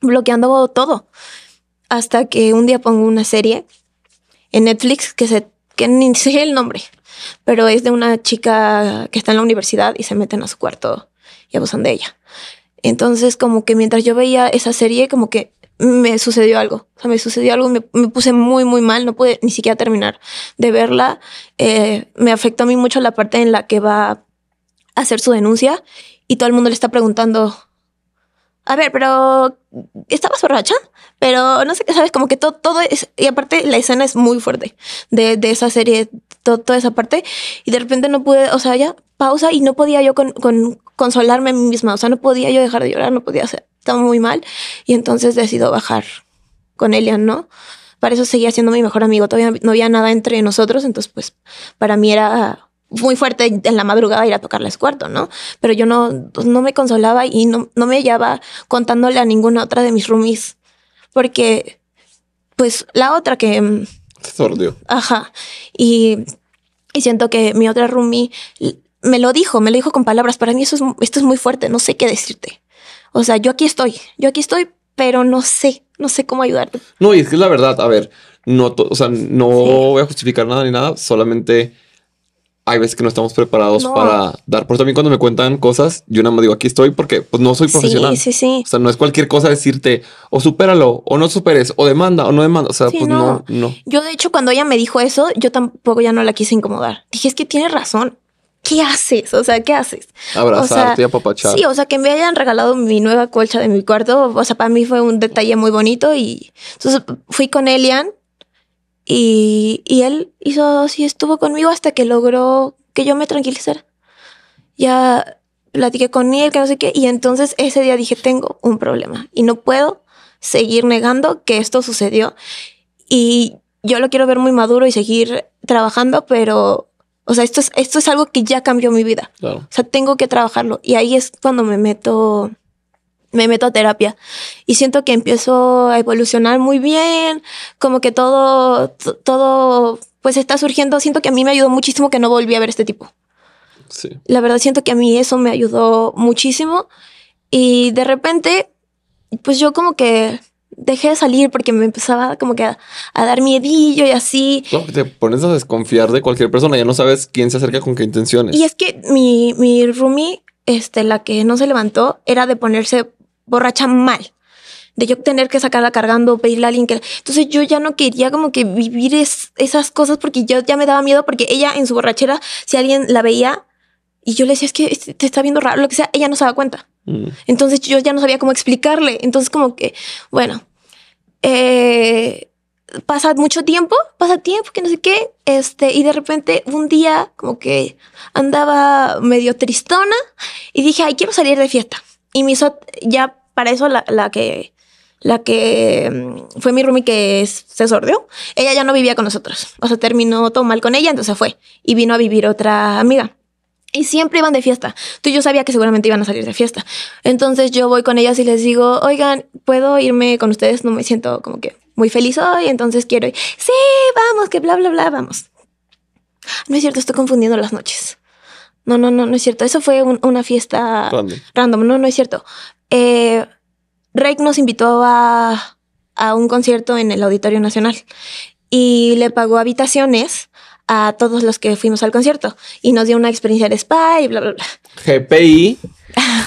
bloqueando todo. Hasta que un día pongo una serie en Netflix que, se, que ni sé el nombre pero es de una chica que está en la universidad y se meten a su cuarto y abusan de ella. Entonces, como que mientras yo veía esa serie, como que me sucedió algo. O sea, me sucedió algo, me, puse muy, muy mal, no pude ni siquiera terminar de verla. Eh, me afectó a mí mucho la parte en la que va a hacer su denuncia y todo el mundo le está preguntando, a ver, pero ¿estabas borracha? pero no sé, qué sabes, como que todo, todo es, y aparte la escena es muy fuerte de, esa serie, toda esa parte, y de repente no pude, o sea, ya pausa y no podía yo con, consolarme a mí misma, o sea, no podía yo dejar de llorar, no podía hacer, estaba muy mal, y entonces decido bajar con Elian, ¿no? Para eso seguía siendo mi mejor amigo, todavía no había nada entre nosotros, entonces pues para mí era muy fuerte en la madrugada ir a tocarles cuarto, ¿no? Pero yo no, no me consolaba y no, no me hallaba contándole a ninguna otra de mis roomies porque pues la otra que... Mm, sordió. Ajá. Y, y siento que mi otra roomie me lo dijo, me lo dijo con palabras. Para mí eso es, esto es muy fuerte, no sé qué decirte. O sea, yo aquí estoy, yo aquí estoy, pero no sé, no sé cómo ayudarte. No, y es que es la verdad, a ver, no, o sea, no voy a justificar nada ni nada, solamente hay veces que no estamos preparados para dar. Por eso también cuando me cuentan cosas, yo nada más digo, aquí estoy porque pues no soy profesional. Sí, sí, sí. O sea, no es cualquier cosa decirte o supéralo o no superes o demanda o no demanda. O sea, pues no. no. Yo de hecho cuando ella me dijo eso, yo tampoco ya no la quise incomodar. Dije, es que tiene razón. ¿Qué haces? O sea, ¿qué haces? Abrazarte, o sea, apapachar. Sí, o sea, que me hayan regalado mi nueva colcha de mi cuarto, o sea, para mí fue un detalle muy bonito y entonces fui con Elian y, él hizo así, estuvo conmigo hasta que logró que yo me tranquilizara. Ya platiqué con él, que no sé qué, y entonces ese día dije, tengo un problema y no puedo seguir negando que esto sucedió. Y yo lo quiero ver muy maduro y seguir trabajando, pero, o sea, esto es, esto es algo que ya cambió mi vida. O sea, tengo que trabajarlo. Y ahí es cuando me meto me meto a terapia y siento que empiezo a evolucionar muy bien, como que todo, todo, pues está surgiendo. Siento que a mí me ayudó muchísimo que no volví a ver este tipo. Sí. La verdad siento que a mí eso me ayudó muchísimo y de repente, pues yo como que dejé de salir porque me empezaba como que a, dar miedillo y así. te pones a desconfiar de cualquier persona, ya no sabes quién se acerca con qué intenciones. Y es que mi, mi roomie, este, la que no se levantó, era de ponerse borracha mal, de yo tener que sacarla cargando, pedirle a alguien que... Entonces yo ya no quería como que vivir es, esas cosas porque yo ya me daba miedo porque ella en su borrachera, si alguien la veía y yo le decía, es que te está viendo raro, lo que sea, ella no se daba cuenta. Mm. Entonces yo ya no sabía cómo explicarle. Entonces como que, bueno, eh, pasa mucho tiempo, pasa tiempo, que no sé qué, este, y de repente un día como que andaba medio tristona y dije, ay, quiero salir de fiesta y me ya para eso la, que, la que mm, fue mi roomie que se sordió, ella ya no vivía con nosotros. O sea, terminó todo mal con ella, entonces fue y vino a vivir otra amiga. Y siempre iban de fiesta. Tú yo sabía que seguramente iban a salir de fiesta. Entonces yo voy con ellas y les digo, oigan, ¿puedo irme con ustedes? No me siento como que muy feliz hoy, entonces quiero ir. Sí, vamos, que bla, bla, bla, vamos. No es cierto, estoy confundiendo las noches. No, no, no, no es cierto. Eso fue una fiesta random. No, no es cierto. Eh, Rake nos invitó a, a un concierto en el Auditorio Nacional y le pagó habitaciones a todos los que fuimos al concierto y nos dio una experiencia de spa y bla, bla, bla. GPI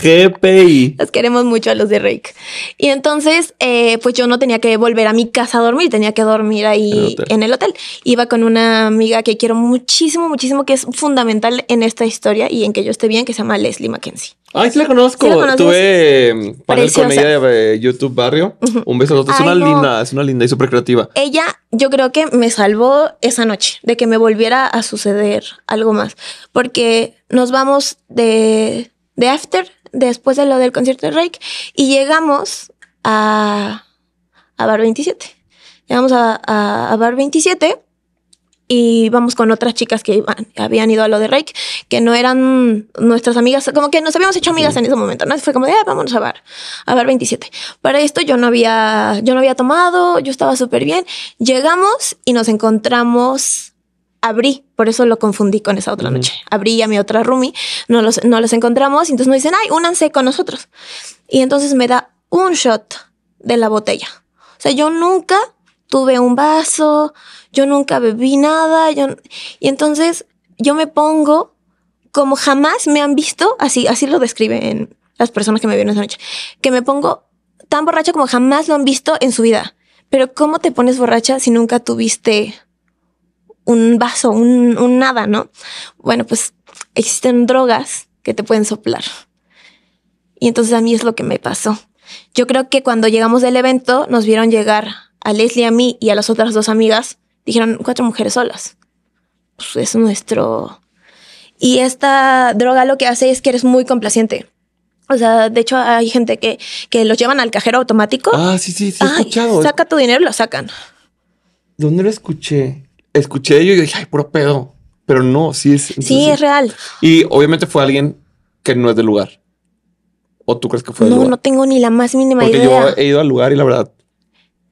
GPI. (laughs) Las queremos mucho a los de Rake. Y entonces, eh, pues yo no tenía que volver a mi casa a dormir, tenía que dormir ahí en el hotel. Iba con una amiga que quiero muchísimo, muchísimo, que es fundamental en esta historia y en que yo esté bien, que se llama Leslie Mackenzie. Ay, ah, sí la conozco. la Tuve con ella de YouTube Barrio. Un beso a es una linda, es una linda y súper creativa. Ella, yo creo que me salvó esa noche de que me volviera a suceder algo más. Porque nos vamos de de after, después de lo del concierto de Rake, y llegamos a, Bar 27. Llegamos a, a, Bar 27 y vamos con otras chicas que iban, habían ido a lo de Rake, que no eran nuestras amigas, como que nos habíamos hecho amigas en ese momento, ¿no? Fue como de, ah, vámonos a bar, a bar 27. Para esto yo no había, yo no había tomado, yo estaba súper bien. Llegamos y nos encontramos abrí, por eso lo confundí con esa otra noche. Abrí a mi otra roomie, no los, no encontramos, y entonces nos dicen, ay, únanse con nosotros. Y entonces me da un shot de la botella. O sea, yo nunca tuve un vaso, yo nunca bebí nada, yo... y entonces yo me pongo como jamás me han visto, así, así lo describen las personas que me vieron esa noche, que me pongo tan borracha como jamás lo han visto en su vida. Pero ¿cómo te pones borracha si nunca tuviste un vaso, un, nada, ¿no? Bueno, pues existen drogas que te pueden soplar. Y entonces a mí es lo que me pasó. Yo creo que cuando llegamos del evento nos vieron llegar a Leslie, a mí y a las otras dos amigas. Dijeron cuatro mujeres solas. Pues es nuestro... Y esta droga lo que hace es que eres muy complaciente. O sea, de hecho hay gente que, que los llevan al cajero automático. Ah, sí, sí, sí. He escuchado. Saca tu dinero y lo sacan. ¿Dónde lo escuché? escuché ello y dije, ay, puro pedo. Pero no, sí es. sí, es real. Y obviamente fue alguien que no es del lugar. ¿O tú crees que fue? No, no tengo ni la más mínima idea. Porque yo he ido al lugar y la verdad,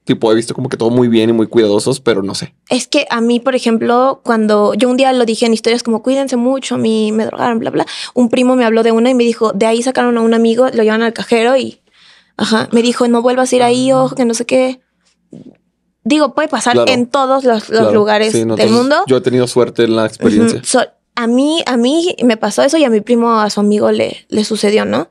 tipo, he visto como que todo muy bien y muy cuidadosos, pero no sé. Es que a mí, por ejemplo, cuando yo un día lo dije en historias como cuídense mucho, a mí me drogaron, bla, bla, un primo me habló de una y me dijo, de ahí sacaron a un amigo, lo llevan al cajero y, ajá, me dijo, no vuelvas a ir ahí, ah. ojo, que no sé qué digo, puede pasar en todos los, lugares del mundo. Yo he tenido suerte en la experiencia. a mí, a mí me pasó eso y a mi primo, a su amigo le, le sucedió, ¿no?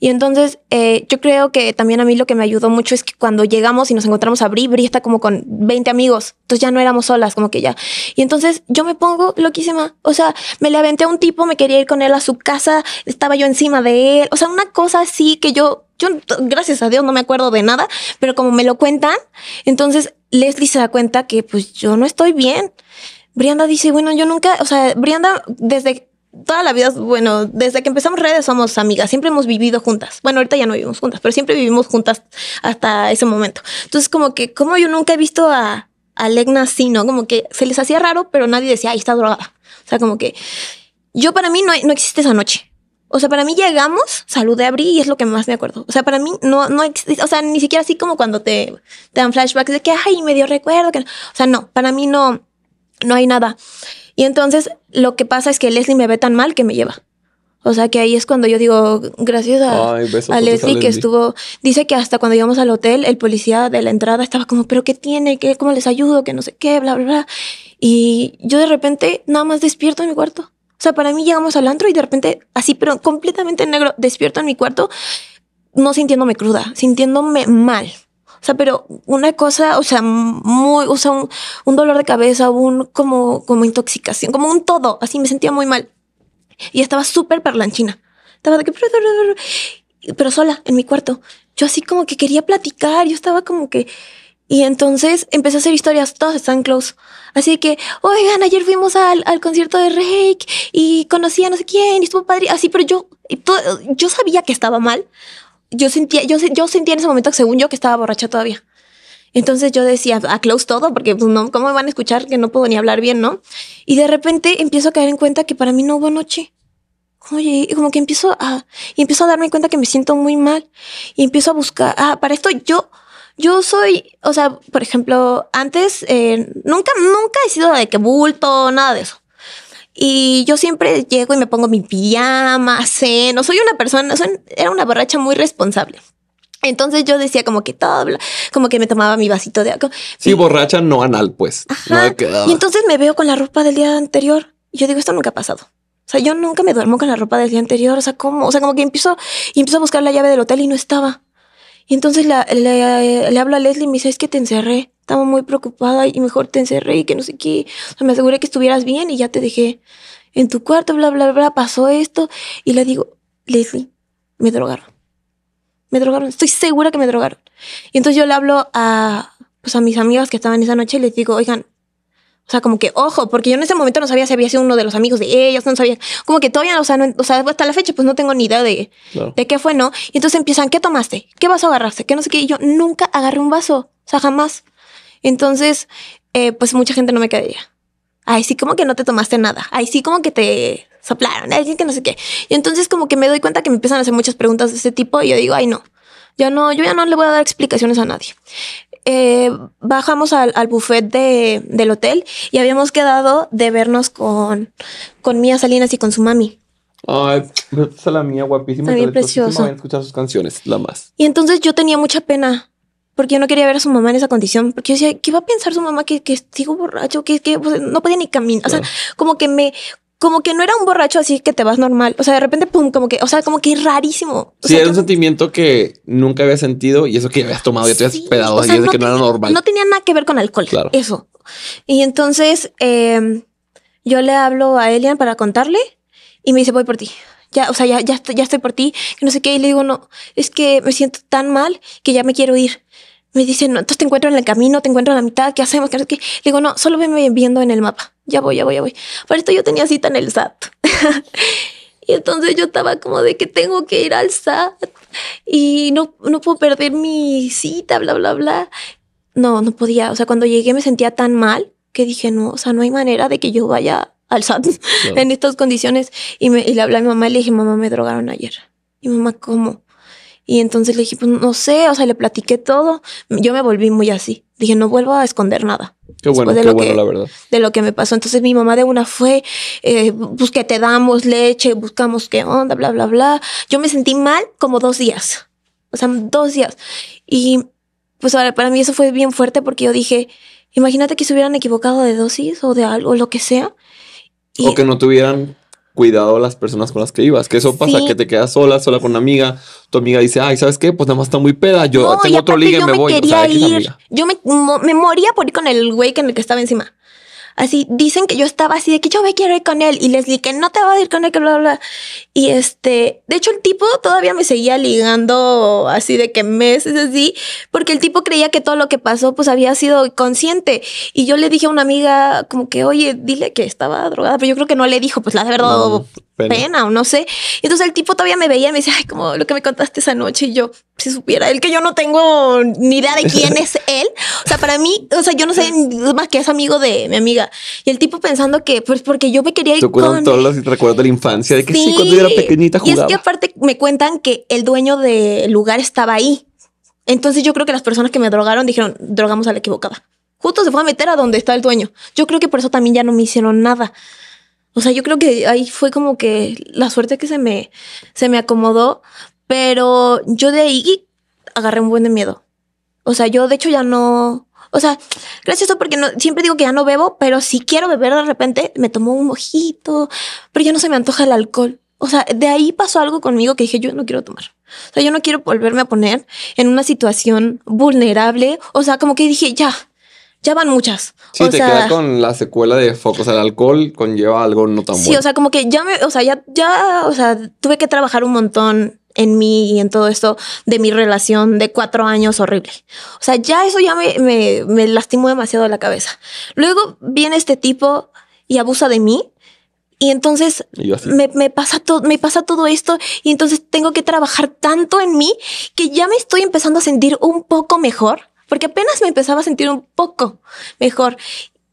Y entonces eh, yo creo que también a mí lo que me ayudó mucho es que cuando llegamos y nos encontramos a Bri, Bri está como con 20 amigos, entonces ya no éramos solas, como que ya. Y entonces yo me pongo loquísima, o sea, me le aventé a un tipo, me quería ir con él a su casa, estaba yo encima de él, o sea, una cosa así que yo, yo, gracias a Dios, no me acuerdo de nada, pero como me lo cuentan, entonces Leslie se da cuenta que pues yo no estoy bien. Brianda dice, bueno, yo nunca, o sea, Brianda desde toda la vida, bueno, desde que empezamos redes somos amigas, siempre hemos vivido juntas. Bueno, ahorita ya no vivimos juntas, pero siempre vivimos juntas hasta ese momento. Entonces, como que, como yo nunca he visto a, a Legna así, ¿no? Como que se les hacía raro, pero nadie decía, ahí está drogada. O sea, como que yo para mí no, no existe esa noche. O sea, para mí llegamos, saludé a Abril y es lo que más me acuerdo. O sea, para mí no, no o sea, ni siquiera así como cuando te, dan flashbacks de que, ay, me dio recuerdo. Que O sea, no, para mí no, no hay nada. Y entonces lo que pasa es que Leslie me ve tan mal que me lleva. O sea, que ahí es cuando yo digo, gracias a, Leslie, que estuvo, dice que hasta cuando llegamos al hotel, el policía de la entrada estaba como, pero ¿qué tiene? ¿Cómo les ayudo? Que no sé qué, bla, bla, bla. Y yo de repente nada más despierto en mi cuarto. O sea, para mí llegamos al antro y de repente, así, pero completamente negro, despierto en mi cuarto, no sintiéndome cruda, sintiéndome mal. O sea, pero una cosa, o sea, muy, o sea, un, dolor de cabeza, un como, como intoxicación, como un todo. Así me sentía muy mal. Y estaba súper parlanchina. Estaba de que, pero sola en mi cuarto. Yo así como que quería platicar, yo estaba como que y entonces empecé a hacer historias, todas están close. Así que, oigan, ayer fuimos al, al concierto de Rake y conocí a no sé quién y estuvo padre. Así, pero yo, yo sabía que estaba mal. Yo sentía, yo, yo sentía en ese momento según yo que estaba borracha todavía. Entonces yo decía, a close todo, porque pues, no, ¿cómo me van a escuchar que no puedo ni hablar bien, no? Y de repente empiezo a caer en cuenta que para mí no hubo noche. Oye, como que empiezo a, empiezo a darme cuenta que me siento muy mal y empiezo a buscar, ah, para esto yo yo soy, o sea, por ejemplo, antes eh, nunca, nunca he sido de que bulto, nada de eso. Y yo siempre llego y me pongo mi pijama, no Soy una persona, era una borracha muy responsable. Entonces yo decía como que todo, como que me tomaba mi vasito de agua. Sí, borracha, no anal, pues. Ah. y entonces me veo con la ropa del día anterior. Y yo digo, esto nunca ha pasado. O sea, yo nunca me duermo con la ropa del día anterior. O sea, ¿cómo? O sea, como que empiezo empiezo a buscar la llave del hotel y no estaba. Y entonces le, hablo a Leslie y me dice, es que te encerré, estaba muy preocupada y mejor te encerré y que no sé qué. O sea, me aseguré que estuvieras bien y ya te dejé en tu cuarto, bla, bla, bla, pasó esto. Y le digo, Leslie, me drogaron. Me drogaron, estoy segura que me drogaron. Y entonces yo le hablo a, pues, a mis amigas que estaban esa noche y les digo, oigan, o sea, como que, ojo, porque yo en ese momento no sabía si había sido uno de los amigos de ellos, no sabía, como que todavía, o sea, o sea hasta la fecha, pues no tengo ni idea de, de qué fue, ¿no? Y entonces empiezan, ¿qué tomaste? ¿Qué vas a agarrarse? ¿Qué no sé qué. Y yo nunca agarré un vaso, o sea, jamás. Entonces, eh, pues mucha gente no me quedaría. Ay, sí, como que no te tomaste nada. Ay, sí, como que te soplaron. ¿eh? Ay, que no sé qué. Y entonces, como que me doy cuenta que me empiezan a hacer muchas preguntas de este tipo y yo digo, ay, no. Yo no, yo ya no le voy a dar explicaciones a nadie. Eh, bajamos al, buffet del hotel y habíamos quedado de vernos con, con Mía Salinas y con su mami. Ay, es la mía guapísima. Está bien preciosa. escuchar sus canciones, la más. Y entonces yo tenía mucha pena porque yo no quería ver a su mamá en esa condición, porque yo decía, ¿qué va a pensar su mamá que, que sigo borracho? Que, que pues, no podía ni caminar. O sea, como que me como que no era un borracho así que te vas normal. O sea, de repente, pum, como que, o sea, como que es rarísimo. sí, era un sentimiento que nunca había sentido y eso que habías tomado y te habías pedado o sea, que no era normal. No tenía nada que ver con alcohol. Claro. Eso. Y entonces em, yo le hablo a Elian para contarle y me dice, voy por ti. Ya, o sea, ya, ya, ya estoy por ti, Y no sé qué. Y le digo, no, es que me siento tan mal que ya me quiero ir me dicen, no, entonces te encuentro en el camino, te encuentro en la mitad, ¿qué hacemos? ¿Qué, qué? Digo, no, solo venme viendo en el mapa. Ya voy, ya voy, ya voy. Para esto yo tenía cita en el SAT. (laughs) y entonces yo estaba como de que tengo que ir al SAT y no, no puedo perder mi cita, bla, bla, bla. No, no podía. O sea, cuando llegué me sentía tan mal que dije, no, o sea, no hay manera de que yo vaya al SAT (laughs) en estas condiciones. Y, me, y le hablé a mi mamá y le dije, mamá, me drogaron ayer. Y mamá, ¿cómo? Y entonces le dije, pues no sé, o sea, le platiqué todo. Yo me volví muy así. Dije, no vuelvo a esconder nada. Qué bueno, de lo que, la verdad. De lo que me pasó. Entonces mi mamá de una fue, eh, pues que te damos leche, buscamos qué onda, bla, bla, bla. Yo me sentí mal como dos días. O sea, dos días. Y pues ahora para mí eso fue bien fuerte porque yo dije, imagínate que se hubieran equivocado de dosis o de algo, lo que sea. o que no tuvieran cuidado a las personas con las que ibas. Que eso pasa, que te quedas sola, sola con una amiga. Tu amiga dice, ay, ¿sabes qué? Pues nada más está muy peda. Yo tengo otro liga y me, voy. ir. Yo me, me moría por ir con el güey con el que estaba encima así, dicen que yo estaba así de que yo me quiero ir con él y les dije que no te va a ir con él, que bla, bla, bla. Y este, de hecho el tipo todavía me seguía ligando así de que meses así, porque el tipo creía que todo lo que pasó pues había sido consciente. Y yo le dije a una amiga como que, oye, dile que estaba drogada, pero yo creo que no le dijo, pues la verdad, pena. o no sé. entonces el tipo todavía me veía y me decía, ay, como lo que me contaste esa noche. Y yo, si supiera él que yo no tengo ni idea de quién es (laughs) él. O sea, para mí, o sea, yo no sé más que es amigo de mi amiga. Y el tipo pensando que, pues porque yo me quería ir con todos los recuerdos de la infancia, de que sí, cuando yo era pequeñita jugaba. Y es que aparte me cuentan que el dueño del lugar estaba ahí. Entonces yo creo que las personas que me drogaron dijeron, drogamos a la equivocada. Justo se fue a meter a donde está el dueño. Yo creo que por eso también ya no me hicieron nada. O sea, yo creo que ahí fue como que la suerte que se me, se me acomodó, pero yo de ahí agarré un buen de miedo. O sea, yo de hecho ya no, o sea, gracias a eso porque no, siempre digo que ya no bebo, pero si quiero beber de repente me tomo un mojito, pero ya no se me antoja el alcohol. O sea, de ahí pasó algo conmigo que dije, yo no quiero tomar. O sea, yo no quiero volverme a poner en una situación vulnerable. O sea, como que dije, ya, ya van muchas. Sí, te quedas con la secuela de focos al alcohol, conlleva algo no tan bueno. Sí, o sea, como que ya me, o sea, ya, ya, o sea, tuve que trabajar un montón en mí y en todo esto de mi relación de cuatro años horrible. O sea, ya eso ya me, me, lastimó demasiado la cabeza. Luego viene este tipo y abusa de mí. Y entonces me, me, pasa todo, me pasa todo esto y entonces tengo que trabajar tanto en mí que ya me estoy empezando a sentir un poco mejor porque apenas me empezaba a sentir un poco mejor.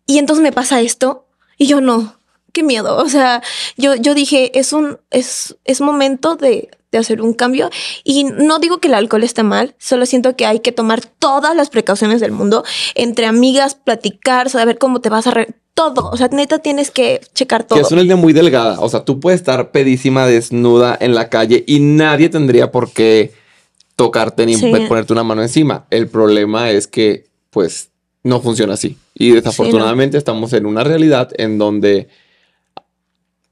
Y entonces me pasa esto y yo no, qué miedo. O sea, yo, yo dije, es un, es, es momento de, de hacer un cambio. Y no digo que el alcohol está mal, solo siento que hay que tomar todas las precauciones del mundo, entre amigas, platicar, saber cómo te vas a... Re todo, o sea, neta tienes que checar todo. Que es una línea muy delgada, o sea, tú puedes estar pedísima, desnuda en la calle y nadie tendría por qué tocarte ni ponerte una mano encima. El problema es que, pues, no funciona así. Y desafortunadamente estamos en una realidad en donde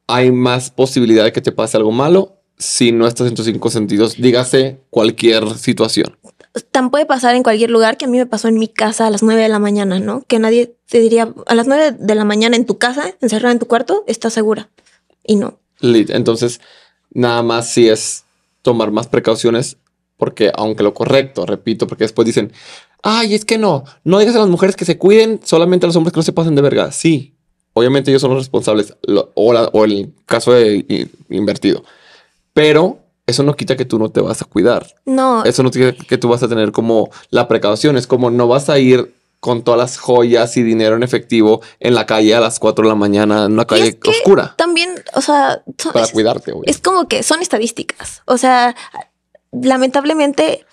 hay más posibilidad de que te pase algo malo si no estás en tus cinco sentidos. Dígase cualquier situación. Tan puede pasar en cualquier lugar que a mí me pasó en mi casa a las nueve de la mañana, ¿no? Que nadie te diría, a las nueve de la mañana en tu casa, encerrada en tu cuarto, estás segura. Y no. Entonces, nada más si es tomar más precauciones porque aunque lo correcto, repito, porque después dicen, ay, es que no, no digas a las mujeres que se cuiden, solamente a los hombres que no se pasen de verga. Sí, obviamente ellos son los responsables, o, el caso invertido. Pero eso no quita que tú no te vas a cuidar. No. Eso no quita que tú vas a tener como la precaución, es como no vas a ir con todas las joyas y dinero en efectivo en la calle a las 4 de la mañana en una calle oscura. También, o sea, para cuidarte. Es como que son estadísticas. O sea, lamentablemente,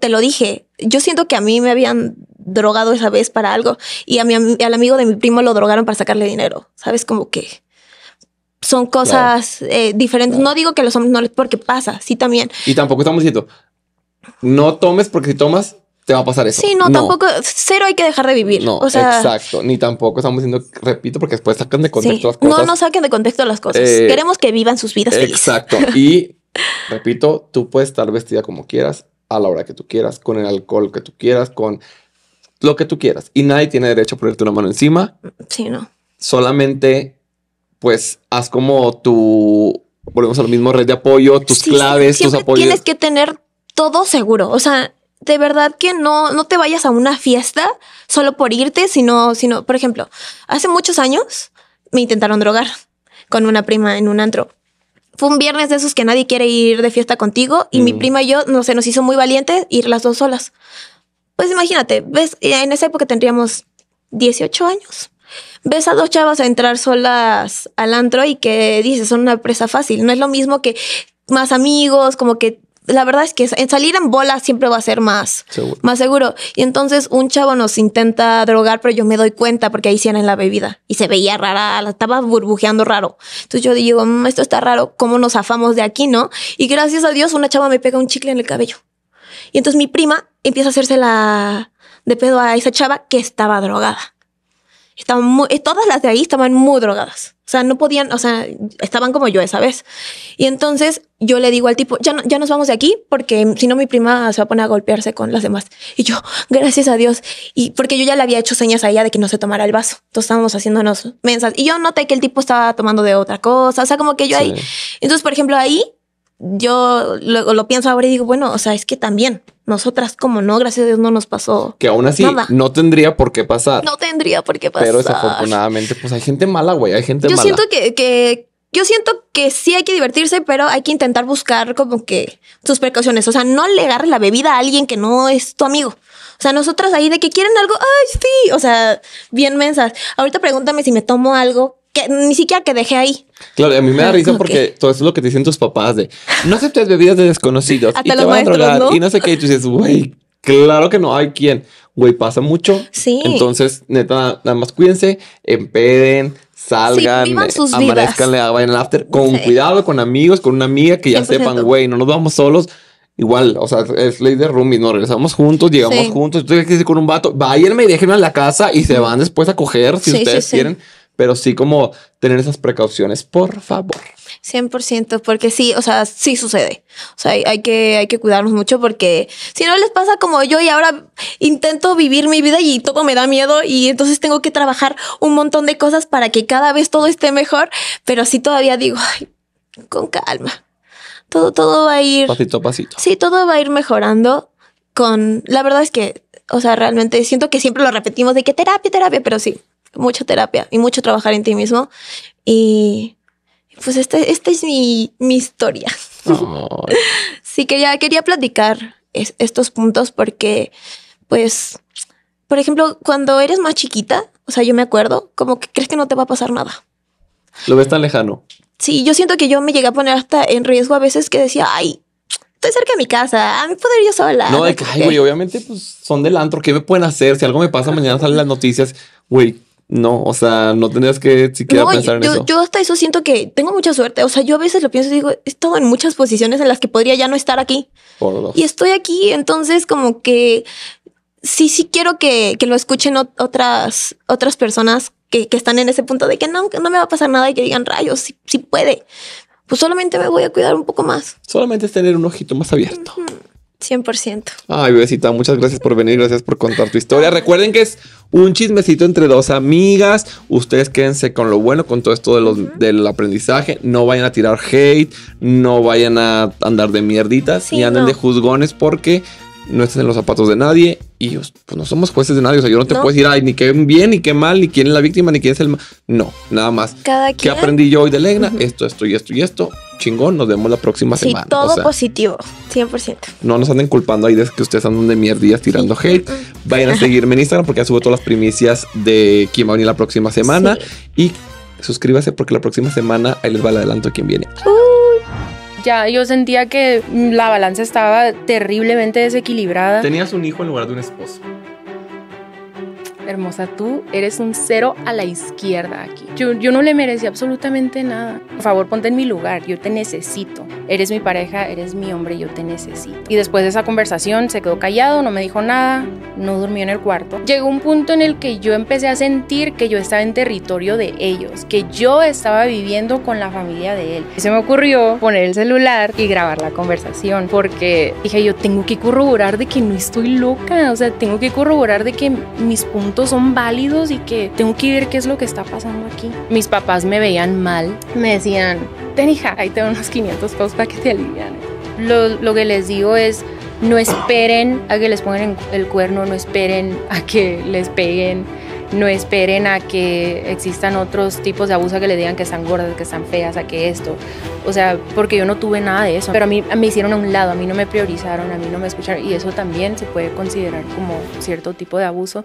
te lo dije, yo siento que a mí me habían drogado esa vez para algo y a mi, al amigo de mi primo lo drogaron para sacarle dinero, ¿sabes? Como que son cosas eh, diferentes. No digo que los hombres no les, porque pasa, sí también. Y tampoco estamos diciendo, no tomes porque si tomas te va a pasar eso. Sí, no, tampoco, cero hay que dejar de vivir. No, exacto, ni tampoco estamos diciendo, repito, porque después sacan de contexto las cosas. No, no saquen de contexto las cosas. Eh, Queremos que vivan sus vidas. Exacto. (laughs) Y Repito, tú puedes estar vestida como quieras, a la hora que tú quieras, con el alcohol que tú quieras, con lo que tú quieras. Y nadie tiene derecho a ponerte una mano encima. Sí, no. Solamente, pues, haz como tu, volvemos a lo mismo, red de apoyo, tus claves, tus apoyos. Tienes que tener todo seguro. O sea, de verdad que no, no te vayas a una fiesta solo por irte, sino, sino, por ejemplo, hace muchos años me intentaron drogar con una prima en un antro fue un viernes de esos que nadie quiere ir de fiesta contigo y mi mm. prima y yo no se nos hizo muy valientes ir las dos solas. Pues imagínate, ves, eh, en esa época tendríamos 18 años. Ves a dos chavas a entrar solas al antro y que dices, son una presa fácil. No es lo mismo que más amigos, como que la verdad es que salir en bola siempre va a ser más seguro. más seguro. Y entonces un chavo nos intenta drogar, pero yo me doy cuenta porque ahí sí era en la bebida y se veía rara, estaba burbujeando raro. Entonces yo digo, mm, esto está raro, ¿cómo nos afamos de aquí, no? Y gracias a Dios una chava me pega un chicle en el cabello. Y entonces mi prima empieza a hacerse la de pedo a esa chava que estaba drogada. Estaban muy, eh, todas las de ahí estaban muy drogadas. O sea, no podían, o sea, estaban como yo esa vez. Y entonces yo le digo al tipo, ya, ya nos vamos de aquí porque si no mi prima se va a poner a golpearse con las demás. Y yo, gracias a Dios. Y porque yo ya le había hecho señas a ella de que no se tomara el vaso. Entonces estábamos haciéndonos mensas. Y yo noté que el tipo estaba tomando de otra cosa. O sea, como que yo ahí. Entonces, por ejemplo, ahí yo lo, lo pienso ahora y digo, bueno, o sea, es que también nosotras como no, gracias a Dios no nos pasó. Que aún así no tendría por qué pasar. No tendría por qué pasar. Pero desafortunadamente, pues hay gente mala, güey, hay gente yo mala. Yo siento que, yo siento que sí hay que divertirse, pero hay que intentar buscar como que sus precauciones. O sea, no le agarres la bebida a alguien que no es tu amigo. O sea, nosotras ahí de que quieren algo, ay, sí. O sea, bien mensas. Ahorita pregúntame si me tomo algo ni siquiera que dejé ahí. Claro, a mí me da risa porque todo eso es lo que te dicen tus papás de no aceptes bebidas de desconocidos y a drogar ¿no? y no sé qué. Y tú dices, güey, claro que no hay quien. Güey, pasa mucho. Sí. Entonces, neta, nada más cuídense, empeden, salgan, sí, a sus after con cuidado, con amigos, con una amiga que ya sepan, güey, no nos vamos solos. Igual, o sea, es ley de roomies, ¿no? Regresamos juntos, llegamos juntos. juntos. tienes que con un vato, váyanme y déjenme a la casa y se van después a coger si ustedes quieren pero sí como tener esas precauciones, por favor. 100%, porque sí, o sea, sí sucede. O sea, hay, que, hay que cuidarnos mucho porque si no les pasa como yo y ahora intento vivir mi vida y todo me da miedo y entonces tengo que trabajar un montón de cosas para que cada vez todo esté mejor, pero sí todavía digo, con calma. Todo, todo va a ir... Pasito a pasito. Sí, todo va a ir mejorando con... La verdad es que, o sea, realmente siento que siempre lo repetimos de que terapia, terapia, pero sí, mucha terapia y mucho trabajar en ti mismo. Y pues este, esta, es mi, historia. (laughs) sí, quería, quería platicar estos puntos porque, pues, por ejemplo, cuando eres más chiquita, o sea, yo me acuerdo, como que crees que no te va a pasar nada. Lo ves tan lejano. Sí, yo siento que yo me llegué a poner hasta en riesgo a veces que decía, ay, estoy cerca de mi casa, a mí puedo ir yo sola. No, de que, güey, obviamente, pues, son del antro, ¿qué me pueden hacer? Si algo me pasa mañana salen las noticias, güey, no, o sea, no tenías que siquiera pensar en eso. Yo hasta eso siento que tengo mucha suerte. O sea, yo a veces lo pienso y digo, he estado en muchas posiciones en las que podría ya no estar aquí. Y estoy aquí, entonces como que sí, sí quiero que, que lo escuchen otras, otras personas que, que, están en ese punto de que no, no me va a pasar nada y que digan rayos, si sí puede. Pues solamente me voy a cuidar un poco más. Solamente es tener un ojito más abierto. 100%. Ay, bebecita, muchas gracias por venir, gracias por contar tu historia. Recuerden que es un chismecito entre dos amigas. Ustedes quédense con lo bueno, con todo esto de los, del aprendizaje. No vayan a tirar hate, no vayan a andar de mierditas ni anden de juzgones porque no estén en los zapatos de nadie y pues, no somos jueces de nadie. O sea, yo no te puedo decir, ay, ni qué bien, ni qué mal, ni quién es la víctima, ni quién es el mal. No, nada más. Cada ¿Qué aprendí yo hoy de Legna? Esto, esto y esto y esto chingón, nos vemos la próxima semana. Sí, todo positivo, 100%. No nos anden culpando ahí de que ustedes andan de mierdillas tirando hate. Mm. Vayan a (laughs) seguirme en Instagram porque ya subo todas las primicias de quién va a venir la próxima semana. Y suscríbase porque la próxima semana ahí les va el adelanto de quién viene. ya, yo sentía que la balanza estaba terriblemente desequilibrada. Tenías un hijo en lugar de un esposo hermosa, tú eres un cero a la izquierda aquí. Yo, yo no le merecí absolutamente nada. Por favor, ponte en mi lugar, yo te necesito. Eres mi pareja, eres mi hombre, yo te necesito. Y después de esa conversación se quedó callado, no me dijo nada, no durmió en el cuarto. Llegó un punto en el que yo empecé a sentir que yo estaba en territorio de ellos, que yo estaba viviendo con la familia de él. Y se me ocurrió poner el celular y grabar la conversación porque dije yo tengo que corroborar de que no estoy loca, o sea, tengo que corroborar de que mis puntos son válidos y que tengo que ver qué es lo que está pasando aquí. Mis papás me veían mal, me decían, ten hija, ahí tengo unos 500 pesos para que te alivian. Lo, lo que les digo es, no esperen a que les pongan el cuerno, no esperen a que les peguen no esperen a que existan otros tipos de abuso que le digan que están gordas, que están feas, a que esto. O sea, porque yo no tuve nada de eso. Pero a mí me hicieron a un lado, a mí no me priorizaron, a mí no me escucharon. Y eso también se puede considerar como cierto tipo de abuso.